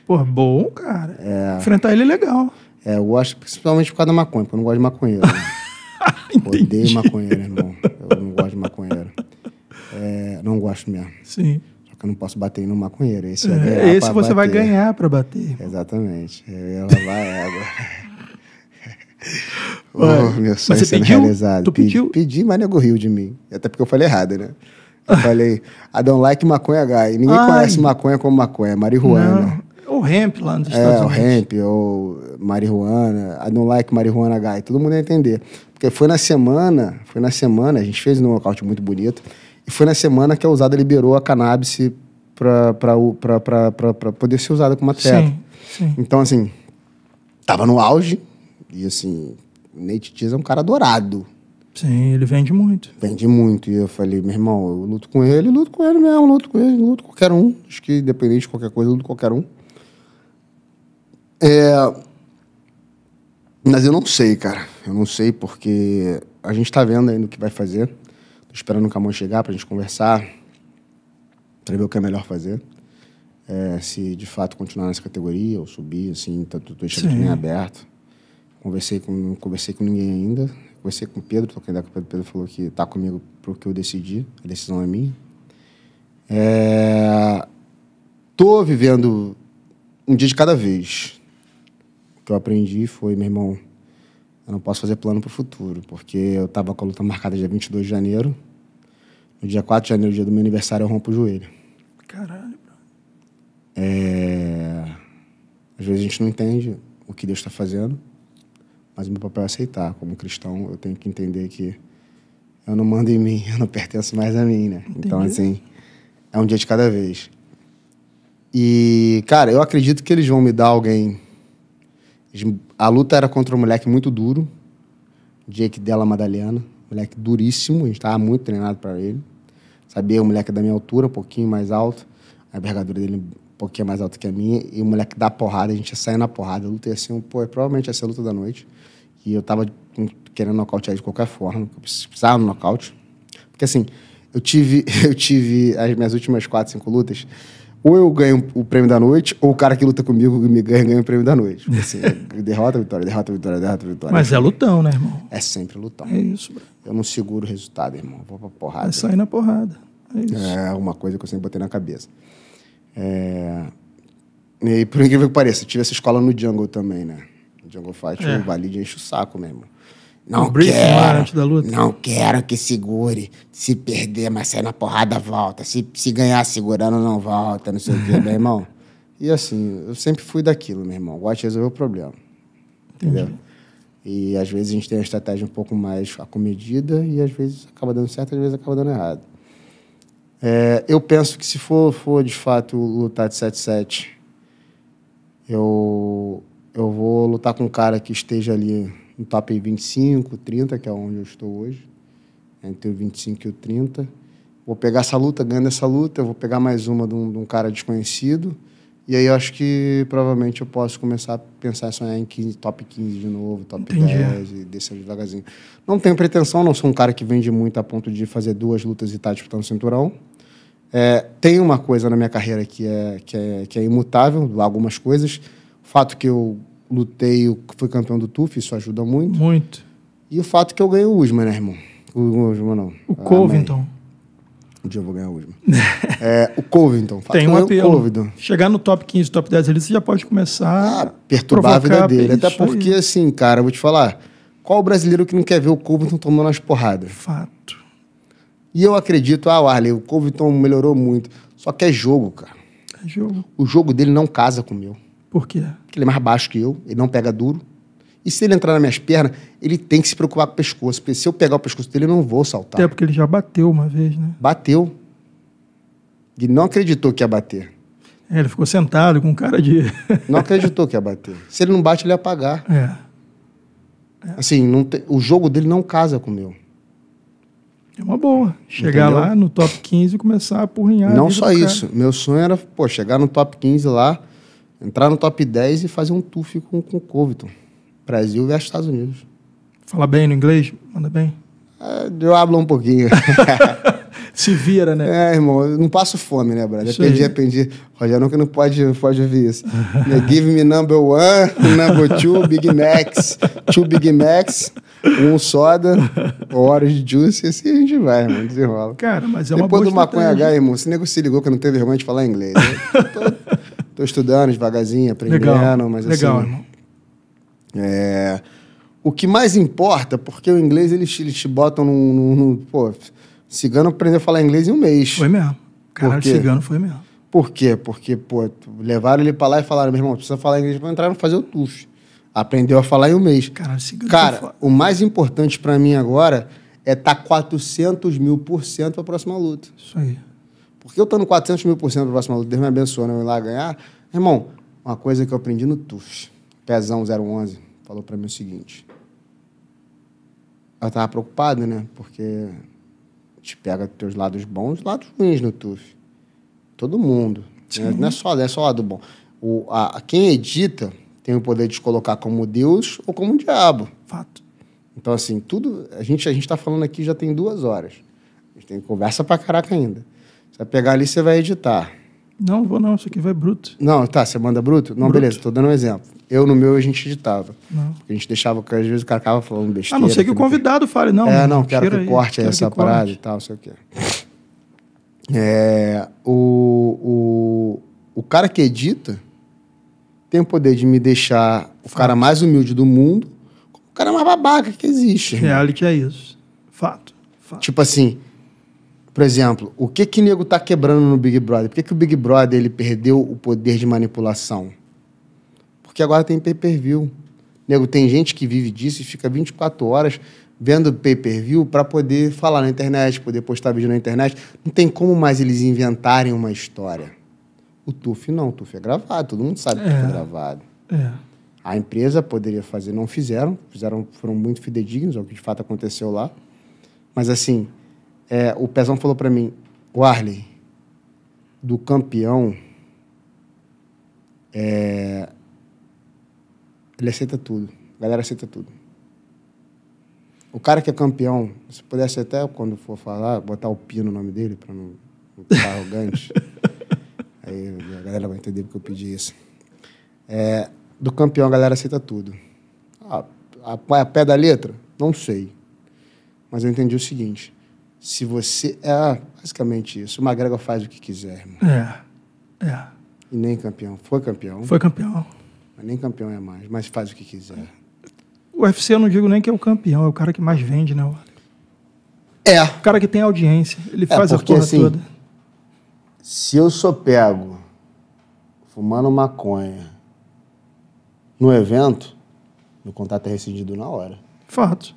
Pô, bom, cara. É, Enfrentar ele é legal. É, eu gosto principalmente por causa da maconha, porque eu não gosto de maconheiro. Né? Odeio maconheiro, irmão. Eu não gosto de maconheiro. É, não gosto mesmo. Sim. Só que eu não posso bater no maconheiro. Esse, é, é esse você bater. vai ganhar para bater. Exatamente. Eu ia lavar água. Oh, meu sonho mas você pediu? realizado. Tu pediu? Pedi, mas nego riu de mim. Até porque eu falei errado, né? Eu falei, I don't like maconha guy. Ninguém Ai. conhece maconha como maconha, é marihuana. Ou ramp lá nos é, Estados é, Unidos. É, o ramp ou marihuana. I don't like marihuana guy. Todo mundo ia entender. Porque foi na semana, foi na semana, a gente fez um nocaute muito bonito, e foi na semana que a usada liberou a cannabis para poder ser usada como atleta. Sim, sim. Então, assim, tava no auge, e assim, o Nate Diaz é um cara dourado. Sim, ele vende muito. Vende muito. E eu falei, meu irmão, eu luto com ele, luto com ele mesmo, luto com ele, luto com qualquer um. Acho que independente de qualquer coisa, luto com qualquer um. É, mas eu não sei, cara. Eu não sei porque a gente está vendo ainda o que vai fazer. Tô esperando o Camon chegar para a gente conversar, para ver o que é melhor fazer. É, se de fato continuar nessa categoria ou subir, assim, tá, tô, bem aberto. Conversei com, não conversei com ninguém ainda. Conversei com o Pedro, tô com o Pedro. Pedro falou que tá comigo pro que eu decidi. A decisão é minha. É... Tô vivendo um dia de cada vez que eu aprendi foi, meu irmão, eu não posso fazer plano para o futuro, porque eu estava com a luta marcada dia 22 de janeiro. No dia 4 de janeiro, dia do meu aniversário, eu rompo o joelho. Caralho, bro. É... Às vezes a gente não entende o que Deus está fazendo, mas o meu papel é aceitar. Como cristão, eu tenho que entender que eu não mando em mim, eu não pertenço mais a mim, né? Então, Entendi. Então, assim, é um dia de cada vez. E, cara, eu acredito que eles vão me dar alguém a luta era contra um moleque muito duro, Jake Della Madalena, moleque duríssimo, a gente estava muito treinado para ele. Sabia, o moleque é da minha altura, um pouquinho mais alto, a envergadura dele um pouquinho mais alta que a minha, e o moleque dá porrada, a gente ia sair na porrada, a luta ia ser, um, pô, provavelmente ia ser a luta da noite. E eu tava querendo nocautear de qualquer forma, eu precisava no nocaute. Porque assim, eu tive, eu tive as minhas últimas quatro, cinco lutas, ou eu ganho o prêmio da noite, ou o cara que luta comigo me ganha, ganha o prêmio da noite. Assim, derrota, vitória, derrota, vitória, derrota, vitória. Mas é lutão, né, irmão? É sempre lutão. É isso, bro. Eu não seguro o resultado, irmão. Vou pra porrada. É sair na porrada. É isso. É uma coisa que eu sempre botei na cabeça. É... E por incrível que pareça, tive essa escola no Jungle também, né? Jungle Fight, é. o Valide enche o saco mesmo. Não um quero, antes da luta. não quero que segure. Se perder, mas sair na porrada, volta. Se, se ganhar segurando, não volta, não sei o que, meu irmão. E assim, eu sempre fui daquilo, meu irmão. Gosto de resolver o problema. Entendi. Entendeu? E às vezes a gente tem uma estratégia um pouco mais acomedida e às vezes acaba dando certo, às vezes acaba dando errado. É, eu penso que se for, for de fato lutar de 7-7, eu, eu vou lutar com um cara que esteja ali no top 25, 30, que é onde eu estou hoje, é, entre o 25 e o 30. Vou pegar essa luta, ganhando essa luta, eu vou pegar mais uma de um, de um cara desconhecido. E aí eu acho que provavelmente eu posso começar a pensar em sonhar em 15, top 15 de novo, top Entendi. 10 e descer devagarzinho. Não tenho pretensão, não sou um cara que vende muito a ponto de fazer duas lutas e estar tá disputando o cinturão. É, tem uma coisa na minha carreira que é, que é, que é imutável, algumas coisas. O fato que eu lutei, fui campeão do TUF, isso ajuda muito. Muito. E o fato é que eu ganhei o Usman, né, irmão? O, o Usman não. O ah, Covington. Um dia eu vou ganhar o Usman. é, o Covington. Tem um é apelo. Chegar no top 15, top 10 ali, você já pode começar ah, perturbar a vida dele. Até porque, aí. assim, cara, eu vou te falar. Qual o brasileiro que não quer ver o Covington tomando as porradas? Fato. E eu acredito, ah, o Arley, o Covington melhorou muito. Só que é jogo, cara. É jogo. O jogo dele não casa com o meu. Por quê? Porque ele é mais baixo que eu, ele não pega duro. E se ele entrar nas minhas pernas, ele tem que se preocupar com o pescoço, porque se eu pegar o pescoço dele, eu não vou saltar. Até porque ele já bateu uma vez, né? Bateu. Ele não acreditou que ia bater. É, ele ficou sentado com cara de. não acreditou que ia bater. Se ele não bate, ele ia apagar. É. é. Assim, te... o jogo dele não casa com o meu. É uma boa. Chegar Entendeu? lá no top 15 e começar a porrinhar. Não a só isso. Meu sonho era, pô, chegar no top 15 lá entrar no top 10 e fazer um TUF com, com o Covington. Brasil versus Estados Unidos. Fala bem no inglês? Manda bem? É, eu hablo um pouquinho. Se vira, né? É, irmão, eu não passo fome, né, brother? Aprendi, aí. aprendi. Rogério, que não pode, pode ouvir isso. Give me number one, number two, Big Macs, two Big Macs, um soda, horas de juice, e assim a gente vai, irmão, desenrola. Cara, mas é uma Depois do maconha H, irmão, esse nego se ligou que não teve vergonha de falar inglês. Né? Estou estudando devagarzinho, aprendendo, legal, mas legal, assim... Irmão. É... O que mais importa, porque o inglês eles, eles te botam num, num, num... Pô, cigano aprendeu a falar inglês em um mês. Foi mesmo. Caralho, cigano foi mesmo. Por quê? Porque, pô, levaram ele pra lá e falaram, meu irmão, precisa falar inglês pra entrar e fazer o TUF. Aprendeu a falar em um mês. Caralho, cigano Cara, o mais importante para mim agora é estar tá 400 mil por cento pra próxima luta. Isso aí. Porque eu no 400 mil por cento próximo, Deus me abençoe, né? eu ir lá ganhar. Irmão, uma coisa que eu aprendi no TUF, Pezão 011, falou para mim o seguinte. Ela estava preocupada, né? Porque te pega teus lados bons e lados ruins no TUF. Todo mundo. Né? Não, é só, não é só lado bom. O, a, quem edita tem o poder de te colocar como Deus ou como diabo. Fato. Então, assim, tudo. A gente a está falando aqui já tem duas horas. A gente tem conversa pra caraca ainda. Você vai pegar ali e você vai editar. Não, vou não, isso aqui vai bruto. Não, tá, você manda bruto? Não, bruto. beleza, tô dando um exemplo. Eu, no meu, a gente editava. Não. A gente deixava, às vezes o cara acaba falando besteira. Ah, a não ser que o convidado fale, não. É, não, quero que aí, corte quero essa que parada corte. e tal, não sei o quê. É, o, o, o cara que edita tem o poder de me deixar o cara mais humilde do mundo, o cara mais babaca que existe. Reality é isso. Fato. Fato. Tipo assim, por exemplo, o que que nego tá quebrando no Big Brother? Por que, que o Big Brother ele perdeu o poder de manipulação? Porque agora tem pay-per-view. Nego, tem gente que vive disso e fica 24 horas vendo pay-per-view para poder falar na internet, poder postar vídeo na internet. Não tem como mais eles inventarem uma história. O TUF não, o TUF é gravado, todo mundo sabe que é, é gravado. É. A empresa poderia fazer, não fizeram, fizeram, foram muito fidedignos, é o que de fato aconteceu lá. Mas assim, é, o Pezão falou para mim, Warley, do campeão, é, ele aceita tudo. A galera aceita tudo. O cara que é campeão, se pudesse até, quando for falar, botar o Pino no nome dele, para não, ficar arrogante. Aí a galera vai entender porque eu pedi isso. É, do campeão, a galera aceita tudo. a, a é pé da letra? Não sei. Mas eu entendi o seguinte: se você. É basicamente isso. O McGregor faz o que quiser, irmão. É. É. E nem campeão. Foi campeão. Foi campeão. Mas nem campeão é mais, mas faz o que quiser. O UFC eu não digo nem que é o campeão, é o cara que mais vende, né? É. O cara que tem audiência. Ele é, faz porque, a porra assim, toda. Se eu sou pego fumando maconha no evento, meu contato é rescindido na hora. Fato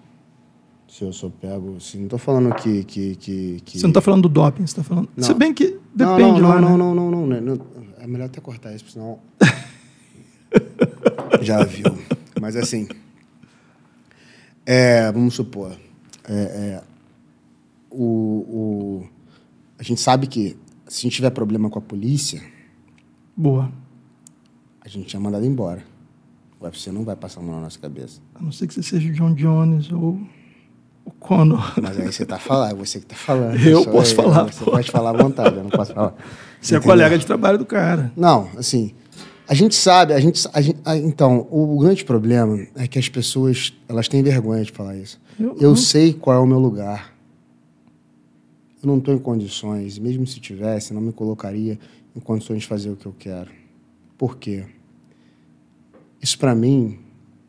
se eu sou pego. Assim, não estou falando que, que, que, que... Você não está falando do doping, você está falando. Não. Se bem que depende, não, né? não, lá, não, né? não, não, não, não, não, É melhor até cortar isso, senão. Já viu. Mas assim. É, vamos supor. É, é, o, o, a gente sabe que se a gente tiver problema com a polícia. Boa. A gente é mandado embora. O UFC não vai passar a mão na nossa cabeça. A não ser que você seja o John Jones ou mas aí você está falando, é você que está falando. Eu posso aí, falar. Você pô. pode falar à vontade, eu não posso falar. Você é Entendeu? é colega de trabalho do cara. Não, assim. A gente sabe, a gente, a gente a, então, o, o, grande problema é que as pessoas, elas têm vergonha de falar isso. Eu, eu sei qual é o meu lugar. Eu não estou em condições, mesmo se tivesse, não me colocaria em condições de fazer o que eu quero. Por quê? Isso para mim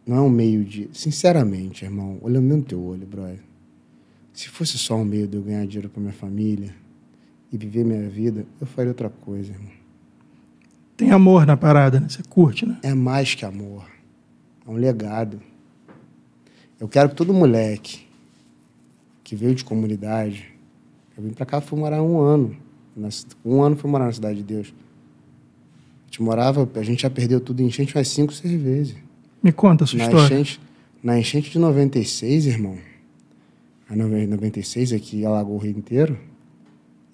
não é um meio de, sinceramente, irmão, olhando no teu olho, brother se fosse só o um medo de eu ganhar dinheiro para minha família e viver minha vida, eu faria outra coisa, irmão. Tem amor na parada, né? Você curte, né? É mais que amor. É um legado. Eu quero que todo moleque que veio de comunidade, eu vim para cá, fui morar um ano. Um ano fui morar na Cidade de Deus. A gente morava, a gente já perdeu tudo em enchente umas cinco, seis vezes. Me conta a sua na história. Enchente, na enchente de 96, irmão, a 96, aqui alagou o Rio inteiro,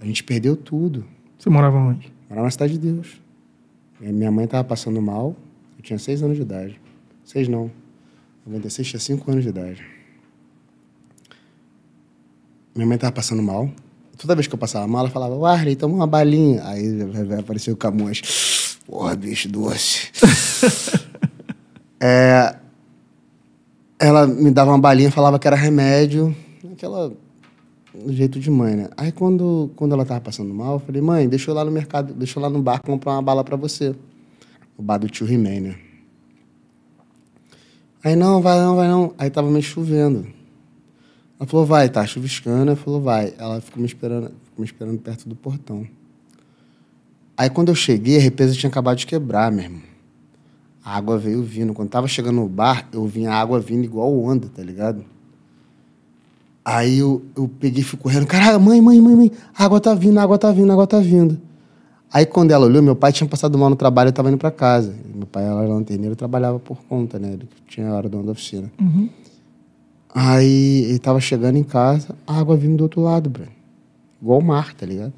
a gente perdeu tudo. Você morava onde? Morava na Cidade de Deus. É, minha mãe estava passando mal, eu tinha seis anos de idade. Seis não. 96 tinha cinco anos de idade. Minha mãe estava passando mal. Toda vez que eu passava mal, ela falava, Arley, toma uma balinha. Aí apareceu o Camões. Porra, bicho doce. é, ela me dava uma balinha, falava que era remédio naquela jeito de mãe, né? Aí quando, quando ela tava passando mal, eu falei, mãe, deixa eu lá no mercado, deixa eu lá no bar comprar uma bala para você. O bar do tio He-Man, né? Aí, não, vai não, vai não. Aí tava meio chovendo. Ela falou, vai, tá chuviscando. eu falou, vai. Ela ficou me esperando, ficou me esperando perto do portão. Aí quando eu cheguei, a represa tinha acabado de quebrar, meu irmão. A água veio vindo. Quando tava chegando no bar, eu vi a água vindo igual onda, tá ligado? Aí eu, eu peguei e fui correndo. Caralho, mãe, mãe, mãe, mãe, a água tá vindo, a água tá vindo, a água tá vindo. Aí quando ela olhou, meu pai tinha passado mal no trabalho e estava indo para casa. Meu pai era lanterneiro, trabalhava por conta, né? Ele tinha a hora dono da oficina. Uhum. Aí ele estava chegando em casa, a água vindo do outro lado, Bruno. Igual o mar, tá ligado?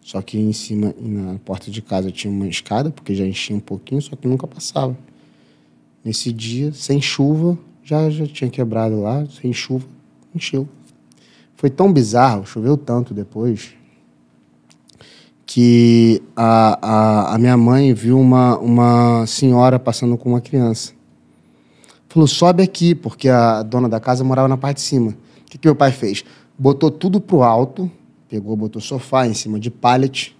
Só que em cima, na porta de casa, tinha uma escada, porque já enchia um pouquinho, só que nunca passava. Nesse dia, sem chuva, já, já tinha quebrado lá, sem chuva, encheu. Foi tão bizarro, choveu tanto depois, que a, a, a, minha mãe viu uma, uma senhora passando com uma criança. Falou, sobe aqui, porque a dona da casa morava na parte de cima. O que, que meu pai fez? Botou tudo pro alto, pegou, botou sofá em cima de pallet,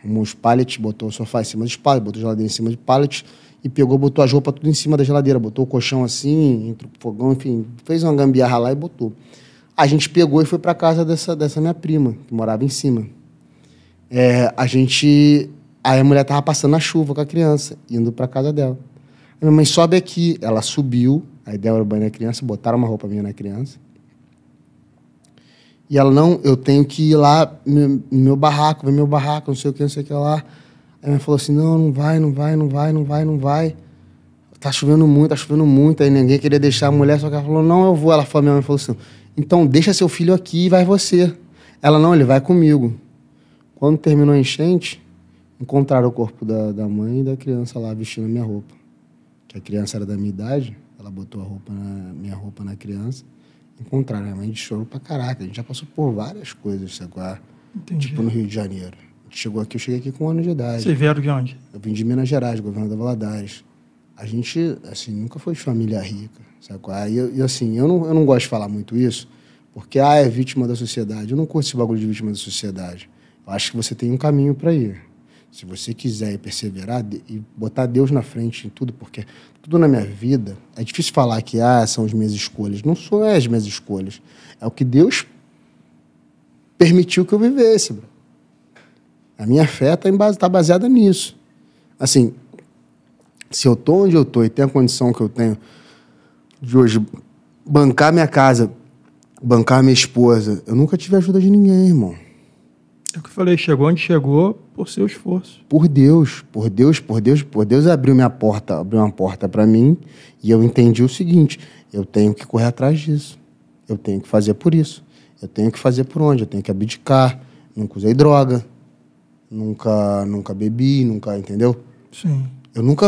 arrumou os pallets, botou o sofá em cima de pallet, botou geladeira em cima de pallet e pegou, botou as roupas tudo em cima da geladeira, botou o colchão assim, entre o fogão, enfim, fez uma gambiarra lá e botou. A gente pegou e foi para casa dessa, dessa minha prima, que morava em cima. É, a gente. Aí a mulher tava passando a chuva com a criança, indo para casa dela. A minha mãe sobe aqui, ela subiu, a ideia era banhar a é criança, botaram uma roupa minha na criança. E ela, não, eu tenho que ir lá no meu barraco, ver meu barraco, não sei o que, não sei o que lá. Aí minha falou assim, não, não vai, não vai, não vai, não vai, não vai. Tá chovendo muito, tá chovendo muito. Aí ninguém queria deixar a mulher, só que ela falou, não, eu vou. Ela falou, minha mãe falou assim, então deixa seu filho aqui e vai você. Ela, não, ele vai comigo. Quando terminou a enchente, encontraram o corpo da, da mãe e da criança lá vestindo a minha roupa. Que a criança era da minha idade, ela botou a roupa na, minha roupa na criança. Encontraram a mãe de choro pra caraca. A gente já passou por várias coisas, sabe? Tipo no Rio de Janeiro chegou aqui, eu cheguei aqui com um ano de idade. Vocês vieram de onde? Eu vim de Minas Gerais, governo da Valadares. A gente, assim, nunca foi de família rica, sabe? qual eu, e assim, eu não, eu não gosto de falar muito isso, porque, ah, é vítima da sociedade. Eu não curto esse bagulho de vítima da sociedade. Eu acho que você tem um caminho para ir. Se você quiser perseverar e botar Deus na frente em tudo, porque tudo na minha vida é difícil falar que ah, são as minhas escolhas. Não são as minhas escolhas. É o que Deus permitiu que eu vivesse. Bro. A minha fé está tá baseada nisso. Assim, se eu estou onde eu estou e tenho a condição que eu tenho de hoje bancar minha casa, bancar minha esposa, eu nunca tive ajuda de ninguém, irmão. É o que eu falei, chegou onde chegou por seu esforço. Por Deus, por Deus, por Deus, por Deus abriu minha porta, abriu uma porta para mim e eu entendi o seguinte: eu tenho que correr atrás disso, eu tenho que fazer por isso, eu tenho que fazer por onde, eu tenho que abdicar, nunca usei droga, nunca, nunca bebi, nunca, entendeu? Sim. Eu nunca.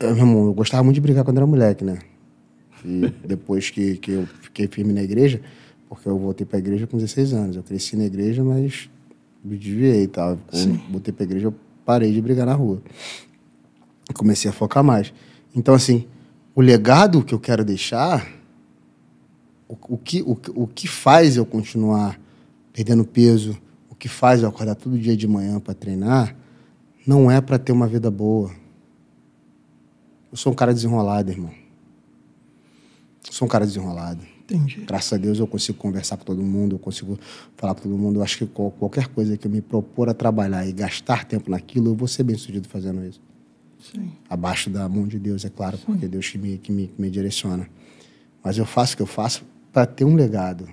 Eu, meu irmão, eu gostava muito de brigar quando era moleque, né? E depois que, que eu fiquei firme na igreja, porque eu voltei pra igreja com 16 anos. Eu cresci na igreja, mas me desviei e tal. Quando voltei pra igreja, eu parei de brigar na rua. comecei a focar mais. Então, assim, o legado que eu quero deixar, o, o que, o, o que faz eu continuar perdendo peso, que faz eu acordar todo dia de manhã para treinar não é para ter uma vida boa. Eu sou um cara desenrolado, irmão. Eu sou um cara desenrolado. Entendi. Graças a Deus eu consigo conversar com todo mundo, eu consigo falar com todo mundo. Eu acho que qualquer coisa que eu me propor a trabalhar e gastar tempo naquilo, eu vou ser bem sucedido fazendo isso. Sim. Abaixo da mão de Deus, é claro, Sim. porque é Deus que me, que, me, que me direciona. Mas eu faço o que eu faço para ter um legado,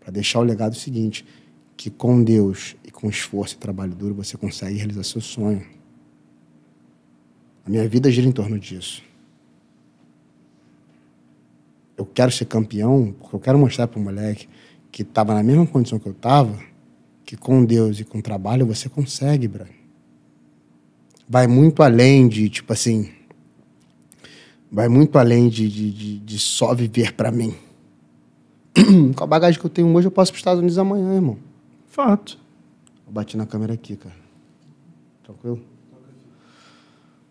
para deixar o legado seguinte que com Deus e com esforço e trabalho duro você consegue realizar seu sonho. A minha vida gira em torno disso. Eu quero ser campeão porque eu quero mostrar para o moleque que estava na mesma condição que eu estava, que com Deus e com trabalho você consegue, Brian. Vai muito além de, tipo assim, vai muito além de, de, de, de só viver para mim. Com a bagagem que eu tenho hoje, eu posso para os Estados Unidos amanhã, irmão. Fato. Eu bati na câmera aqui, cara. Tranquilo?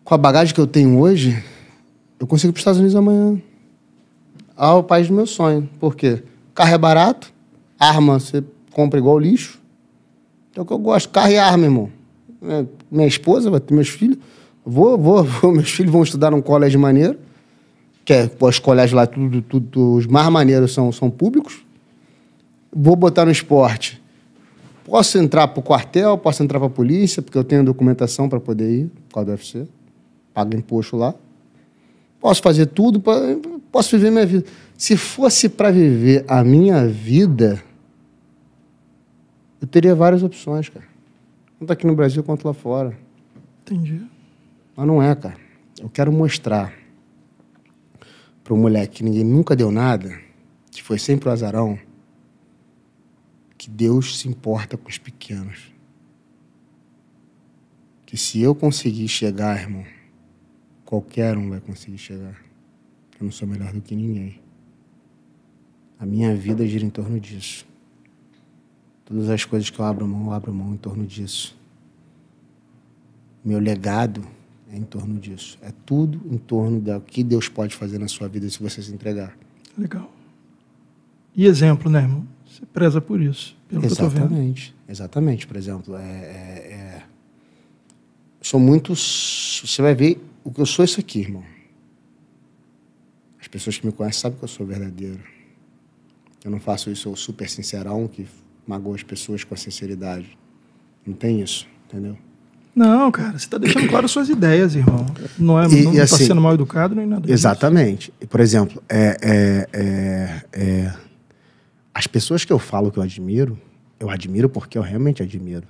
Com a bagagem que eu tenho hoje, eu consigo ir para os Estados Unidos amanhã. Ah, o país do meu sonho. Por quê? Carro é barato, arma você compra igual lixo. Então, é o que eu gosto, carro e arma, irmão. É, minha esposa vai ter meus filhos. Vou, vou, vou. Meus filhos vão estudar num colégio maneiro. Que é, os colégios lá, tudo, tudo, os mais maneiros são, são públicos. Vou botar no esporte Posso entrar para o quartel, posso entrar para a polícia, porque eu tenho documentação para poder ir, por causa do UFC. Pago imposto lá. Posso fazer tudo, pra, posso viver minha vida. Se fosse para viver a minha vida, eu teria várias opções, cara. Tanto aqui no Brasil quanto lá fora. Entendi. Mas não é, cara. Eu quero mostrar para o moleque que ninguém nunca deu nada, que foi sempre o azarão, que Deus se importa com os pequenos. Que se eu conseguir chegar, irmão, qualquer um vai conseguir chegar. Eu não sou melhor do que ninguém. A minha vida gira em torno disso. Todas as coisas que eu abro mão, eu abro mão em torno disso. Meu legado é em torno disso. É tudo em torno do que Deus pode fazer na sua vida se você se entregar. Legal. E exemplo, né, irmão? Você preza por isso, pelo exatamente, Exatamente. Por exemplo, é, é, é... sou muito. Você vai ver o que eu sou isso aqui, irmão. As pessoas que me conhecem sabem que eu sou verdadeiro. Eu não faço isso, eu sou super sincerão, que magoa as pessoas com a sinceridade. Não tem isso, entendeu? Não, cara, você está deixando claro suas ideias, irmão. Não é, e, não está assim, sendo mal educado nem nada. Exatamente. Disso. Por exemplo, é, é, é, é as pessoas que eu falo que eu admiro, eu admiro porque eu realmente admiro.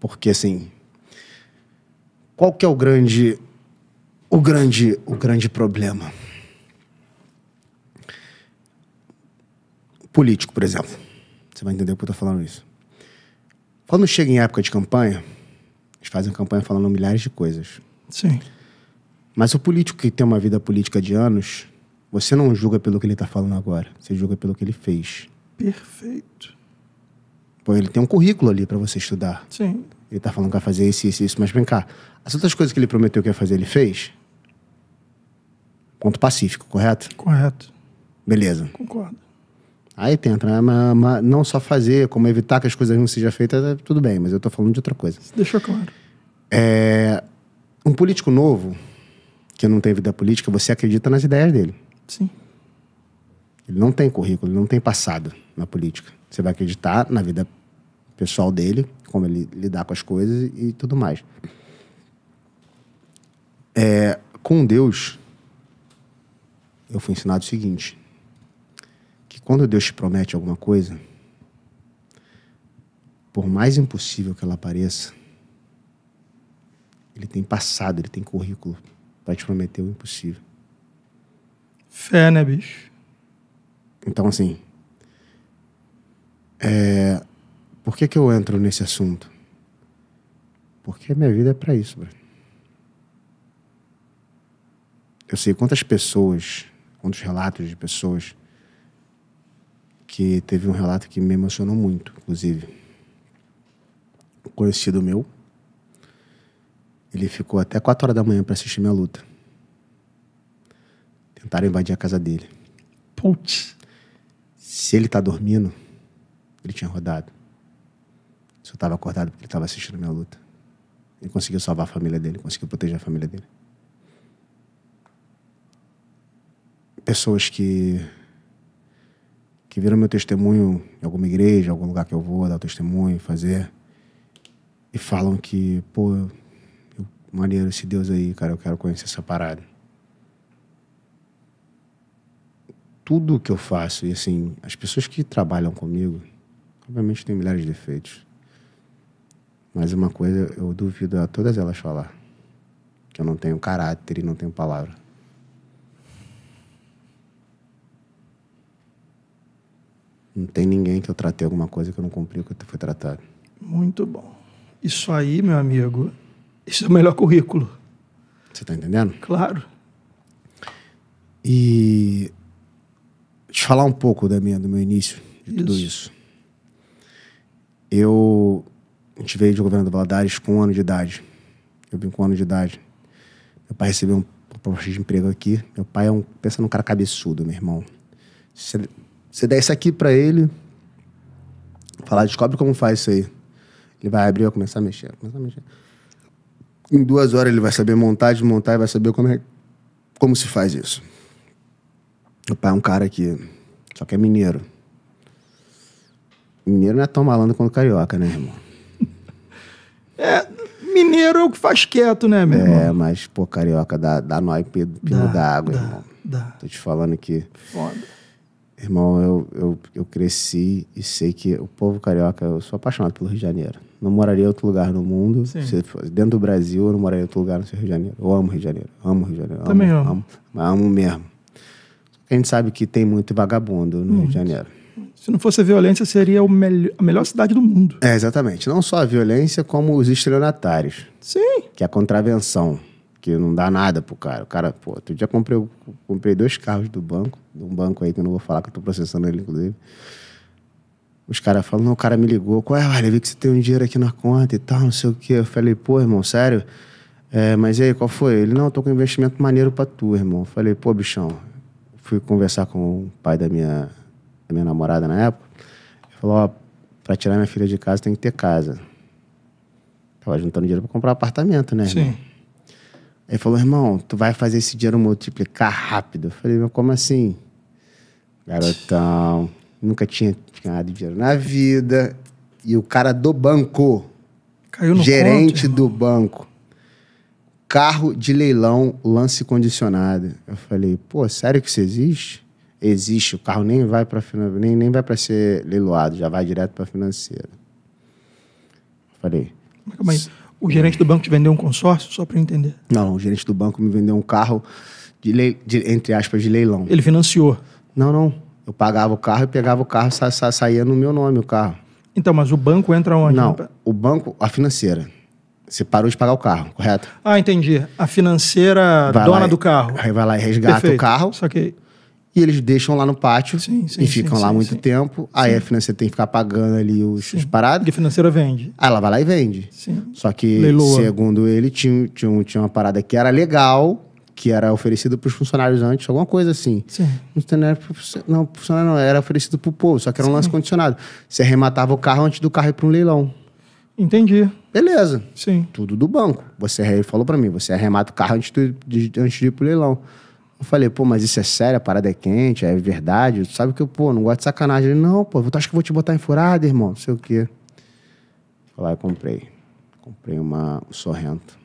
Porque assim, qual que é o grande o grande o grande problema? Político, por exemplo. Você vai entender o que eu tô falando isso. Quando chega em época de campanha, eles fazem campanha falando milhares de coisas. Sim. Mas o político que tem uma vida política de anos, você não julga pelo que ele está falando agora, você julga pelo que ele fez. Perfeito. Pô, ele tem um currículo ali para você estudar. Sim. Ele está falando que vai fazer isso, isso, isso, mas vem cá. As outras coisas que ele prometeu que ia fazer, ele fez? Ponto pacífico, correto? Correto. Beleza. Concordo. Aí tenta, né? mas, mas não só fazer, como evitar que as coisas não sejam feitas, é tudo bem, mas eu estou falando de outra coisa. Deixou claro. É, um político novo, que não tem vida política, você acredita nas ideias dele. Sim. Ele não tem currículo, ele não tem passado na política. Você vai acreditar na vida pessoal dele, como ele lidar com as coisas e tudo mais. É, com Deus, eu fui ensinado o seguinte: que quando Deus te promete alguma coisa, por mais impossível que ela pareça, ele tem passado, ele tem currículo vai te prometer o impossível. Fé, né, bicho? Então, assim. É... Por que, que eu entro nesse assunto? Porque minha vida é para isso, Bruno. Eu sei quantas pessoas, quantos relatos de pessoas que teve um relato que me emocionou muito, inclusive. Um conhecido meu, ele ficou até 4 horas da manhã para assistir minha luta. Tentaram invadir a casa dele. Putz. Se ele tá dormindo, ele tinha rodado. Se eu tava acordado porque ele tava assistindo minha luta. Ele conseguiu salvar a família dele, conseguiu proteger a família dele. Pessoas que que viram meu testemunho em alguma igreja, algum lugar que eu vou dar o testemunho, fazer e falam que, pô, maneiro esse Deus aí, cara, eu quero conhecer essa parada. Tudo que eu faço, e assim, as pessoas que trabalham comigo, obviamente tem milhares de defeitos. Mas uma coisa eu duvido a todas elas falar. Que eu não tenho caráter e não tenho palavra. Não tem ninguém que eu tratei alguma coisa que eu não cumpri o que foi tratado. Muito bom. Isso aí, meu amigo, esse é o melhor currículo. Você está entendendo? Claro. E te falar um pouco da minha, do meu início, de isso. tudo isso. Eu. A gente veio de do Valadares com um ano de idade. Eu vim com um ano de idade. Meu pai recebeu um proposta de emprego aqui. Meu pai é um. Pensa num cara cabeçudo, meu irmão. Se você der isso aqui para ele, falar, descobre como faz isso aí. Ele vai abrir, vai começar a mexer, começar a mexer em duas horas ele vai saber montar, desmontar e vai saber como, é, como se faz isso. Meu pai é um cara que só que é mineiro. Mineiro não é tão malandro quanto carioca, né, irmão? É, mineiro é o que faz quieto, né, meu é, irmão? É, mas, pô, carioca dá, dá nó e pino d'água, dá, irmão. Dá. Tô te falando que... Foda. Irmão, eu, eu, eu cresci e sei que o povo carioca... Eu sou apaixonado pelo Rio de Janeiro não moraria em outro lugar no mundo. Sim. Se dentro do Brasil, eu não moraria em outro lugar, no Rio de Janeiro. Eu amo Rio de Janeiro, amo Rio de Janeiro. Também amo. Amo, amo, amo mesmo. A gente sabe que tem muito vagabundo no muito. Rio de Janeiro. Se não fosse a violência, seria me a melhor cidade do mundo. É, exatamente. Não só a violência, como os estelionatários. Sim. Que é a contravenção, que não dá nada pro cara. O cara, pô, outro dia comprei, comprei dois carros do banco, de um banco aí que eu não vou falar, que eu tô processando ele, inclusive. Os caras falam, o cara me ligou, qual é, olha, vi que você tem um dinheiro aqui na conta e tal, não sei o quê. Eu falei, pô, irmão, sério? É, mas e aí, qual foi? Ele, não, eu tô com um investimento maneiro pra tu, irmão. Eu falei, pô, bichão, fui conversar com o pai da minha, da minha namorada na época. Ele falou, ó, pra tirar minha filha de casa tem que ter casa. Tava juntando dinheiro pra comprar um apartamento, né, irmão? Sim. Ele falou, irmão, tu vai fazer esse dinheiro multiplicar rápido. Eu falei, mas como assim? Garotão, nunca tinha ganhado dinheiro na vida. E o cara do banco, gerente conto, do banco, carro de leilão, lance condicionado. Eu falei, pô, sério que isso existe? Existe, o carro nem vai para nem, nem vai para ser leiloado, já vai direto para financeira. Falei. Mas o gerente do banco te vendeu um consórcio, só para entender? Não, o gerente do banco me vendeu um carro de, de, entre aspas de leilão. Ele financiou? Não, não. Eu pagava o carro e pegava o carro, sa, sa, saía no meu nome o carro. Então, mas o banco entra onde? Não, o banco, a financeira. Você parou de pagar o carro, correto? Ah, entendi. A financeira vai dona lá, do carro. Aí vai lá e resgata Perfeito. o carro. Só que e eles deixam lá no pátio sim, sim, e ficam sim, lá muito tempo. Aí a financeira tem que ficar pagando ali os, os parados. Porque a financeira vende. Aí ela vai lá e vende. Sim. Só que, segundo ele, tinha, tinha, tinha uma parada que era legal, que era oferecido para os funcionários antes, alguma coisa assim. Sim. Não era funcionário não, era oferecido para o povo, só que era um Sim. lance condicionado. Você arrematava o carro antes do carro ir para um leilão. Entendi. Beleza. Sim. Tudo do banco. Você ele falou para mim, você arremata o carro antes de, de, antes de ir leilão. Eu falei, pô, mas isso é sério, a parada é quente, é verdade. Tu sabe que eu, pô, não gosto de sacanagem. Ele, não, pô, tu acha que eu vou te botar em furada, irmão? Não sei o quê. Falei, lá ah, comprei. Comprei uma um Sorrento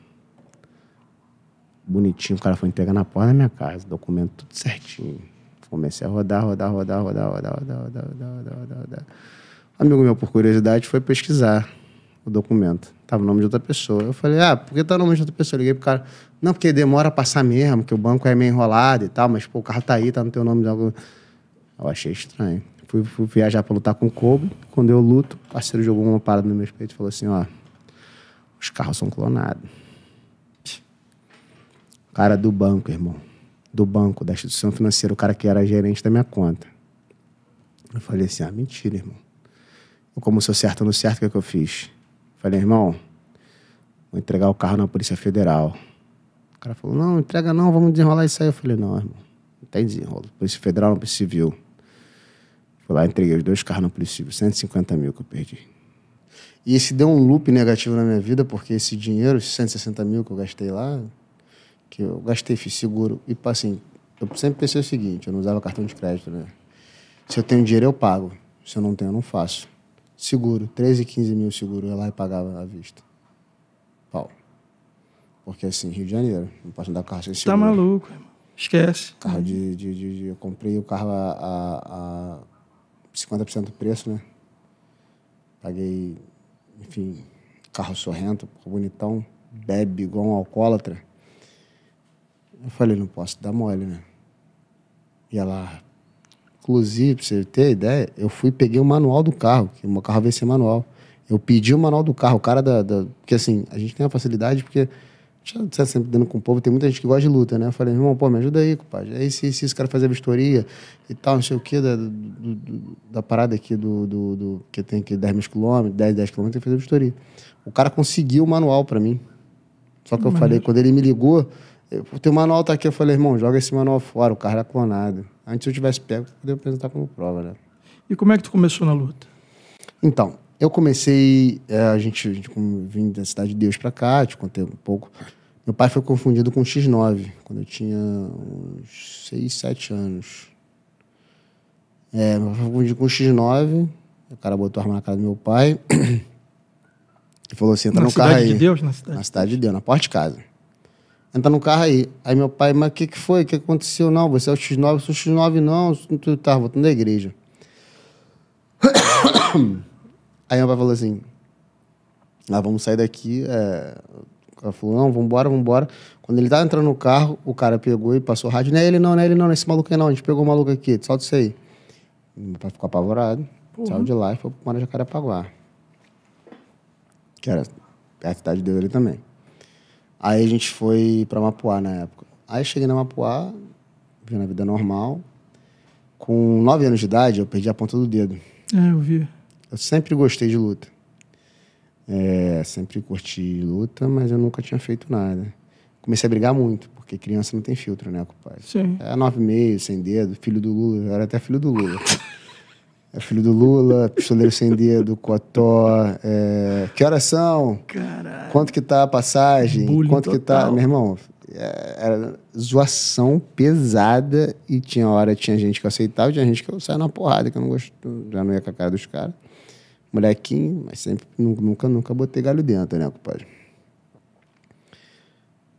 bonitinho, o cara foi entregar na porta da minha casa, documento tudo certinho. Comecei a rodar, rodar, rodar, rodar, rodar, rodar, rodar, rodar, rodar, rodar. Um amigo meu, por curiosidade, foi pesquisar o documento. Tava o nome de outra pessoa. Eu falei, ah, por que tá o nome de outra pessoa? Eu liguei pro cara, não, porque demora a passar mesmo, que o banco é meio enrolado e tal, mas pô, o carro tá aí, tá no teu nome. de Eu achei estranho. Fui, fui viajar para lutar com o Kobe. Quando eu luto, o parceiro jogou uma parada no meu peito e falou assim: ó, os carros são clonados cara do banco, irmão. Do banco, da instituição financeira, o cara que era gerente da minha conta. Eu falei assim: ah, mentira, irmão. Eu, como sou certo ou não certo, o que, é que eu fiz? Falei, irmão, vou entregar o carro na Polícia Federal. O cara falou: não, entrega não, vamos desenrolar isso aí. Eu falei: não, irmão, não tem desenrolo. Polícia Federal, não Polícia Civil. Fui lá, entreguei os dois carros na Polícia Civil, 150 mil que eu perdi. E esse deu um loop negativo na minha vida, porque esse dinheiro, esses 160 mil que eu gastei lá, que eu gastei, fiz seguro. E, assim, eu sempre pensei o seguinte: eu não usava cartão de crédito, né? Se eu tenho dinheiro, eu pago. Se eu não tenho, eu não faço. Seguro, 13, 15 mil seguro, eu ia lá e pagava à vista. Pau. Porque assim, Rio de Janeiro, não posso andar carro sem tá seguro. Tá maluco, Esquece. Carro de, de, de, de Eu comprei o carro a, a, a 50% do preço, né? Paguei, enfim, carro sorrento, bonitão, bebe igual um alcoólatra. Eu falei, não posso dar mole, né? E ela, inclusive, pra você ter ideia, eu fui peguei o manual do carro, que o meu carro veio ser manual. Eu pedi o manual do carro, o cara da, da. Porque assim, a gente tem a facilidade, porque a gente tá sempre dando com o povo, tem muita gente que gosta de luta, né? Eu falei, irmão, pô, me ajuda aí, compadre. Aí é se, é esse cara fazer a vistoria e tal, não sei o quê, da, do, do, da parada aqui do, do, do, que tem aqui 10 mil quilômetros, 10, 10 quilômetros, tem que fazer a vistoria. O cara conseguiu o manual para mim. Só que eu falei, quando ele me ligou, eu, o teu manual tá aqui. Eu falei, irmão, joga esse manual fora, o cara era tá clonado. Antes eu tivesse pego, eu poderia apresentar como prova, né? E como é que tu começou na luta? Então, eu comecei. É, a gente, a gente vim da Cidade de Deus pra cá, te contei um pouco. Meu pai foi confundido com X9, quando eu tinha uns 6, 7 anos. É, meu pai foi confundido com X9. O cara botou a arma na cara do meu pai. e falou assim: entra na no carro aí. Na Cidade de Deus? Na Cidade, na cidade de Deus, na porta de casa entra no carro aí. Aí meu pai, mas o que, que foi? O que aconteceu? Não, você é o X9, eu sou X9, não, tu tá voltando da igreja. aí meu pai falou assim: ah, vamos sair daqui. É... Ela falou, não, vambora, vambora. Quando ele tava entrando no carro, o cara pegou e passou o rádio. Não é ele não, não é ele não, não é esse maluco aí não. A gente pegou o maluco aqui, solta isso aí. meu pai ficou apavorado. Uhum. Saiu de lá e foi pro Marajacarepaguá. Que era a cidade dele também. Aí a gente foi para Mapuá na época. Aí cheguei na Mapuá, vivendo a vida normal. Com nove anos de idade, eu perdi a ponta do dedo. É, eu vi. Eu sempre gostei de luta. É, sempre curti luta, mas eu nunca tinha feito nada. Comecei a brigar muito, porque criança não tem filtro, né, pai. Sim. É nove e meio, sem dedo, filho do Lula. Eu era até filho do Lula. É filho do Lula, pistoleiro sem dedo, Cotó. É... Que horas são? Caralho. Quanto que tá a passagem? Bullying Quanto total. que tá. Meu irmão, é, era zoação pesada e tinha hora, tinha gente que eu aceitava, tinha gente que eu saía na porrada, que eu não gosto, já não ia com a cara dos caras. Molequinho, mas sempre, nunca, nunca botei galho dentro, né, compadre?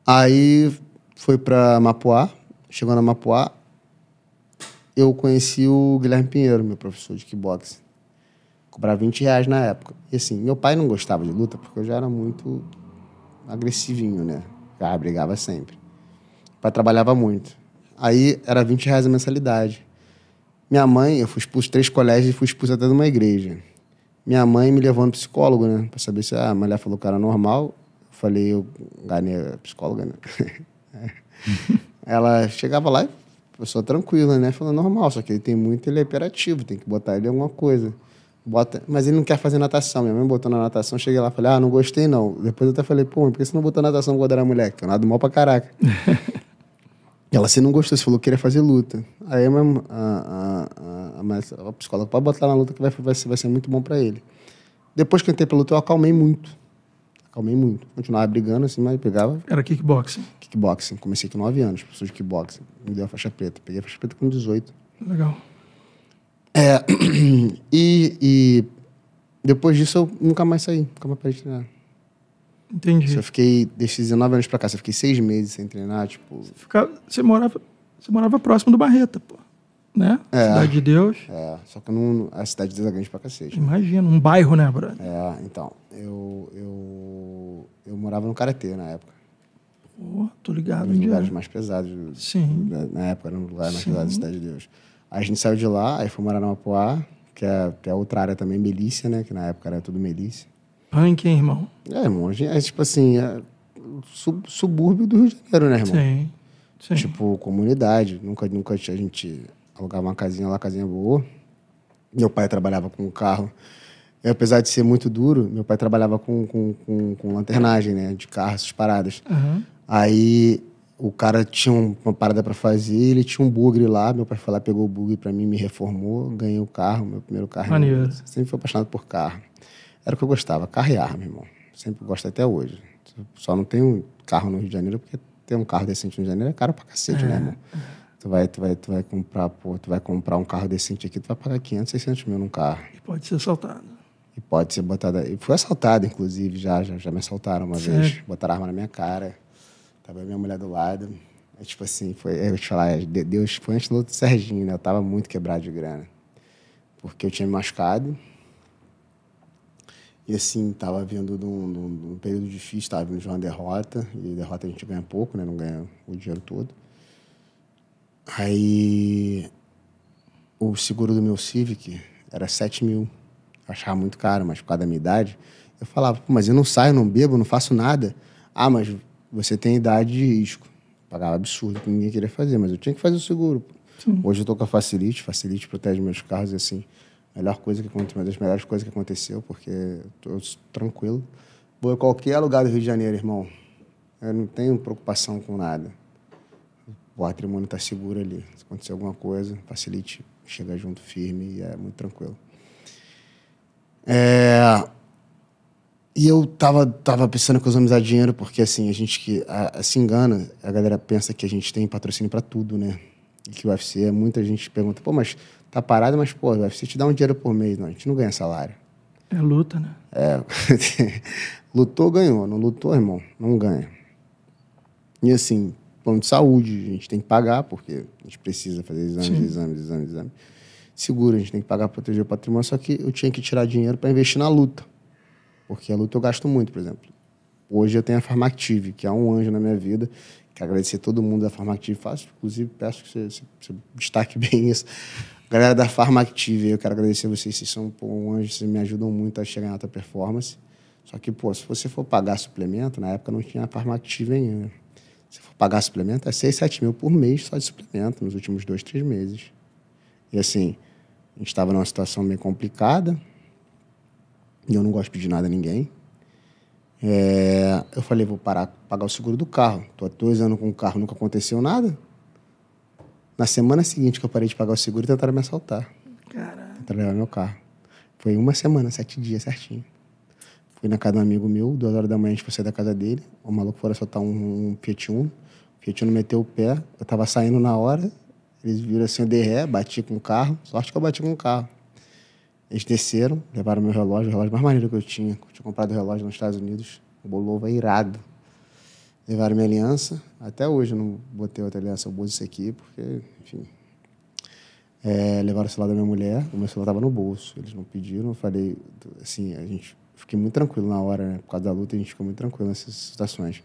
Aí foi pra Mapuá, chegou na Mapuá, eu conheci o Guilherme Pinheiro, meu professor de kickboxing. Cobrava 20 reais na época. E assim, meu pai não gostava de luta porque eu já era muito agressivinho, né? Já brigava sempre. O pai trabalhava muito. Aí era 20 reais a mensalidade. Minha mãe, eu fui expulso de três colégios e fui expulso até de uma igreja. Minha mãe me levou no psicólogo, né? Pra saber se ah, a mulher falou que era normal. Eu falei, eu ganhei a psicóloga, né? Ela chegava lá e pessoa tranquila, né? Falando normal, só que ele tem muito, ele é hiperativo, tem que botar ele em alguma coisa. Bota, mas ele não quer fazer natação. Minha mãe botou na natação, cheguei lá falei, ah, não gostei não. Depois eu até falei, pô, por que você não botou natação quando era que Eu nado mal pra caraca. Ela, você não gostou, você falou que queria fazer luta. Aí mesmo, a, a, a, a, psicóloga, pode botar na luta que vai, vai, vai ser muito bom para ele. Depois que eu entrei pra luta, eu acalmei muito. Acalmei muito. Continuava brigando assim, mas pegava. Era kickboxing kickboxing. Comecei com 9 anos, professor de kickboxing. Me deu a faixa preta. Peguei a faixa preta com 18. Legal. É, e, e depois disso eu nunca mais saí, nunca mais parei de treinar. Entendi. Eu fiquei, desses 19 anos pra cá, eu fiquei seis meses sem treinar, tipo... Você, você, morava, você morava próximo do Barreta, pô. Né? É, cidade de Deus. É, só que não, a Cidade de Deus é grande pra cacete. Imagina, né? um bairro, né, brother? É, então, eu, eu, eu morava no Karatê na época. Oh, tô ligado. Nos lugares mais pesados. Sim. Na época era um lugar mais pesado da Cidade de Deus. Aí a gente saiu de lá, aí foi morar na Apoá, que é, que é outra área também, milícia, né? Que na época era tudo milícia. Punk, hein, irmão? É, irmão. É tipo assim, é sub, subúrbio do Rio de Janeiro, né, irmão? Sim. Sim. Tipo, comunidade. Nunca, nunca a gente alugava uma casinha lá, casinha boa. Meu pai trabalhava com carro. E, apesar de ser muito duro, meu pai trabalhava com, com, com, com lanternagem, né? De carros, essas paradas. Uhum. Aí o cara tinha uma parada para fazer, ele tinha um bugre lá, meu pai foi lá, pegou o bugre para mim, me reformou, ganhei o carro, meu primeiro carro. Maneiro. Sempre fui apaixonado por carro. Era o que eu gostava, carro e arma, irmão. Sempre gosto até hoje. Só não tenho carro no Rio de Janeiro, porque ter um carro decente no Rio de Janeiro é caro pra cacete, né, é. né, irmão? Tu vai, tu, vai, tu vai comprar, pô, tu vai comprar um carro decente aqui, tu vai pagar 500, 600 mil num carro. E pode ser assaltado. E pode ser botado. E fui assaltado, inclusive, já, já, já me assaltaram uma vez. É Botaram arma na minha cara. Tava minha mulher do lado. É, tipo assim, foi, eu vou te falar, é, Deus foi antes do outro Serginho, né? Eu tava muito quebrado de grana. Porque eu tinha me machucado. E assim, tava vindo de um, de um, de um período difícil, tava vindo de uma derrota. E derrota a gente ganha pouco, né? Não ganha o dinheiro todo. Aí o seguro do meu Civic era 7 mil. Eu achava muito caro, mas por causa da minha idade, eu falava, mas eu não saio, não bebo, não faço nada. Ah, mas você tem idade de risco. Pagava absurdo que ninguém queria fazer, mas eu tinha que fazer o seguro. Sim. Hoje eu tô com a Facilite, Facilite protege meus carros, e assim, melhor coisa que aconteceu, uma das melhores coisas que aconteceu, porque tô tranquilo. Vou a qualquer lugar do Rio de Janeiro, irmão. Eu não tenho preocupação com nada. O patrimônio tá seguro ali. Se acontecer alguma coisa, Facilite chega junto firme e é muito tranquilo. É, e eu tava, tava pensando que os usamos a dinheiro, porque assim, a gente que a, a, se engana, a galera pensa que a gente tem patrocínio para tudo, né? E que o UFC, muita gente pergunta, pô, mas tá parado, mas pô, o UFC te dá um dinheiro por mês. Não, a gente não ganha salário. É luta, né? É. Lutou, ganhou. Não lutou, irmão, não ganha. E assim, plano de saúde, a gente tem que pagar, porque a gente precisa fazer exames, Sim. exames, exames, exames. Seguro, a gente tem que pagar para proteger o patrimônio, só que eu tinha que tirar dinheiro para investir na luta. Porque a luta eu gasto muito, por exemplo. Hoje eu tenho a Farmactive, que é um anjo na minha vida. Quero agradecer todo mundo da Farmactive. Faço, inclusive, peço que você, você destaque bem isso. Galera da Farmactive, eu quero agradecer vocês. Vocês são pô, um anjo, vocês me ajudam muito a chegar em alta performance. Só que, pô, se você for pagar suplemento, na época não tinha a Farmactive ainda. Se for pagar suplemento, é 6, 7 mil por mês só de suplemento nos últimos dois, três meses. E assim, a gente estava numa situação meio complicada e eu não gosto de pedir nada a ninguém. É, eu falei, vou parar pagar o seguro do carro. Tô há dois anos com o carro, nunca aconteceu nada. Na semana seguinte que eu parei de pagar o seguro, tentaram me assaltar. Caralho. Tentaram levar meu carro. Foi uma semana, sete dias certinho. Fui na casa de um amigo meu, duas horas da manhã a gente foi sair da casa dele. O maluco foi assaltar um, um Fiat Uno. O Fiat Uno meteu o pé. Eu tava saindo na hora. Eles viram assim, eu dei ré, bati com o carro. Sorte que eu bati com o carro. Eles desceram, levaram meu relógio, o relógio mais maneiro que eu tinha. Eu tinha comprado o relógio nos Estados Unidos. O Bolova é irado. Levaram minha aliança. Até hoje eu não botei outra aliança, eu uso isso aqui, porque, enfim. É, levaram o celular da minha mulher, o meu celular estava no bolso. Eles não pediram, eu falei, assim, a gente. Fiquei muito tranquilo na hora, né? Por causa da luta, a gente ficou muito tranquilo nessas situações.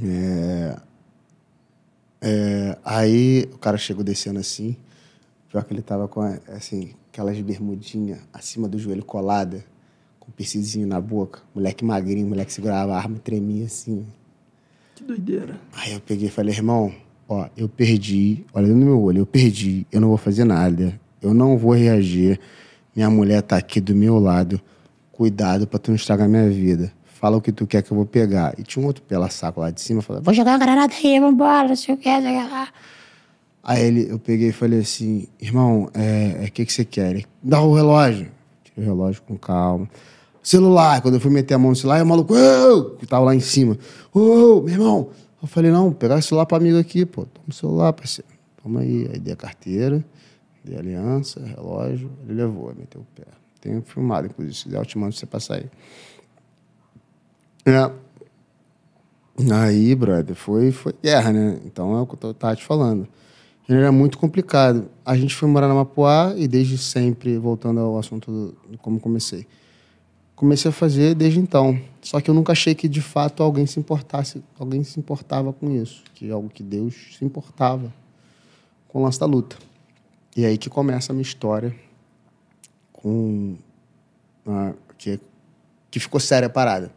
É, é, aí o cara chegou descendo assim, pior que ele tava com, a, assim, aquelas bermudinhas acima do joelho colada, com piercingzinho na boca. Moleque magrinho, moleque segurava a arma e tremia assim. Que doideira. Aí eu peguei e falei, irmão, ó, eu perdi, olha no meu olho, eu perdi, eu não vou fazer nada, eu não vou reagir, minha mulher tá aqui do meu lado, cuidado pra tu não estragar minha vida. Fala o que tu quer que eu vou pegar. E tinha um outro pela saco lá de cima, falando, vou jogar uma granada aí, vambora, se eu quero, jogar lá. Aí ele, eu peguei e falei assim, irmão, o é, é, que, que você quer? Ele, dá o relógio. Tirei o relógio com calma. Celular, quando eu fui meter a mão no celular, o maluco, oh! que tava lá em cima. Ô, oh, meu irmão! Eu falei, não, pegar o celular pra amigo aqui, pô. Toma o celular, parceiro. Toma aí. Aí dei a carteira, dei a aliança, relógio. Ele levou, meteu o pé. Tenho filmado, inclusive. Se der, eu te mando você passar aí. É. Aí, brother, foi, foi guerra, né? Então é o que eu tava te falando era muito complicado. A gente foi morar na Mapuá e desde sempre, voltando ao assunto do, do como comecei, comecei a fazer desde então. Só que eu nunca achei que de fato alguém se importasse, alguém se importava com isso, que algo que Deus se importava com o lance da luta. E é aí que começa a minha história com a, ah, que é, que ficou séria a parada.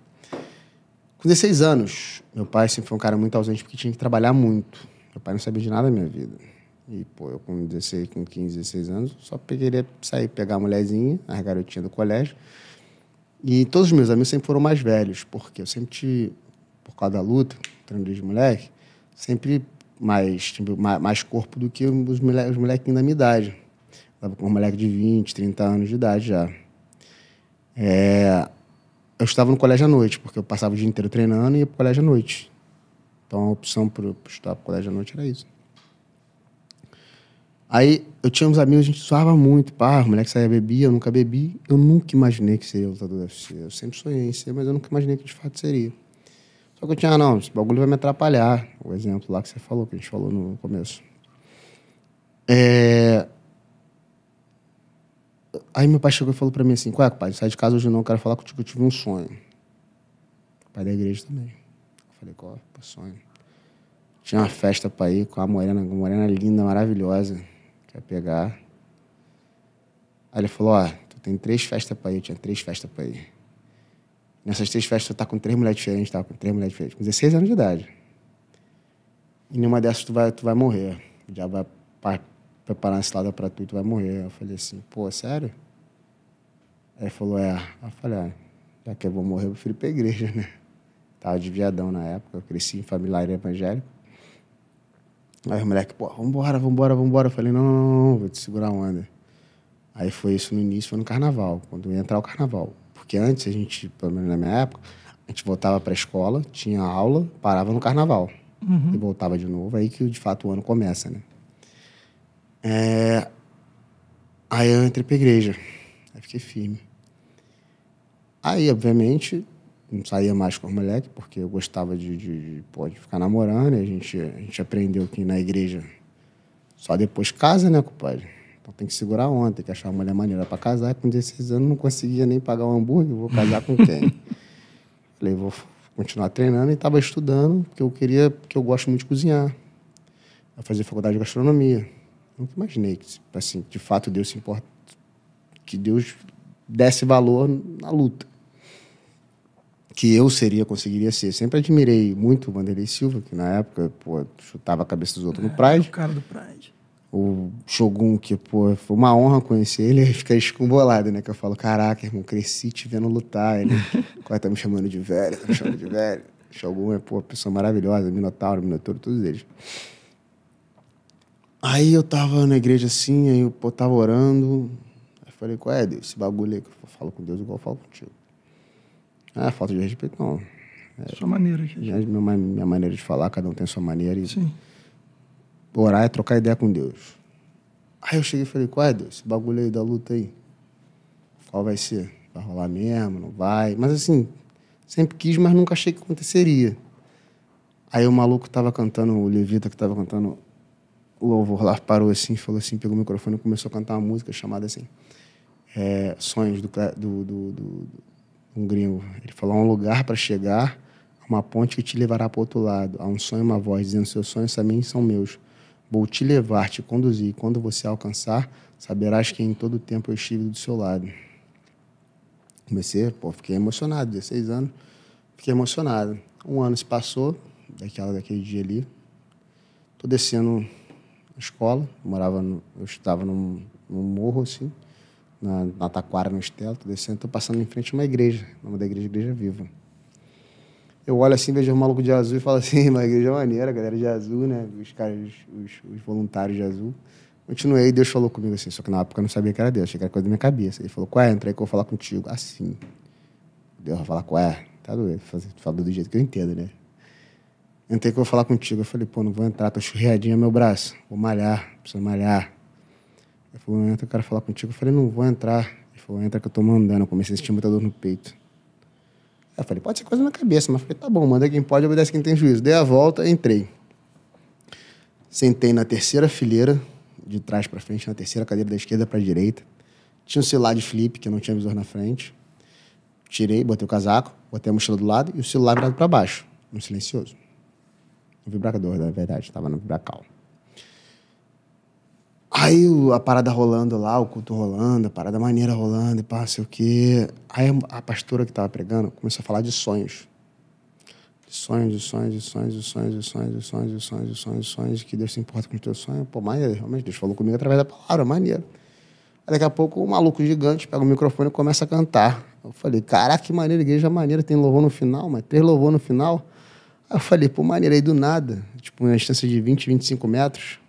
Com 16 anos, meu pai sempre foi um cara muito ausente porque tinha que trabalhar muito. Meu pai não sabia de nada da minha vida. E, pô, eu com 16, com 15, 16 anos, só queria sair, pegar a mulherzinha, as garotinhas do colégio. E todos os meus amigos sempre foram mais velhos, porque eu sempre, tive, por causa da luta, treino de moleque, sempre mais, tipo, mais corpo do que os, mole, os molequinhos da minha idade. Eu tava com um moleque de 20, 30 anos de idade já. É, eu estava no colégio à noite, porque eu passava o dia inteiro treinando e ia para o colégio à noite. Então a opção para estudar para o colégio à noite era isso. Aí eu tinha uns amigos, a gente suava muito, pá, o moleque saía bebia, eu nunca bebi. Eu nunca imaginei que seria lutador da UFC. Eu sempre sonhei em ser, mas eu nunca imaginei que de fato seria. Só que eu tinha, ah, não, esse bagulho vai me atrapalhar. O exemplo lá que você falou, que a gente falou no começo. É... Aí meu pai chegou e falou pra mim assim, qual é, pai, sai de casa hoje não, eu quero falar contigo, eu tive um sonho. O pai da igreja também. Eu falei, qual é o sonho? Tinha uma festa pra ir com a morena, uma morena linda, maravilhosa para pegar. Aí ele falou: Ó, oh, tu tem três festas para ir, eu tinha três festas para ir. Nessas três festas, tu tá com três mulheres diferentes, tá com três mulheres diferentes, com 16 anos de idade. E nenhuma dessas tu vai, tu vai morrer. Já vai preparar uma cilada pra tu e tu vai morrer. Eu falei assim: pô, sério? Aí ele falou: é. Eu falei: ah, já que eu vou morrer, eu prefiro ir pra igreja, né? Tava de viadão na época, eu cresci em familiar evangélico. Aí os moleques, pô, vambora, vambora, vambora. Eu falei, não, não, não, vou te segurar o onda. Aí foi isso no início, foi no carnaval, quando ia entrar o carnaval. Porque antes a gente, pelo menos na minha época, a gente voltava para a escola, tinha aula, parava no carnaval. Uhum. E voltava de novo, aí que de fato o ano começa, né? É... Aí eu entrei pra igreja. Aí fiquei firme. Aí, obviamente, não saía mais com os moleques, porque eu gostava de, de, de, pode ficar namorando, e a gente, a gente aprendeu que na igreja só depois casa, né, compadre? Então tem que segurar ontem tem que achar uma mulher maneira para casar. Com 16 anos não conseguia nem pagar um hambúrguer, vou casar com quem? Falei, vou continuar treinando e estava estudando, porque eu queria, porque eu gosto muito de cozinhar. Eu fazer faculdade de gastronomia. Nunca imaginei que, assim, de fato, Deus se importa, que Deus desse valor na luta que eu seria, conseguiria ser. Sempre admirei muito o Vanderlei Silva, que na época, pô, chutava a cabeça dos outros é, no Pride. O cara do Pride. O Shogun, que, pô, foi uma honra conhecer ele, aí fica escumbolado, né? Que eu falo, caraca, irmão, cresci te vendo lutar. Ele, quase tá me chamando de velho, tá me chamando de velho. Shogun é, pô, pessoa maravilhosa, Minotauro, Minotauro, todos eles. Aí eu tava na igreja assim, aí eu pô, tava orando. Aí falei, qual é, Deus, esse bagulho aí que eu falo com Deus igual eu falo contigo é falta de respeito, não. É, sua maneira. Gente. É minha, minha maneira de falar, cada um tem sua maneira. E Sim. Orar é trocar ideia com Deus. Aí eu cheguei e falei, qual é, Deus? Esse bagulho aí da luta aí. Qual vai ser? Vai rolar mesmo? Não vai? Mas assim, sempre quis, mas nunca achei que aconteceria. Aí o maluco tava cantando, o Levita que tava cantando o louvor lá, parou assim, falou assim, pegou o microfone e começou a cantar uma música chamada assim, é, Sonhos do, do, do, do um gringo. Ele falou: há um lugar para chegar, uma ponte que te levará para o outro lado. Há um sonho, uma voz dizendo: seus sonhos também são meus. Vou te levar, te conduzir. Quando você alcançar, saberás que em todo tempo eu estive do seu lado. Comecei, pô, fiquei emocionado, 16 anos, fiquei emocionado. Um ano se passou, daquela, daquele dia ali. Tô descendo a escola, morava no, eu estava num, num morro assim na, na Taquara, no Estelo, tô descendo, tô passando em frente a uma igreja, o nome da igreja é Igreja Viva. Eu olho assim, vejo um maluco de azul e falo assim, uma igreja é maneira, a galera é de azul, né? Os caras, os, os voluntários de azul. Continuei e Deus falou comigo assim, só que na época eu não sabia que era Deus, achei que era coisa da minha cabeça. Ele falou, qual é? Entra aí que eu vou falar contigo. Assim. Deus vai falar, qual é? Tá doido, falando do jeito que eu entendo, né? Entrei que eu vou falar contigo. Eu falei, pô, não vou entrar, tô churreadinho no meu braço. Vou malhar, preciso malhar. Ele falou, entra, eu quero falar contigo. Eu falei, não vou entrar. Ele falou, entra que eu tô mandando. Eu comecei a sentir muita dor no peito. Eu falei, pode ser coisa na cabeça, mas falei, tá bom, manda quem pode, obedece quem tem juízo. Dei a volta, entrei. Sentei na terceira fileira, de trás para frente, na terceira cadeira da esquerda para direita. Tinha um celular de flip, que não tinha visor na frente. Tirei, botei o casaco, botei a mochila do lado e o celular virado para baixo, no silencioso. No vibrador, na verdade, estava no vibracal. Aí a parada rolando lá, o culto rolando, a parada maneira rolando e pá, sei o quê. Aí a pastora que tava pregando começou a falar de sonhos. De sonhos, de sonhos, de sonhos, de sonhos, de sonhos, de sonhos, de sonhos, de sonhos, de sonhos, que Deus se importa com os teus sonhos. Pô, mas realmente, Deus falou comigo através da palavra, maneiro. Aí daqui a pouco o maluco gigante pega o microfone e começa a cantar. Eu falei, caraca, que maneiro, igreja maneira, tem louvor no final, mas três louvor no final. Aí eu falei, pô, maneiro, aí do nada, tipo, uma distância de 20, 25 metros,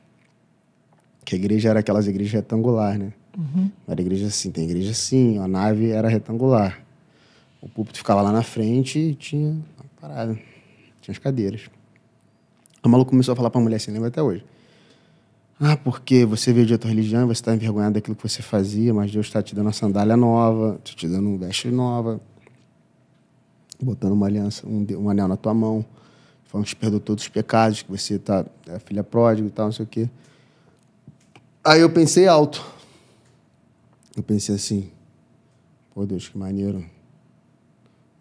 que a igreja era aquelas igrejas retangular, né? Uhum. Era igreja assim, tem igreja assim, a nave era retangular. O púlpito ficava lá na frente e tinha uma parada, tinha as cadeiras. A maluca começou a falar pra mulher, assim, lembra até hoje. Ah, porque você veio de outra religião, você está envergonhado daquilo que você fazia, mas Deus está te dando uma sandália nova, está te dando um veste nova, botando uma aliança, um, um anel na tua mão, falando que te perdoou todos os pecados, que você tá, é filha pródigo e tal, não sei o quê. Aí eu pensei alto. Eu pensei assim, pô Deus, que maneiro.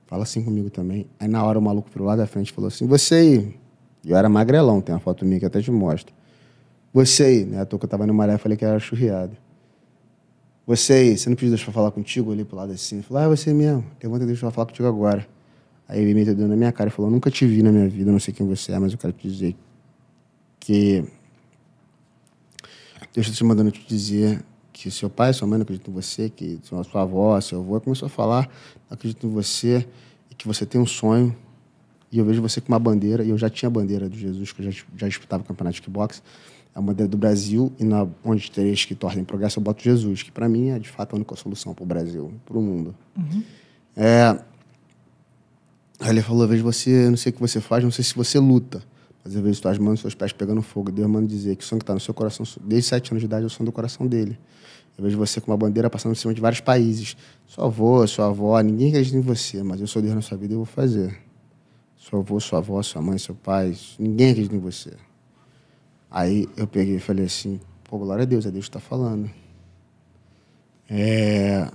Fala assim comigo também. Aí na hora o maluco pro lado da frente falou assim, você aí. Eu era magrelão, tem uma foto minha que até te mostra. Você aí, né? Tô que eu tava no maré, falei que era churriado. Você aí, você não pediu Deus pra falar contigo? Eu olhei pro lado assim. Falei, ah, é você mesmo. de Deus pra falar contigo agora. Aí ele me dentro na minha cara e falou, nunca te vi na minha vida, não sei quem você é, mas eu quero te dizer que Deus está te mandando te dizer que seu pai, sua mãe não acreditam em você, que sua, avó, seu avô começou a falar, acredito em você e que você tem um sonho. E eu vejo você com uma bandeira, e eu já tinha a bandeira do Jesus, que eu já, já disputava o campeonato de kickbox, é a bandeira do Brasil, e na, onde três que tornem progresso, eu boto Jesus, que para mim é de fato a única solução para o Brasil, para o mundo. Uhum. É, aí ele falou: eu vejo você, não sei o que você faz, não sei se você luta. Às vezes tuas mãos e seus pés pegando fogo. Deus manda dizer que o sangue está no seu coração desde sete anos de idade é o sangue do coração dele. Eu vejo você com uma bandeira passando por cima de vários países. Sua avó, sua avó, ninguém acredita em você, mas eu sou Deus na sua vida e eu vou fazer. Sua avô, sua avó, sua mãe, seu pai, ninguém acredita em você. Aí eu peguei e falei assim: pô, glória a Deus, é Deus que está falando. É...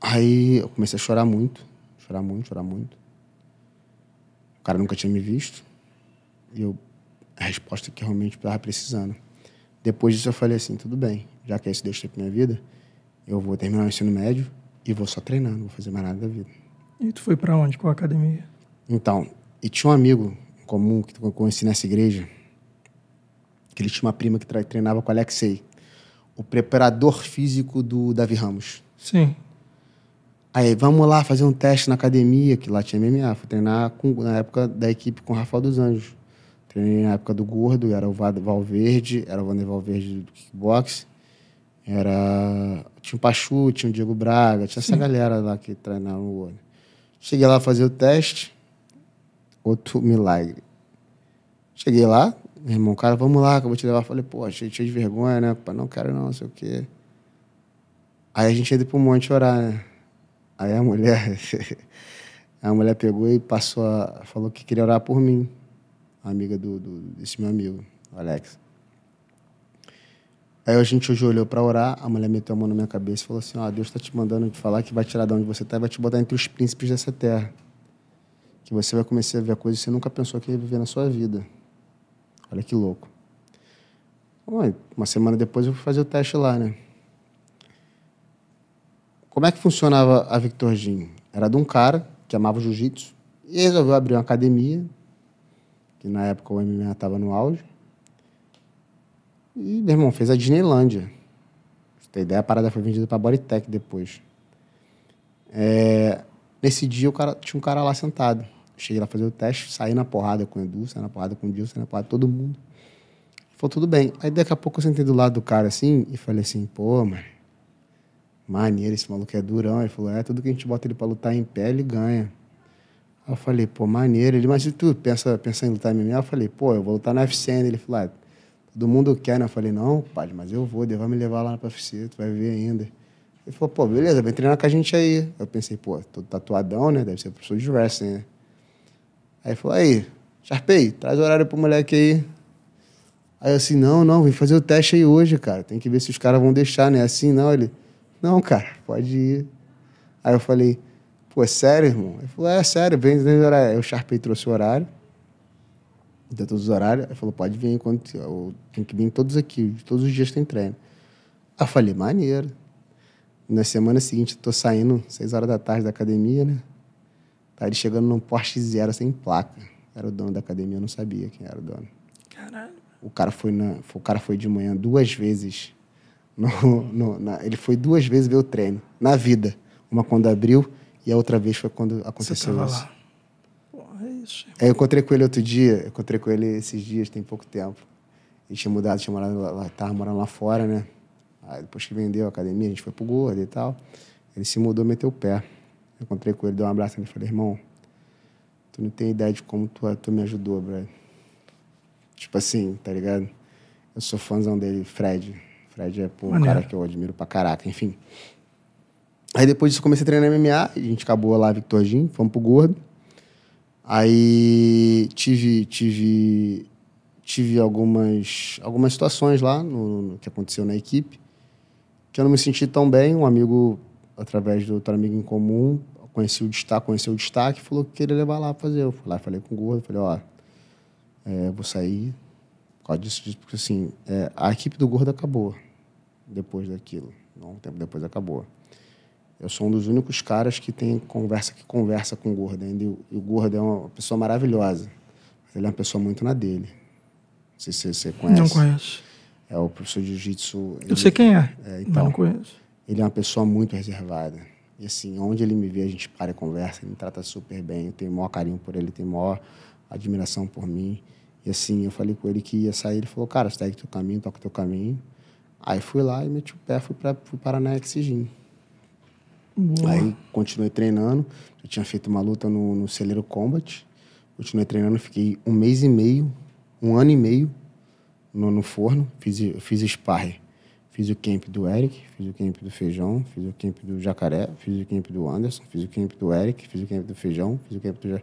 Aí eu comecei a chorar muito, chorar muito, chorar muito. O cara nunca tinha me visto. E eu, a resposta que realmente estava precisando. Depois disso, eu falei assim: tudo bem, já que é esse Deus tem minha vida, eu vou terminar o ensino médio e vou só treinar, não vou fazer mais nada da vida. E tu foi para onde? Qual academia? Então, e tinha um amigo comum que eu conheci nessa igreja, que ele tinha uma prima que treinava com o Alexei, o preparador físico do Davi Ramos. Sim. Aí, vamos lá fazer um teste na academia, que lá tinha MMA. Fui treinar com, na época da equipe com o Rafael dos Anjos. Treinei na época do Gordo, era o Valverde, era o Vander Valverde do kickbox. Era. Tinha o Pachu, tinha o Diego Braga, tinha essa galera lá que treinava o olho. Cheguei lá fazer o teste. Outro milagre. Cheguei lá, meu irmão, cara, vamos lá, que eu vou te levar. Falei, pô, cheio, é cheio de vergonha, né? não quero não, não sei o quê. Aí a gente ia pro monte orar, né? Aí a mulher. a mulher pegou e passou a. falou que queria orar por mim amiga do, do, desse meu amigo, o Alex. Aí a gente hoje olhou para orar, a mulher meteu a mão na minha cabeça e falou assim: Ó, Deus está te mandando te falar que vai tirar de onde você está e vai te botar entre os príncipes dessa terra. Que você vai começar a ver coisas que você nunca pensou que ia viver na sua vida. Olha que louco. Uma semana depois eu fui fazer o teste lá, né? Como é que funcionava a Victor Jean? Era de um cara que amava jiu-jitsu e resolveu abrir uma academia que na época o MMA estava no auge. E, meu irmão, fez a Disneylândia. Pra você tem ideia, a parada foi vendida pra Bodytech depois. É, nesse dia, o cara, tinha um cara lá sentado. Cheguei lá fazer o teste, saí na porrada com o Edu, saí na porrada com o Dil, saí na porrada com todo mundo. Falei, tudo bem. Aí, daqui a pouco, eu sentei do lado do cara, assim, e falei assim, pô, mano, maneiro, esse maluco é durão. Ele falou, é, tudo que a gente bota ele pra lutar em pé, ele ganha eu falei, pô, maneiro. Ele, mas tu pensa, pensa em lutar MMA? Eu falei, pô, eu vou lutar na UFC ainda. Ele falou, ah, todo mundo quer, né? Eu falei, não, pai, mas eu vou, ele vai me levar lá pra UFC, tu vai ver ainda. Ele falou, pô, beleza, vem treinar com a gente aí. Eu pensei, pô, tô tatuadão, né? Deve ser professor de wrestling, né? Aí ele falou, aí, Sharpei, traz horário pro moleque aí. Aí eu assim, não, não, vem fazer o teste aí hoje, cara. Tem que ver se os caras vão deixar, né? É assim, não, ele, não, cara, pode ir. Aí eu falei, Pô, é sério, irmão? Ele falou, é, sério, vem desde o horário. Aí o Sharpay trouxe o horário, deu todos os horários. Ele falou, pode vir, enquanto eu tenho que vir todos aqui, todos os dias tem treino. Aí eu falei, maneiro. Na semana seguinte, eu tô saindo, seis horas da tarde da academia, né? Tá ele chegando num Porsche Zero sem placa. Era o dono da academia, eu não sabia quem era o dono. Caralho. O cara foi, na, o cara foi de manhã duas vezes. No, no, na, ele foi duas vezes ver o treino, na vida. Uma quando abriu e a outra vez foi quando aconteceu Você isso. Lá. Porra, é isso. Aí eu encontrei com ele outro dia, eu encontrei com ele esses dias, tem pouco tempo. Ele tinha mudado, tinha morado lá, tava morando lá fora, né? Aí depois que vendeu a academia, a gente foi pro Gordo e tal. Ele se mudou, meteu o pé. Eu encontrei com ele, dei um abraço nele e falei, irmão, tu não tem ideia de como tu, é, tu me ajudou, brother. Tipo assim, tá ligado? Eu sou fãzão dele, Fred. Fred é pô, um cara que eu admiro pra caraca, enfim. Aí depois disso comecei a treinar MMA, a gente acabou lá Victor Jim, fomos pro gordo. Aí tive tive tive algumas algumas situações lá no, no que aconteceu na equipe que eu não me senti tão bem. Um amigo através do outro amigo em comum conheci o destaque, conheceu o destaque, falou que queria levar lá pra fazer. Eu fui lá, falei com o gordo, falei, ó, é, vou sair por causa disso, disso porque assim, é, a equipe do gordo acabou depois daquilo. Um tempo depois acabou. Eu sou um dos únicos caras que tem conversa que conversa com o Gordo. Ainda, e o Gordo é uma pessoa maravilhosa. Mas ele é uma pessoa muito na dele. Não sei se você conhece. Não conheço. É o professor de jiu-jitsu. Eu sei quem é, é então, não conheço. Ele é uma pessoa muito reservada. E assim, onde ele me vê, a gente para e conversa. Ele me trata super bem. Eu tenho o maior carinho por ele, tenho maior admiração por mim. E assim, eu falei com ele que ia sair. Ele falou, cara, segue teu caminho, toca teu caminho. Aí fui lá e meti o pé, fui para o Paraná Exigim. Boa. Aí continuei treinando. Eu tinha feito uma luta no, no Celeiro Combat. Continuei treinando, fiquei um mês e meio, um ano e meio no, no forno. Fiz, fiz sparring. Fiz o camp do Eric, fiz o camp do Feijão, fiz o camp do Jacaré, fiz o camp do Anderson, fiz o camp do Eric, fiz o camp do Feijão, fiz o camp do...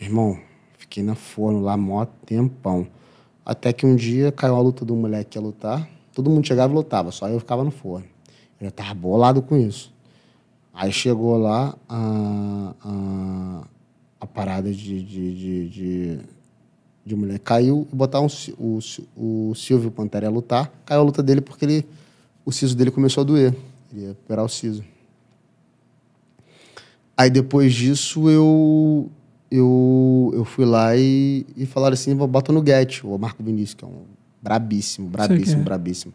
Irmão, fiquei na forno lá mó tempão. Até que um dia caiu a luta do moleque que ia lutar. Todo mundo chegava e lutava, só eu ficava no forno. Eu já tava bolado com isso. Aí chegou lá a, a, a parada de, de, de, de, de mulher. Caiu e botaram o, o, o Silvio Pantera a lutar. Caiu a luta dele porque ele, o siso dele começou a doer. Ele ia operar o siso. Aí depois disso eu eu, eu fui lá e, e falaram assim: bota no Get, o Marco Vinícius, que é um brabíssimo, brabíssimo, brabíssimo. É. brabíssimo.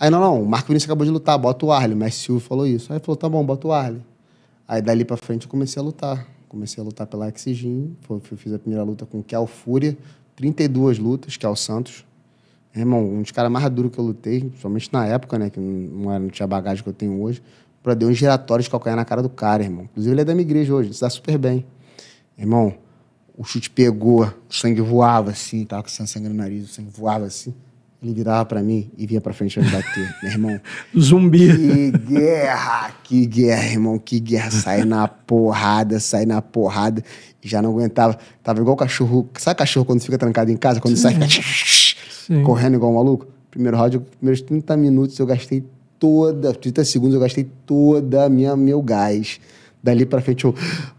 Aí, não, não, o Marco Vinícius acabou de lutar, bota o Arley. O mestre falou isso. Aí falou, tá bom, bota o Arley. Aí, dali pra frente, eu comecei a lutar. Comecei a lutar pela Exigin. Fiz a primeira luta com o Kel Fúria. 32 lutas, Kel Santos. irmão, um dos caras mais duros que eu lutei, principalmente na época, né? Que não, era, não tinha bagagem que eu tenho hoje, pra dar uns giratório de calcanhar na cara do cara, irmão. Inclusive, ele é da minha igreja hoje, se dá super bem. Irmão, o chute pegou, o sangue voava assim, tava com sangue no nariz, o sangue voava assim. Ele virava para mim e vinha para frente para me bater, meu irmão. Zumbi. Que guerra, que guerra, irmão, que guerra. Sai na porrada, sai na porrada. Já não aguentava. Tava igual cachorro. Sabe cachorro quando fica trancado em casa? Quando Sim. sai, fica correndo igual um maluco? Primeiro round, primeiros 30 minutos eu gastei toda, 30 segundos eu gastei toda a minha meu gás. Dali para frente eu,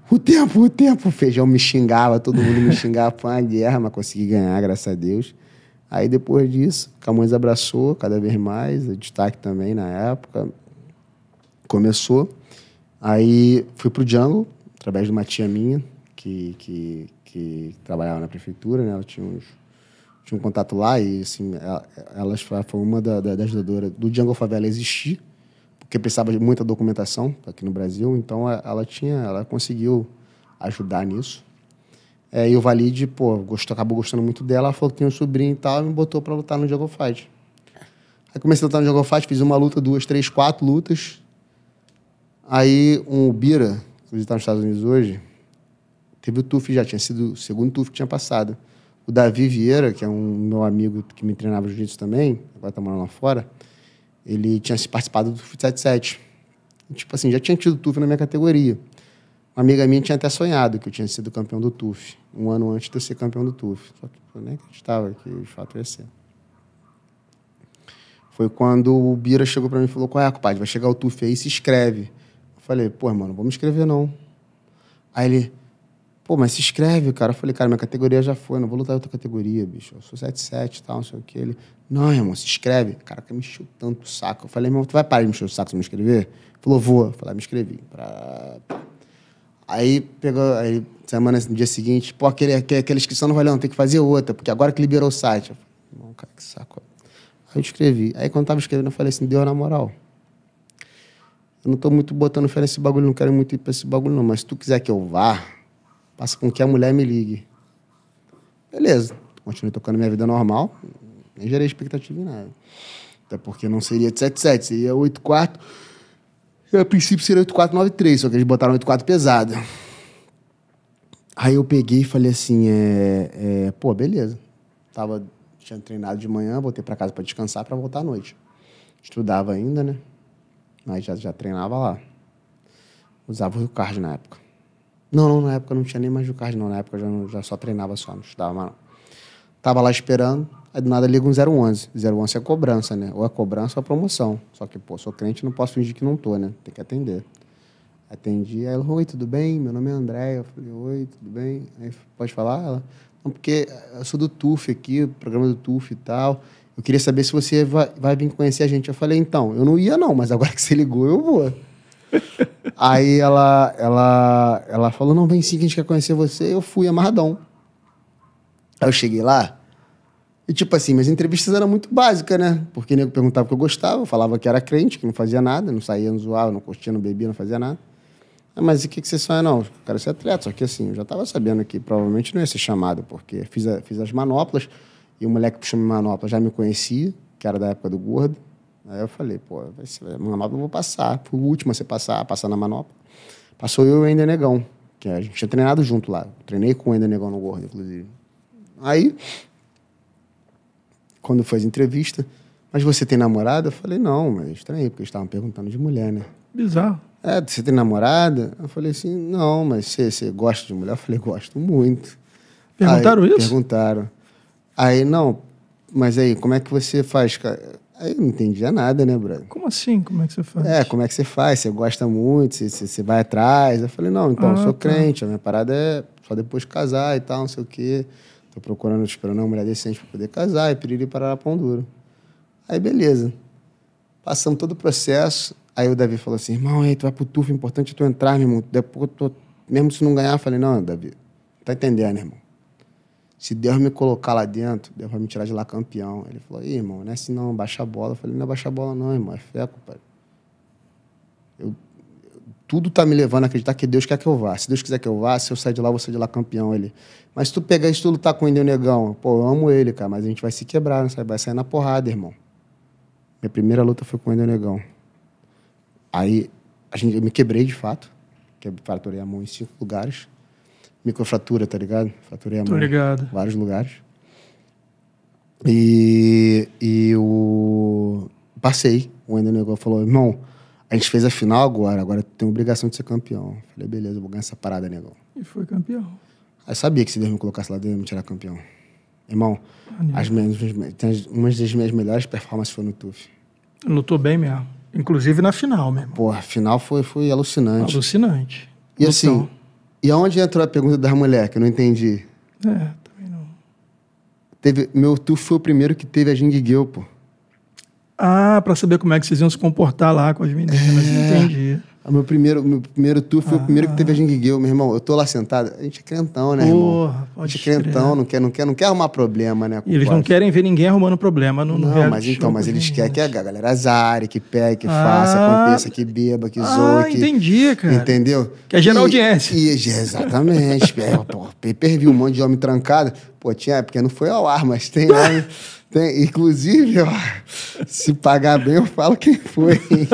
o tempo, o tempo, o feijão me xingava, todo mundo me xingava, foi uma guerra, mas consegui ganhar, graças a Deus. Aí depois disso, Camões abraçou cada vez mais, destaque também na época. Começou. Aí fui pro Django, através de uma tia minha, que, que, que trabalhava na prefeitura, né? Ela tinha, uns, tinha um contato lá e, assim, ela, ela foi uma da, da, da ajudadora do Django Favela existir, porque precisava de muita documentação aqui no Brasil. Então, ela tinha, ela conseguiu ajudar nisso. É, e o Valide, pô, gostou, acabou gostando muito dela. Ela falou que tem um sobrinho e tal, e me botou pra lutar no jogo Fight. Aí comecei a lutar no jogo Fight, fiz uma luta, duas, três, quatro lutas. Aí um Bira, que está nos Estados Unidos hoje, teve o TUF já, tinha sido o segundo TUF que tinha passado. O Davi Vieira, que é um meu amigo que me treinava jiu-jitsu também, agora tá morando lá fora, ele tinha participado do TUF 77. tipo assim, já tinha tido TUF na minha categoria. Uma amiga minha tinha até sonhado que eu tinha sido campeão do TUF, um ano antes de eu ser campeão do TUF. Só que eu nem acreditava que de fato ia ser. Foi quando o Bira chegou para mim e falou: Qual é, compadre? Vai chegar o TUF aí, se inscreve. Eu falei: Pô, irmão, não vou me inscrever não. Aí ele: Pô, mas se inscreve, cara. Eu falei: Cara, minha categoria já foi, não vou lutar em outra categoria, bicho. Eu sou 77 e tal, não sei o que. Ele: Não, irmão, se inscreve. Cara, que me encheu tanto o saco. Eu falei: Irmão, tu vai parar de me encher o saco se me inscrever? Ele falou: Vou. Eu falei: ah, Me inscrevi. Pra... Aí pegou, aí semana, no dia seguinte, pô, aquele, aquele, aquela inscrição não valeu, não, tem que fazer outra, porque agora que liberou o site. Eu falei, não, cara, que saco. Aí eu escrevi. Aí quando tava escrevendo, eu falei assim, deu na moral. Eu não tô muito botando fé nesse bagulho, não quero muito ir pra esse bagulho, não, mas se tu quiser que eu vá, passa com que a mulher me ligue. Beleza. Continuei tocando minha vida normal, nem gerei expectativa em nada. Até porque não seria 77, seria 8 quartos a é princípio seria 8493, só que eles botaram 84 pesado. Aí eu peguei e falei assim, é, é, pô, beleza. Tava, tinha treinado de manhã, voltei para casa para descansar para voltar à noite. Estudava ainda, né? Mas já, já treinava lá. Usava o card na época. Não, não, na época não tinha nem mais o card, não. Na época eu já, já só treinava só, não estudava mais não. Tava lá esperando, Aí do nada liga um 011. 011 é cobrança, né? Ou é cobrança ou é promoção. Só que, pô, sou crente, não posso fingir que não tô, né? Tem que atender. Atendi, aí ela, oi, tudo bem? Meu nome é André. Eu falei, oi, tudo bem? Aí, pode falar? Ela, não, porque eu sou do TUF aqui, programa do TUF e tal. Eu queria saber se você vai, vai vir conhecer a gente. Eu falei, então, eu não ia não, mas agora que você ligou, eu vou. aí ela, ela, ela falou, não, vem sim que a gente quer conhecer você. Eu fui amarradão. Aí eu cheguei lá, e tipo assim, minhas entrevistas eram muito básicas, né? Porque o nego perguntava o que eu gostava, eu falava que era crente, que não fazia nada, não saía, não zoava, não curtia, não bebia, não fazia nada. Ah, mas e o que, que você sonha? Não, eu quero ser atleta. Só que assim, eu já estava sabendo que provavelmente não ia ser chamado, porque fiz, a, fiz as manoplas e o moleque que chama manopla já me conhecia, que era da época do gordo. Aí eu falei, pô, vai ser manopla, eu vou passar. Fui o último a você passar, passar na manopla. Passou eu e o Ender Negão, que a gente tinha treinado junto lá. treinei com o Ender Negão no gordo, inclusive. Aí quando fez entrevista, mas você tem namorada? Eu falei, não, mas é estranho, porque eles estavam perguntando de mulher, né? Bizarro. É, você tem namorada? Eu falei assim, não, mas você, você gosta de mulher? Eu falei, gosto muito. Perguntaram aí, isso? Perguntaram. Aí, não, mas aí, como é que você faz, Aí eu não entendia nada, né, brother? Como assim? Como é que você faz? É, como é que você faz? Você gosta muito, você, você vai atrás. Eu falei, não, então, ah, eu sou tá. crente, a minha parada é só depois casar e tal, não sei o quê. Tô procurando, tipo, esperando uma mulher decente para poder casar, e piriri para pão duro. Aí, beleza. Passamos todo o processo. Aí o Davi falou assim: irmão, aí tu vai pro turf, é importante tu entrar, meu irmão. Depois tô... Mesmo se não ganhar, eu falei: não, Davi, tá entendendo, irmão. Se Deus me colocar lá dentro, Deus vai me tirar de lá campeão. Ele falou: Ih, irmão, não é assim não, baixa a bola. Eu falei: não é baixa a bola, não, irmão, é fé, compadre. Eu tudo está me levando a acreditar que Deus quer que eu vá. Se Deus quiser que eu vá, se eu sair de lá, eu vou sair de lá campeão. Ele, mas se tu pegar isso, tu lutar tá com o Índio Negão, pô, eu amo ele, cara, mas a gente vai se quebrar, né? vai sair na porrada, irmão. Minha primeira luta foi com o Índio Negão. Aí a gente, eu me quebrei de fato, que fraturei a mão em cinco lugares. Microfratura, tá ligado? Fraturei a Tô mão ligado. em vários lugares. E, e o. Passei. O Ender Negão falou: irmão, a gente fez a final agora, agora tem obrigação de ser campeão. Falei, beleza, vou ganhar essa parada, negão. E foi campeão. Aí sabia que se Deus me colocasse lá dentro, eu me tirar campeão. Irmão, Anil. as minhas, uma das minhas melhores performances foi no TUF. Lutou bem mesmo. Inclusive na final mesmo. Porra, a final foi, foi alucinante. Alucinante. E assim, e aonde entrou a pergunta das mulheres, que eu não entendi? É, também não. Teve, meu TUF foi o primeiro que teve a Jing pô. Ah, para saber como é que vocês iam se comportar lá com as meninas, é. entendi. O meu primeiro, meu primeiro tour foi ah. o primeiro que teve a ah. Jingueu, meu irmão. Eu tô lá sentado. A gente é crentão, né, irmão? Porra, a gente é crentão, não quer, não, quer, não quer arrumar problema, né? eles não querem ver ninguém arrumando problema no, no Não, mas então, mas eles querem que a galera azare, que pegue, que ah. faça, aconteça, que beba, que ah, zoe. Que, entendi, cara. Entendeu? Que é gerar audiência. E, exatamente. é, pô, pay per view, um monte de homem trancado. Pô, tinha, porque não foi ao ar, mas tem lá. Tem, inclusive, ó, se pagar bem, eu falo quem foi. Hein?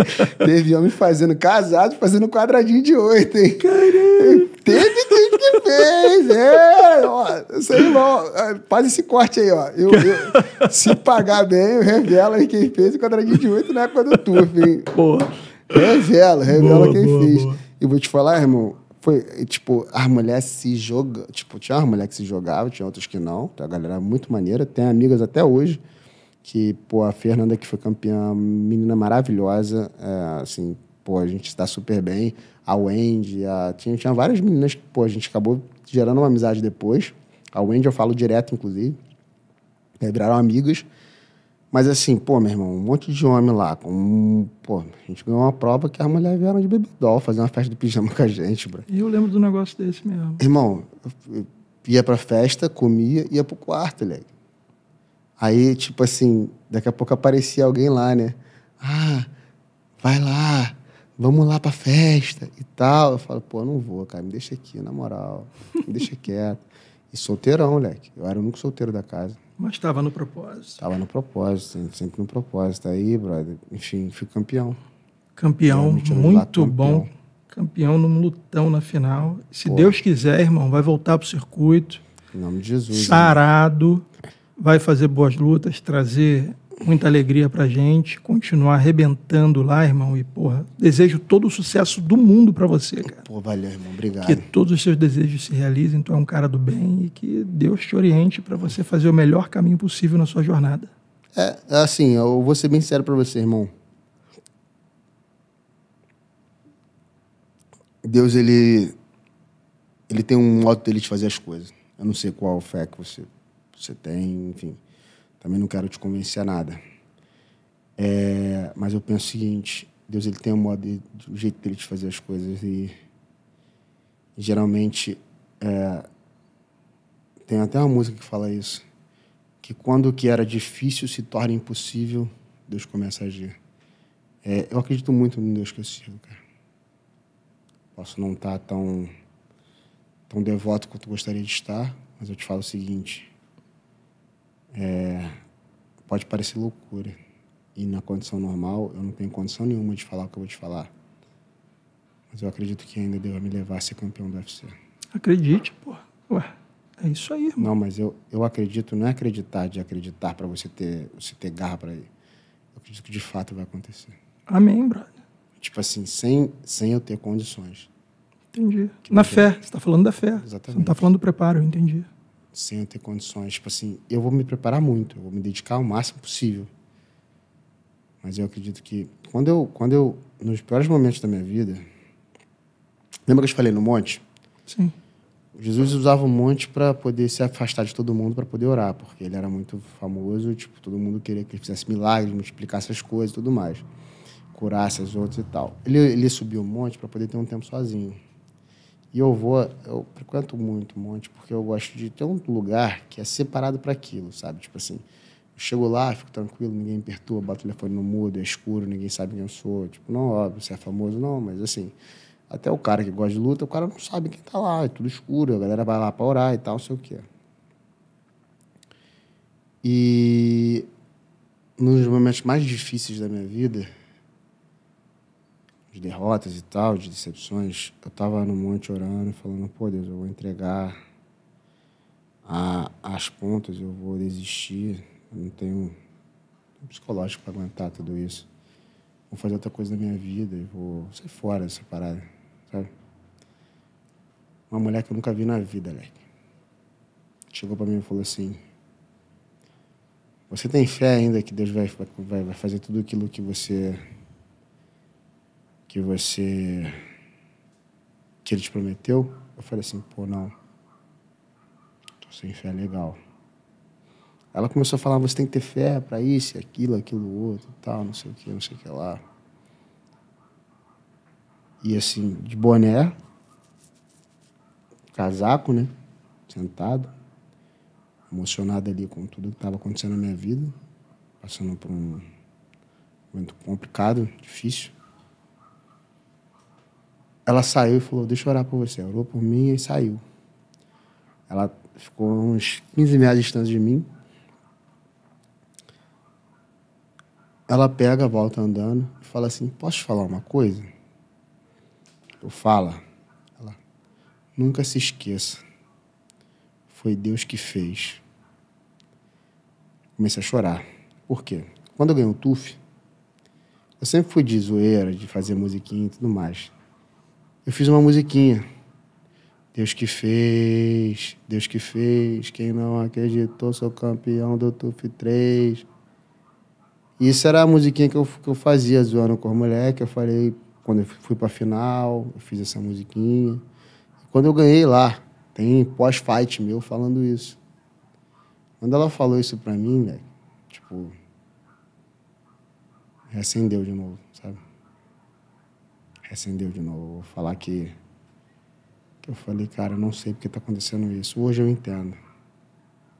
Teve homem fazendo casado, fazendo quadradinho de oito, hein? Caramba! Teve, quem que fez! É, ó, sei lá, faz esse corte aí, ó. Eu, eu, se pagar bem, eu revelo quem fez o quadradinho de oito na né? época do Tuf, hein? Porra! Revela, revela boa, quem boa, fez. Boa. E vou te falar, irmão, foi, tipo, as mulheres se joga Tipo, tinha umas mulheres que se jogavam, tinha outras que não. Então, a galera muito maneira. Tem amigas até hoje que, pô, a Fernanda, que foi campeã, menina maravilhosa. É, assim, pô, a gente está super bem. A Wendy, a... Tinha, tinha várias meninas que, pô, a gente acabou gerando uma amizade depois. A Wendy eu falo direto, inclusive. É, viraram amigas. Mas assim, pô, meu irmão, um monte de homem lá. Com, pô, a gente ganhou uma prova que as mulheres vieram de bebidol fazer uma festa de pijama com a gente, bro. E eu lembro do negócio desse mesmo. Irmão, ia pra festa, comia, ia pro quarto, moleque. Aí, tipo assim, daqui a pouco aparecia alguém lá, né? Ah, vai lá, vamos lá pra festa e tal. Eu falo, pô, não vou, cara, me deixa aqui, na moral. Me deixa quieto. E solteirão, moleque. Eu era o único solteiro da casa. Mas estava no propósito. Estava no propósito, sempre no propósito. Aí, brother, enfim, fui campeão. Campeão, muito campeão. bom. Campeão num lutão na final. Se Pô. Deus quiser, irmão, vai voltar para o circuito. Em nome de Jesus. Sarado, né? vai fazer boas lutas, trazer muita alegria pra gente, continuar arrebentando lá, irmão. E, porra, desejo todo o sucesso do mundo para você, cara. Pô, valeu, irmão. Obrigado. Que todos os seus desejos se realizem, tu é um cara do bem e que Deus te oriente para você fazer o melhor caminho possível na sua jornada. É, é assim, eu vou ser bem sério para você, irmão. Deus, ele ele tem um modo dele de fazer as coisas. Eu não sei qual fé que você, você tem, enfim. Também não quero te convencer a nada. É, mas eu penso o seguinte: Deus ele tem um modo, de, um jeito dele de fazer as coisas e geralmente é, tem até uma música que fala isso, que quando o que era difícil se torna impossível, Deus começa a agir. É, eu acredito muito no Deus que eu sigo, cara. Posso não estar tão tão devoto quanto gostaria de estar, mas eu te falo o seguinte: é, pode parecer loucura. E na condição normal, eu não tenho condição nenhuma de falar o que eu vou te falar. Mas eu acredito que ainda a me levar a ser campeão do UFC. Acredite, pô. Ué, é isso aí, irmão. Não, mas eu, eu acredito, não é acreditar de acreditar para você ter, você ter garra para ir. Eu acredito que de fato vai acontecer. Amém, brother. Tipo assim, sem, sem eu ter condições. Entendi. Que Na fé, você está falando da fé. Exatamente. Você não está falando do preparo, eu entendi sem ter condições. Tipo assim, eu vou me preparar muito, eu vou me dedicar ao máximo possível. Mas eu acredito que quando eu, quando eu nos piores momentos da minha vida, lembra que eu te falei no monte? Sim. Jesus usava o monte para poder se afastar de todo mundo para poder orar, porque ele era muito famoso, tipo, todo mundo queria que ele fizesse milagres, multiplicasse as coisas e tudo mais, curasse as outras e tal. Ele, ele subiu o monte para poder ter um tempo sozinho. E eu vou, eu frequento muito um monte, porque eu gosto de ter um lugar que é separado para aquilo, sabe? Tipo assim, eu chego lá, fico tranquilo, ninguém me perturba, bato o telefone no mudo, é escuro, ninguém sabe quem eu sou. Tipo, não, óbvio, você é famoso, não, mas assim, até o cara que gosta de luta, o cara não sabe quem tá lá, é tudo escuro, a galera vai lá para orar e tal, não sei o quê. E nos momentos mais difíceis da minha vida, de derrotas e tal, de decepções, eu tava no monte orando, falando, pô Deus, eu vou entregar a, as pontas, eu vou desistir, eu não tenho psicológico para aguentar tudo isso. Vou fazer outra coisa da minha vida e vou sair fora dessa parada, sabe? Uma mulher que eu nunca vi na vida, Leque. Chegou para mim e falou assim: Você tem fé ainda que Deus vai, vai, vai fazer tudo aquilo que você que você que ele te prometeu, eu falei assim, pô, não. Tô sem fé legal. Ela começou a falar, você tem que ter fé para isso, aquilo, aquilo outro, tal, não sei o que, não sei o que lá. E assim, de boné, casaco, né? Sentado, emocionado ali com tudo que tava acontecendo na minha vida, passando por um momento complicado, difícil. Ela saiu e falou: Deixa eu orar por você. Orou por mim e saiu. Ela ficou uns 15 metros de distância de mim. Ela pega, volta andando e fala assim: Posso te falar uma coisa? Eu fala. Ela, Nunca se esqueça. Foi Deus que fez. Comecei a chorar. Por quê? Quando eu ganhei o TUF, eu sempre fui de zoeira, de fazer musiquinha e tudo mais eu fiz uma musiquinha. Deus que fez, Deus que fez, quem não acreditou, sou campeão do TUF 3. Isso era a musiquinha que eu, que eu fazia zoando com os moleques. Eu falei, quando eu fui pra final, eu fiz essa musiquinha. Quando eu ganhei lá, tem pós-fight meu falando isso. Quando ela falou isso pra mim, velho, tipo, reacendeu é de novo, sabe? acendeu de novo. Vou falar que, que eu falei, cara, eu não sei porque está acontecendo isso. Hoje eu entendo.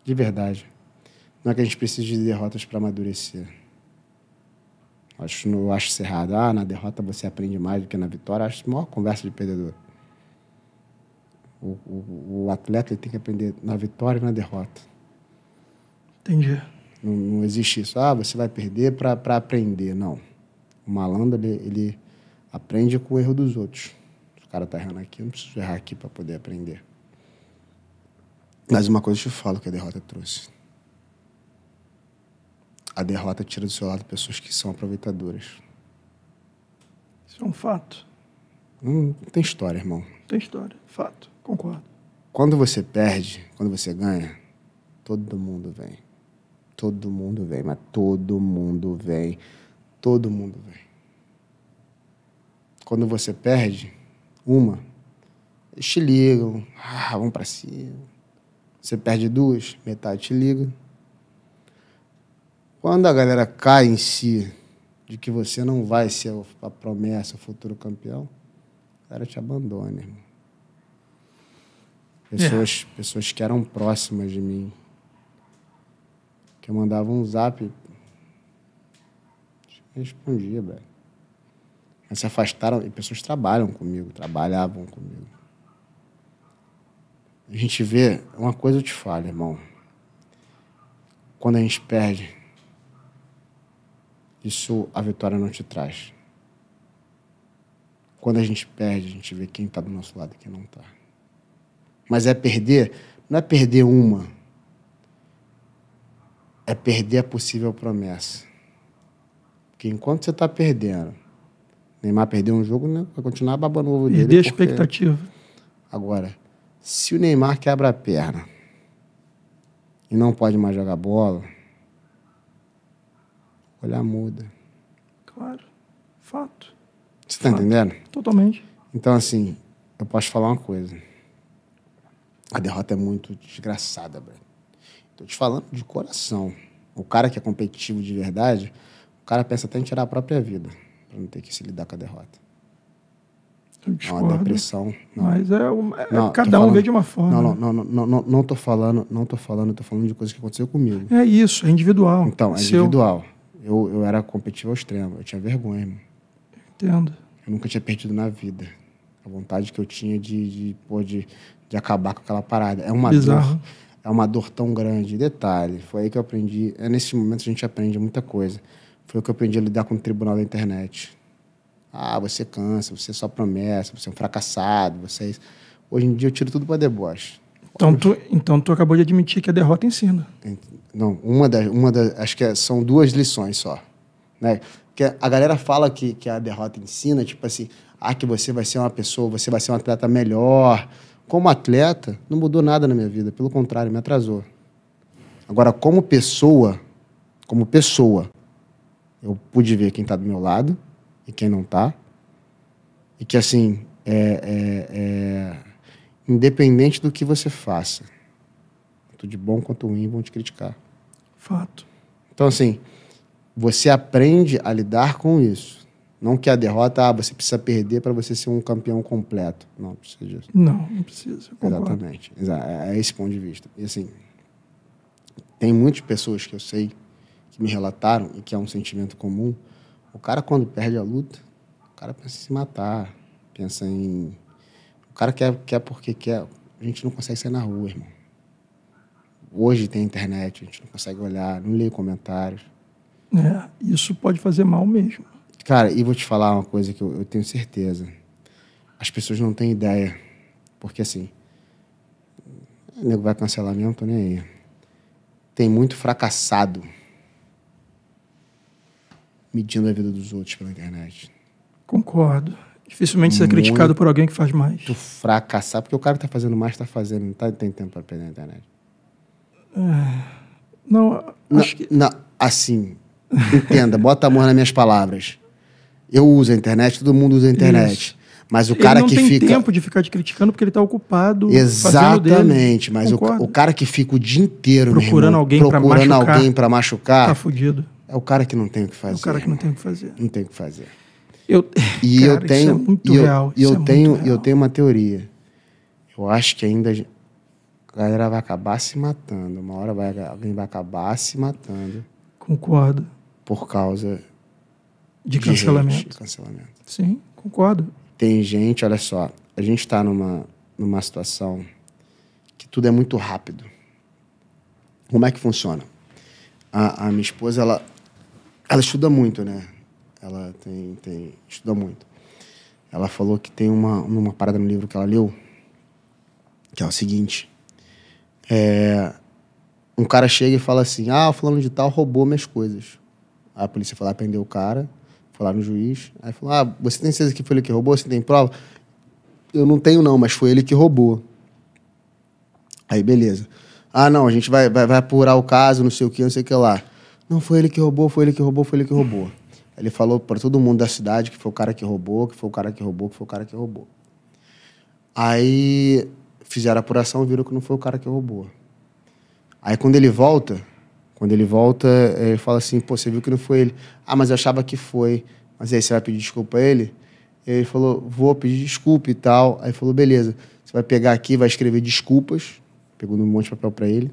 De verdade. Não é que a gente precise de derrotas para amadurecer. Eu acho, eu acho isso errado. Ah, na derrota você aprende mais do que na vitória. acho acho a maior conversa de perdedor. O, o, o atleta tem que aprender na vitória e na derrota. Entendi. Não, não existe isso. Ah, você vai perder para aprender. Não. O malandro, ele, ele Aprende com o erro dos outros. Se o cara tá errando aqui, eu não preciso errar aqui para poder aprender. Mas uma coisa eu te falo que a derrota trouxe. A derrota tira do seu lado pessoas que são aproveitadoras. Isso é um fato. Hum, não tem história, irmão. Tem história, fato, concordo. Quando você perde, quando você ganha, todo mundo vem. Todo mundo vem, mas todo mundo vem. Todo mundo vem quando você perde uma, eles te ligam, ah, vamos para cima. Você perde duas, metade te liga. Quando a galera cai em si de que você não vai ser a promessa, o futuro campeão, a galera te abandona, irmão. É. Pessoas, pessoas que eram próximas de mim, que eu mandava um zap, respondia, velho. Mas se afastaram e pessoas trabalham comigo, trabalhavam comigo. A gente vê, uma coisa eu te falo, irmão. Quando a gente perde, isso a vitória não te traz. Quando a gente perde, a gente vê quem está do nosso lado e quem não está. Mas é perder, não é perder uma, é perder a possível promessa. Porque enquanto você está perdendo, Neymar perdeu um jogo, né? vai continuar babando o ovo e de Perder a porque... expectativa. Agora, se o Neymar quebra a perna e não pode mais jogar bola, olhar muda. Claro. Fato. Você está entendendo? Totalmente. Então, assim, eu posso falar uma coisa. A derrota é muito desgraçada, Breno. Tô te falando de coração. O cara que é competitivo de verdade, o cara pensa até em tirar a própria vida para não ter que se lidar com a derrota. discordo, é uma depressão. Não. Mas é, uma, é não, cada um falando, vê de uma forma. Não, não, não, não, não, não tô falando, não tô falando, tô falando de coisas que aconteceu comigo. É isso, é individual. Então, é Seu. individual. Eu, eu era competitivo ao extremo, eu tinha vergonha, Entendo. Eu nunca tinha perdido na vida. A vontade que eu tinha de, de, pô, de, de acabar com aquela parada. É uma Bizarro. dor. É uma dor tão grande. Detalhe, foi aí que eu aprendi. É nesse momento que a gente aprende muita coisa. Foi o que eu aprendi a lidar com o tribunal da internet. Ah, você cansa, você é só promessa, você é um fracassado, você... É Hoje em dia eu tiro tudo para deboche. Então tu, então tu acabou de admitir que a derrota ensina. Não, uma das, uma das acho que é, são duas lições só, né? Que a galera fala que, que a derrota ensina, tipo assim, ah, que você vai ser uma pessoa, você vai ser um atleta melhor. Como atleta, não mudou nada na minha vida, pelo contrário, me atrasou. Agora, como pessoa, como pessoa, eu pude ver quem está do meu lado e quem não está. E que, assim, é, é, é, independente do que você faça, tanto de bom quanto ruim vão te criticar. Fato. Então, assim, você aprende a lidar com isso. Não que a derrota, ah, você precisa perder para você ser um campeão completo. não precisa disso. Não, não precisa. Exatamente. É esse ponto de vista. E assim, tem muitas pessoas que eu sei que me relataram, e que é um sentimento comum, o cara quando perde a luta, o cara pensa em se matar, pensa em... O cara quer, quer porque quer. A gente não consegue sair na rua, irmão. Hoje tem internet, a gente não consegue olhar, não lê comentários. É, isso pode fazer mal mesmo. Cara, e vou te falar uma coisa que eu, eu tenho certeza. As pessoas não têm ideia. Porque assim, o nego vai cancelar mesmo, tô nem aí. Tem muito fracassado medindo a vida dos outros pela internet. Concordo. Dificilmente ser é criticado por alguém que faz mais. Tu fracassar, porque o cara que tá fazendo mais tá fazendo, não tá, tem tempo para perder na internet. É, não, não, acho que. Não, assim, entenda, bota amor nas minhas palavras. Eu uso a internet, todo mundo usa a internet. Isso. Mas o ele cara que fica. Ele não tem tempo de ficar te criticando porque ele está ocupado. Exatamente. Mas o, o, cara que fica o dia inteiro procurando irmão, alguém para machucar. machucar, alguém para machucar. Tá fudido. É o cara que não tem o que fazer. É o cara que não tem o que fazer. Não tem o que fazer. Eu, e cara, eu tenho, isso é muito eu, real. E eu, é tenho, real. eu tenho uma teoria. Eu acho que ainda a galera vai acabar se matando. Uma hora vai, alguém vai acabar se matando. Concordo. Por causa de, cancelamento. de cancelamento. Sim, concordo. Tem gente, olha só, a gente está numa, numa situação que tudo é muito rápido. Como é que funciona? A, a minha esposa, ela, ela estuda muito, né? Ela tem, tem, estuda muito. Ela falou que tem uma, uma parada no livro que ela leu, que é o seguinte. É, um cara chega e fala assim, ah, fulano de tal roubou minhas coisas. Aí a polícia falou, prendeu o cara, foi lá no juiz, aí falou, ah, você tem certeza que foi ele que roubou? Você tem prova? Eu não tenho não, mas foi ele que roubou. Aí, beleza. Ah, não, a gente vai, vai, vai apurar o caso, não sei o que, não sei o que lá. Não, foi ele que roubou, foi ele que roubou, foi ele que roubou. Ele falou para todo mundo da cidade que foi o cara que roubou, que foi o cara que roubou, que foi o cara que roubou. Aí fizeram a apuração e viram que não foi o cara que roubou. Aí quando ele volta, quando ele volta, ele fala assim: pô, você viu que não foi ele? Ah, mas eu achava que foi. Mas aí você vai pedir desculpa a ele? Ele falou: vou pedir desculpa e tal. Aí falou: beleza, você vai pegar aqui, vai escrever desculpas. Pegou um monte de papel para ele.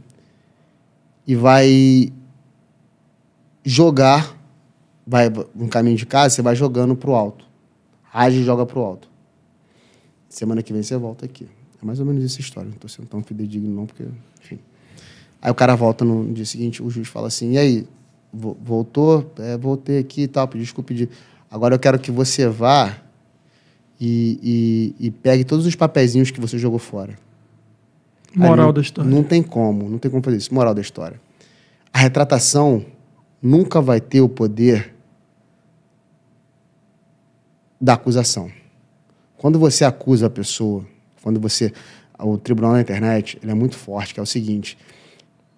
E vai jogar, vai no caminho de casa, você vai jogando pro alto. Age e joga pro alto. Semana que vem você volta aqui. É mais ou menos essa história. Não tô sendo tão fidedigno, não, porque. Enfim. Aí o cara volta no dia seguinte, o juiz fala assim: e aí? Voltou? É, voltei aqui e tal, pedi desculpa. Pedi. Agora eu quero que você vá e, e, e pegue todos os papezinhos que você jogou fora. Moral da história. Não tem como, não tem como fazer isso. Moral da história. A retratação nunca vai ter o poder da acusação. Quando você acusa a pessoa, quando você o tribunal na internet, ele é muito forte, que é o seguinte: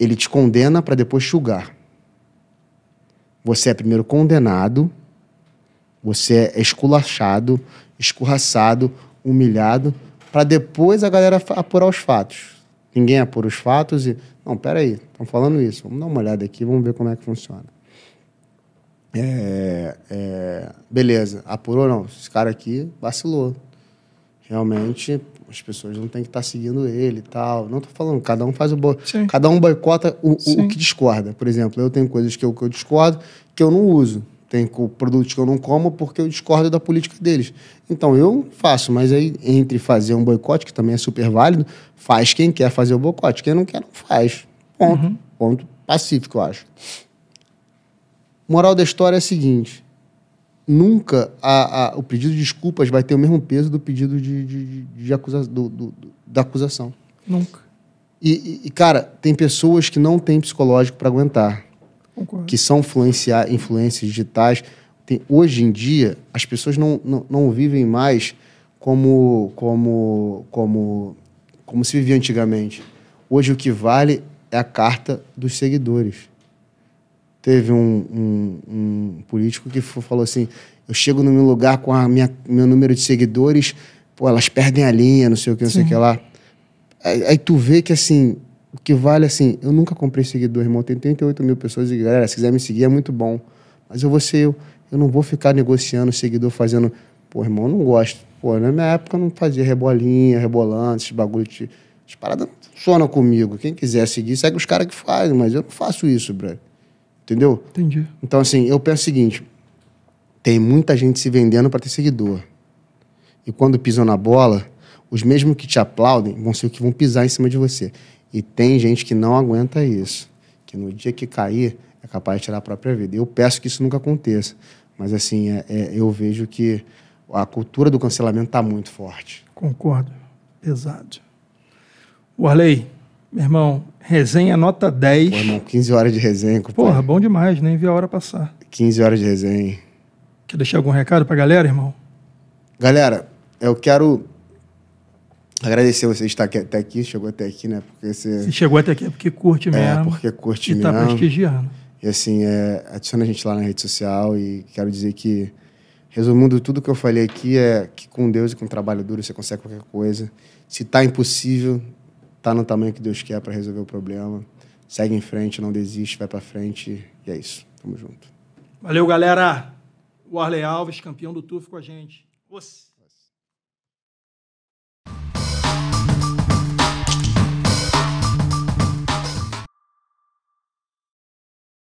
ele te condena para depois julgar. Você é primeiro condenado, você é esculachado, escorraçado, humilhado, para depois a galera apurar os fatos. Ninguém apura os fatos e. Não, peraí, estão falando isso, vamos dar uma olhada aqui, vamos ver como é que funciona. É, é, beleza, apurou não, esse cara aqui vacilou. Realmente, as pessoas não têm que estar tá seguindo ele e tal. Não estou falando, cada um faz o bo... cada um boicota o, o, o, que discorda. Por exemplo, eu tenho coisas que eu, que eu discordo que eu não uso. Tem produtos que eu não como porque eu discordo da política deles. Então eu faço, mas aí entre fazer um boicote, que também é super válido, faz quem quer fazer o boicote. Quem não quer, não faz. Ponto. Uhum. Ponto pacífico, eu acho. Moral da história é a seguinte: nunca a, a, o pedido de desculpas vai ter o mesmo peso do pedido de, de, de acusa, do, do, da acusação. Nunca. E, e, cara, tem pessoas que não têm psicológico para aguentar, Concordo. que são influenciar, influências digitais. Tem, hoje em dia, as pessoas não, não, não vivem mais como, como, como, como se vivia antigamente. Hoje o que vale é a carta dos seguidores. Teve um, um, um político que falou assim: eu chego no meu lugar com a minha, meu número de seguidores, pô, elas perdem a linha, não sei o que, não Sim. sei o que lá. Aí, aí, tu vê que assim, o que vale assim, eu nunca comprei seguidor, irmão. Tem 38 mil pessoas e galera, se quiser me seguir é muito bom. Mas eu vou ser eu. Eu não vou ficar negociando seguidor fazendo. Pô, irmão, não gosto. Pô, na minha época eu não fazia rebolinha, rebolante, esses bagulho. De, essas paradas funcionam comigo. Quem quiser seguir, segue os caras que fazem, mas eu não faço isso, brother. Entendeu? Entendi. Então, assim, eu penso o seguinte: tem muita gente se vendendo para ter seguidor. E quando pisam na bola, os mesmos que te aplaudem vão ser os que vão pisar em cima de você. E tem gente que não aguenta isso. Que no dia que cair, é capaz de tirar a própria vida. Eu peço que isso nunca aconteça. Mas, assim, é, é, eu vejo que a cultura do cancelamento está muito forte. Concordo. Pesado. O Arley, meu irmão, resenha nota 10. Pô, irmão, 15 horas de resenha. Compadre. Porra, bom demais, nem vi a hora passar. 15 horas de resenha. Quer deixar algum recado pra galera, irmão? Galera, eu quero agradecer você estar aqui, até aqui, chegou até aqui, né? Porque você... Se chegou até aqui é porque curte é, mesmo. É, porque curte e tá mesmo. E tá prestigiando. E assim, é, adiciona a gente lá na rede social e quero dizer que, resumindo tudo que eu falei aqui, é que com Deus e com trabalho duro você consegue qualquer coisa. Se tá impossível, tá no tamanho que Deus quer para resolver o problema. Segue em frente, não desiste, vai para frente. E é isso. Tamo junto. Valeu, galera. o Arley Alves, campeão do TUF com a gente. Você.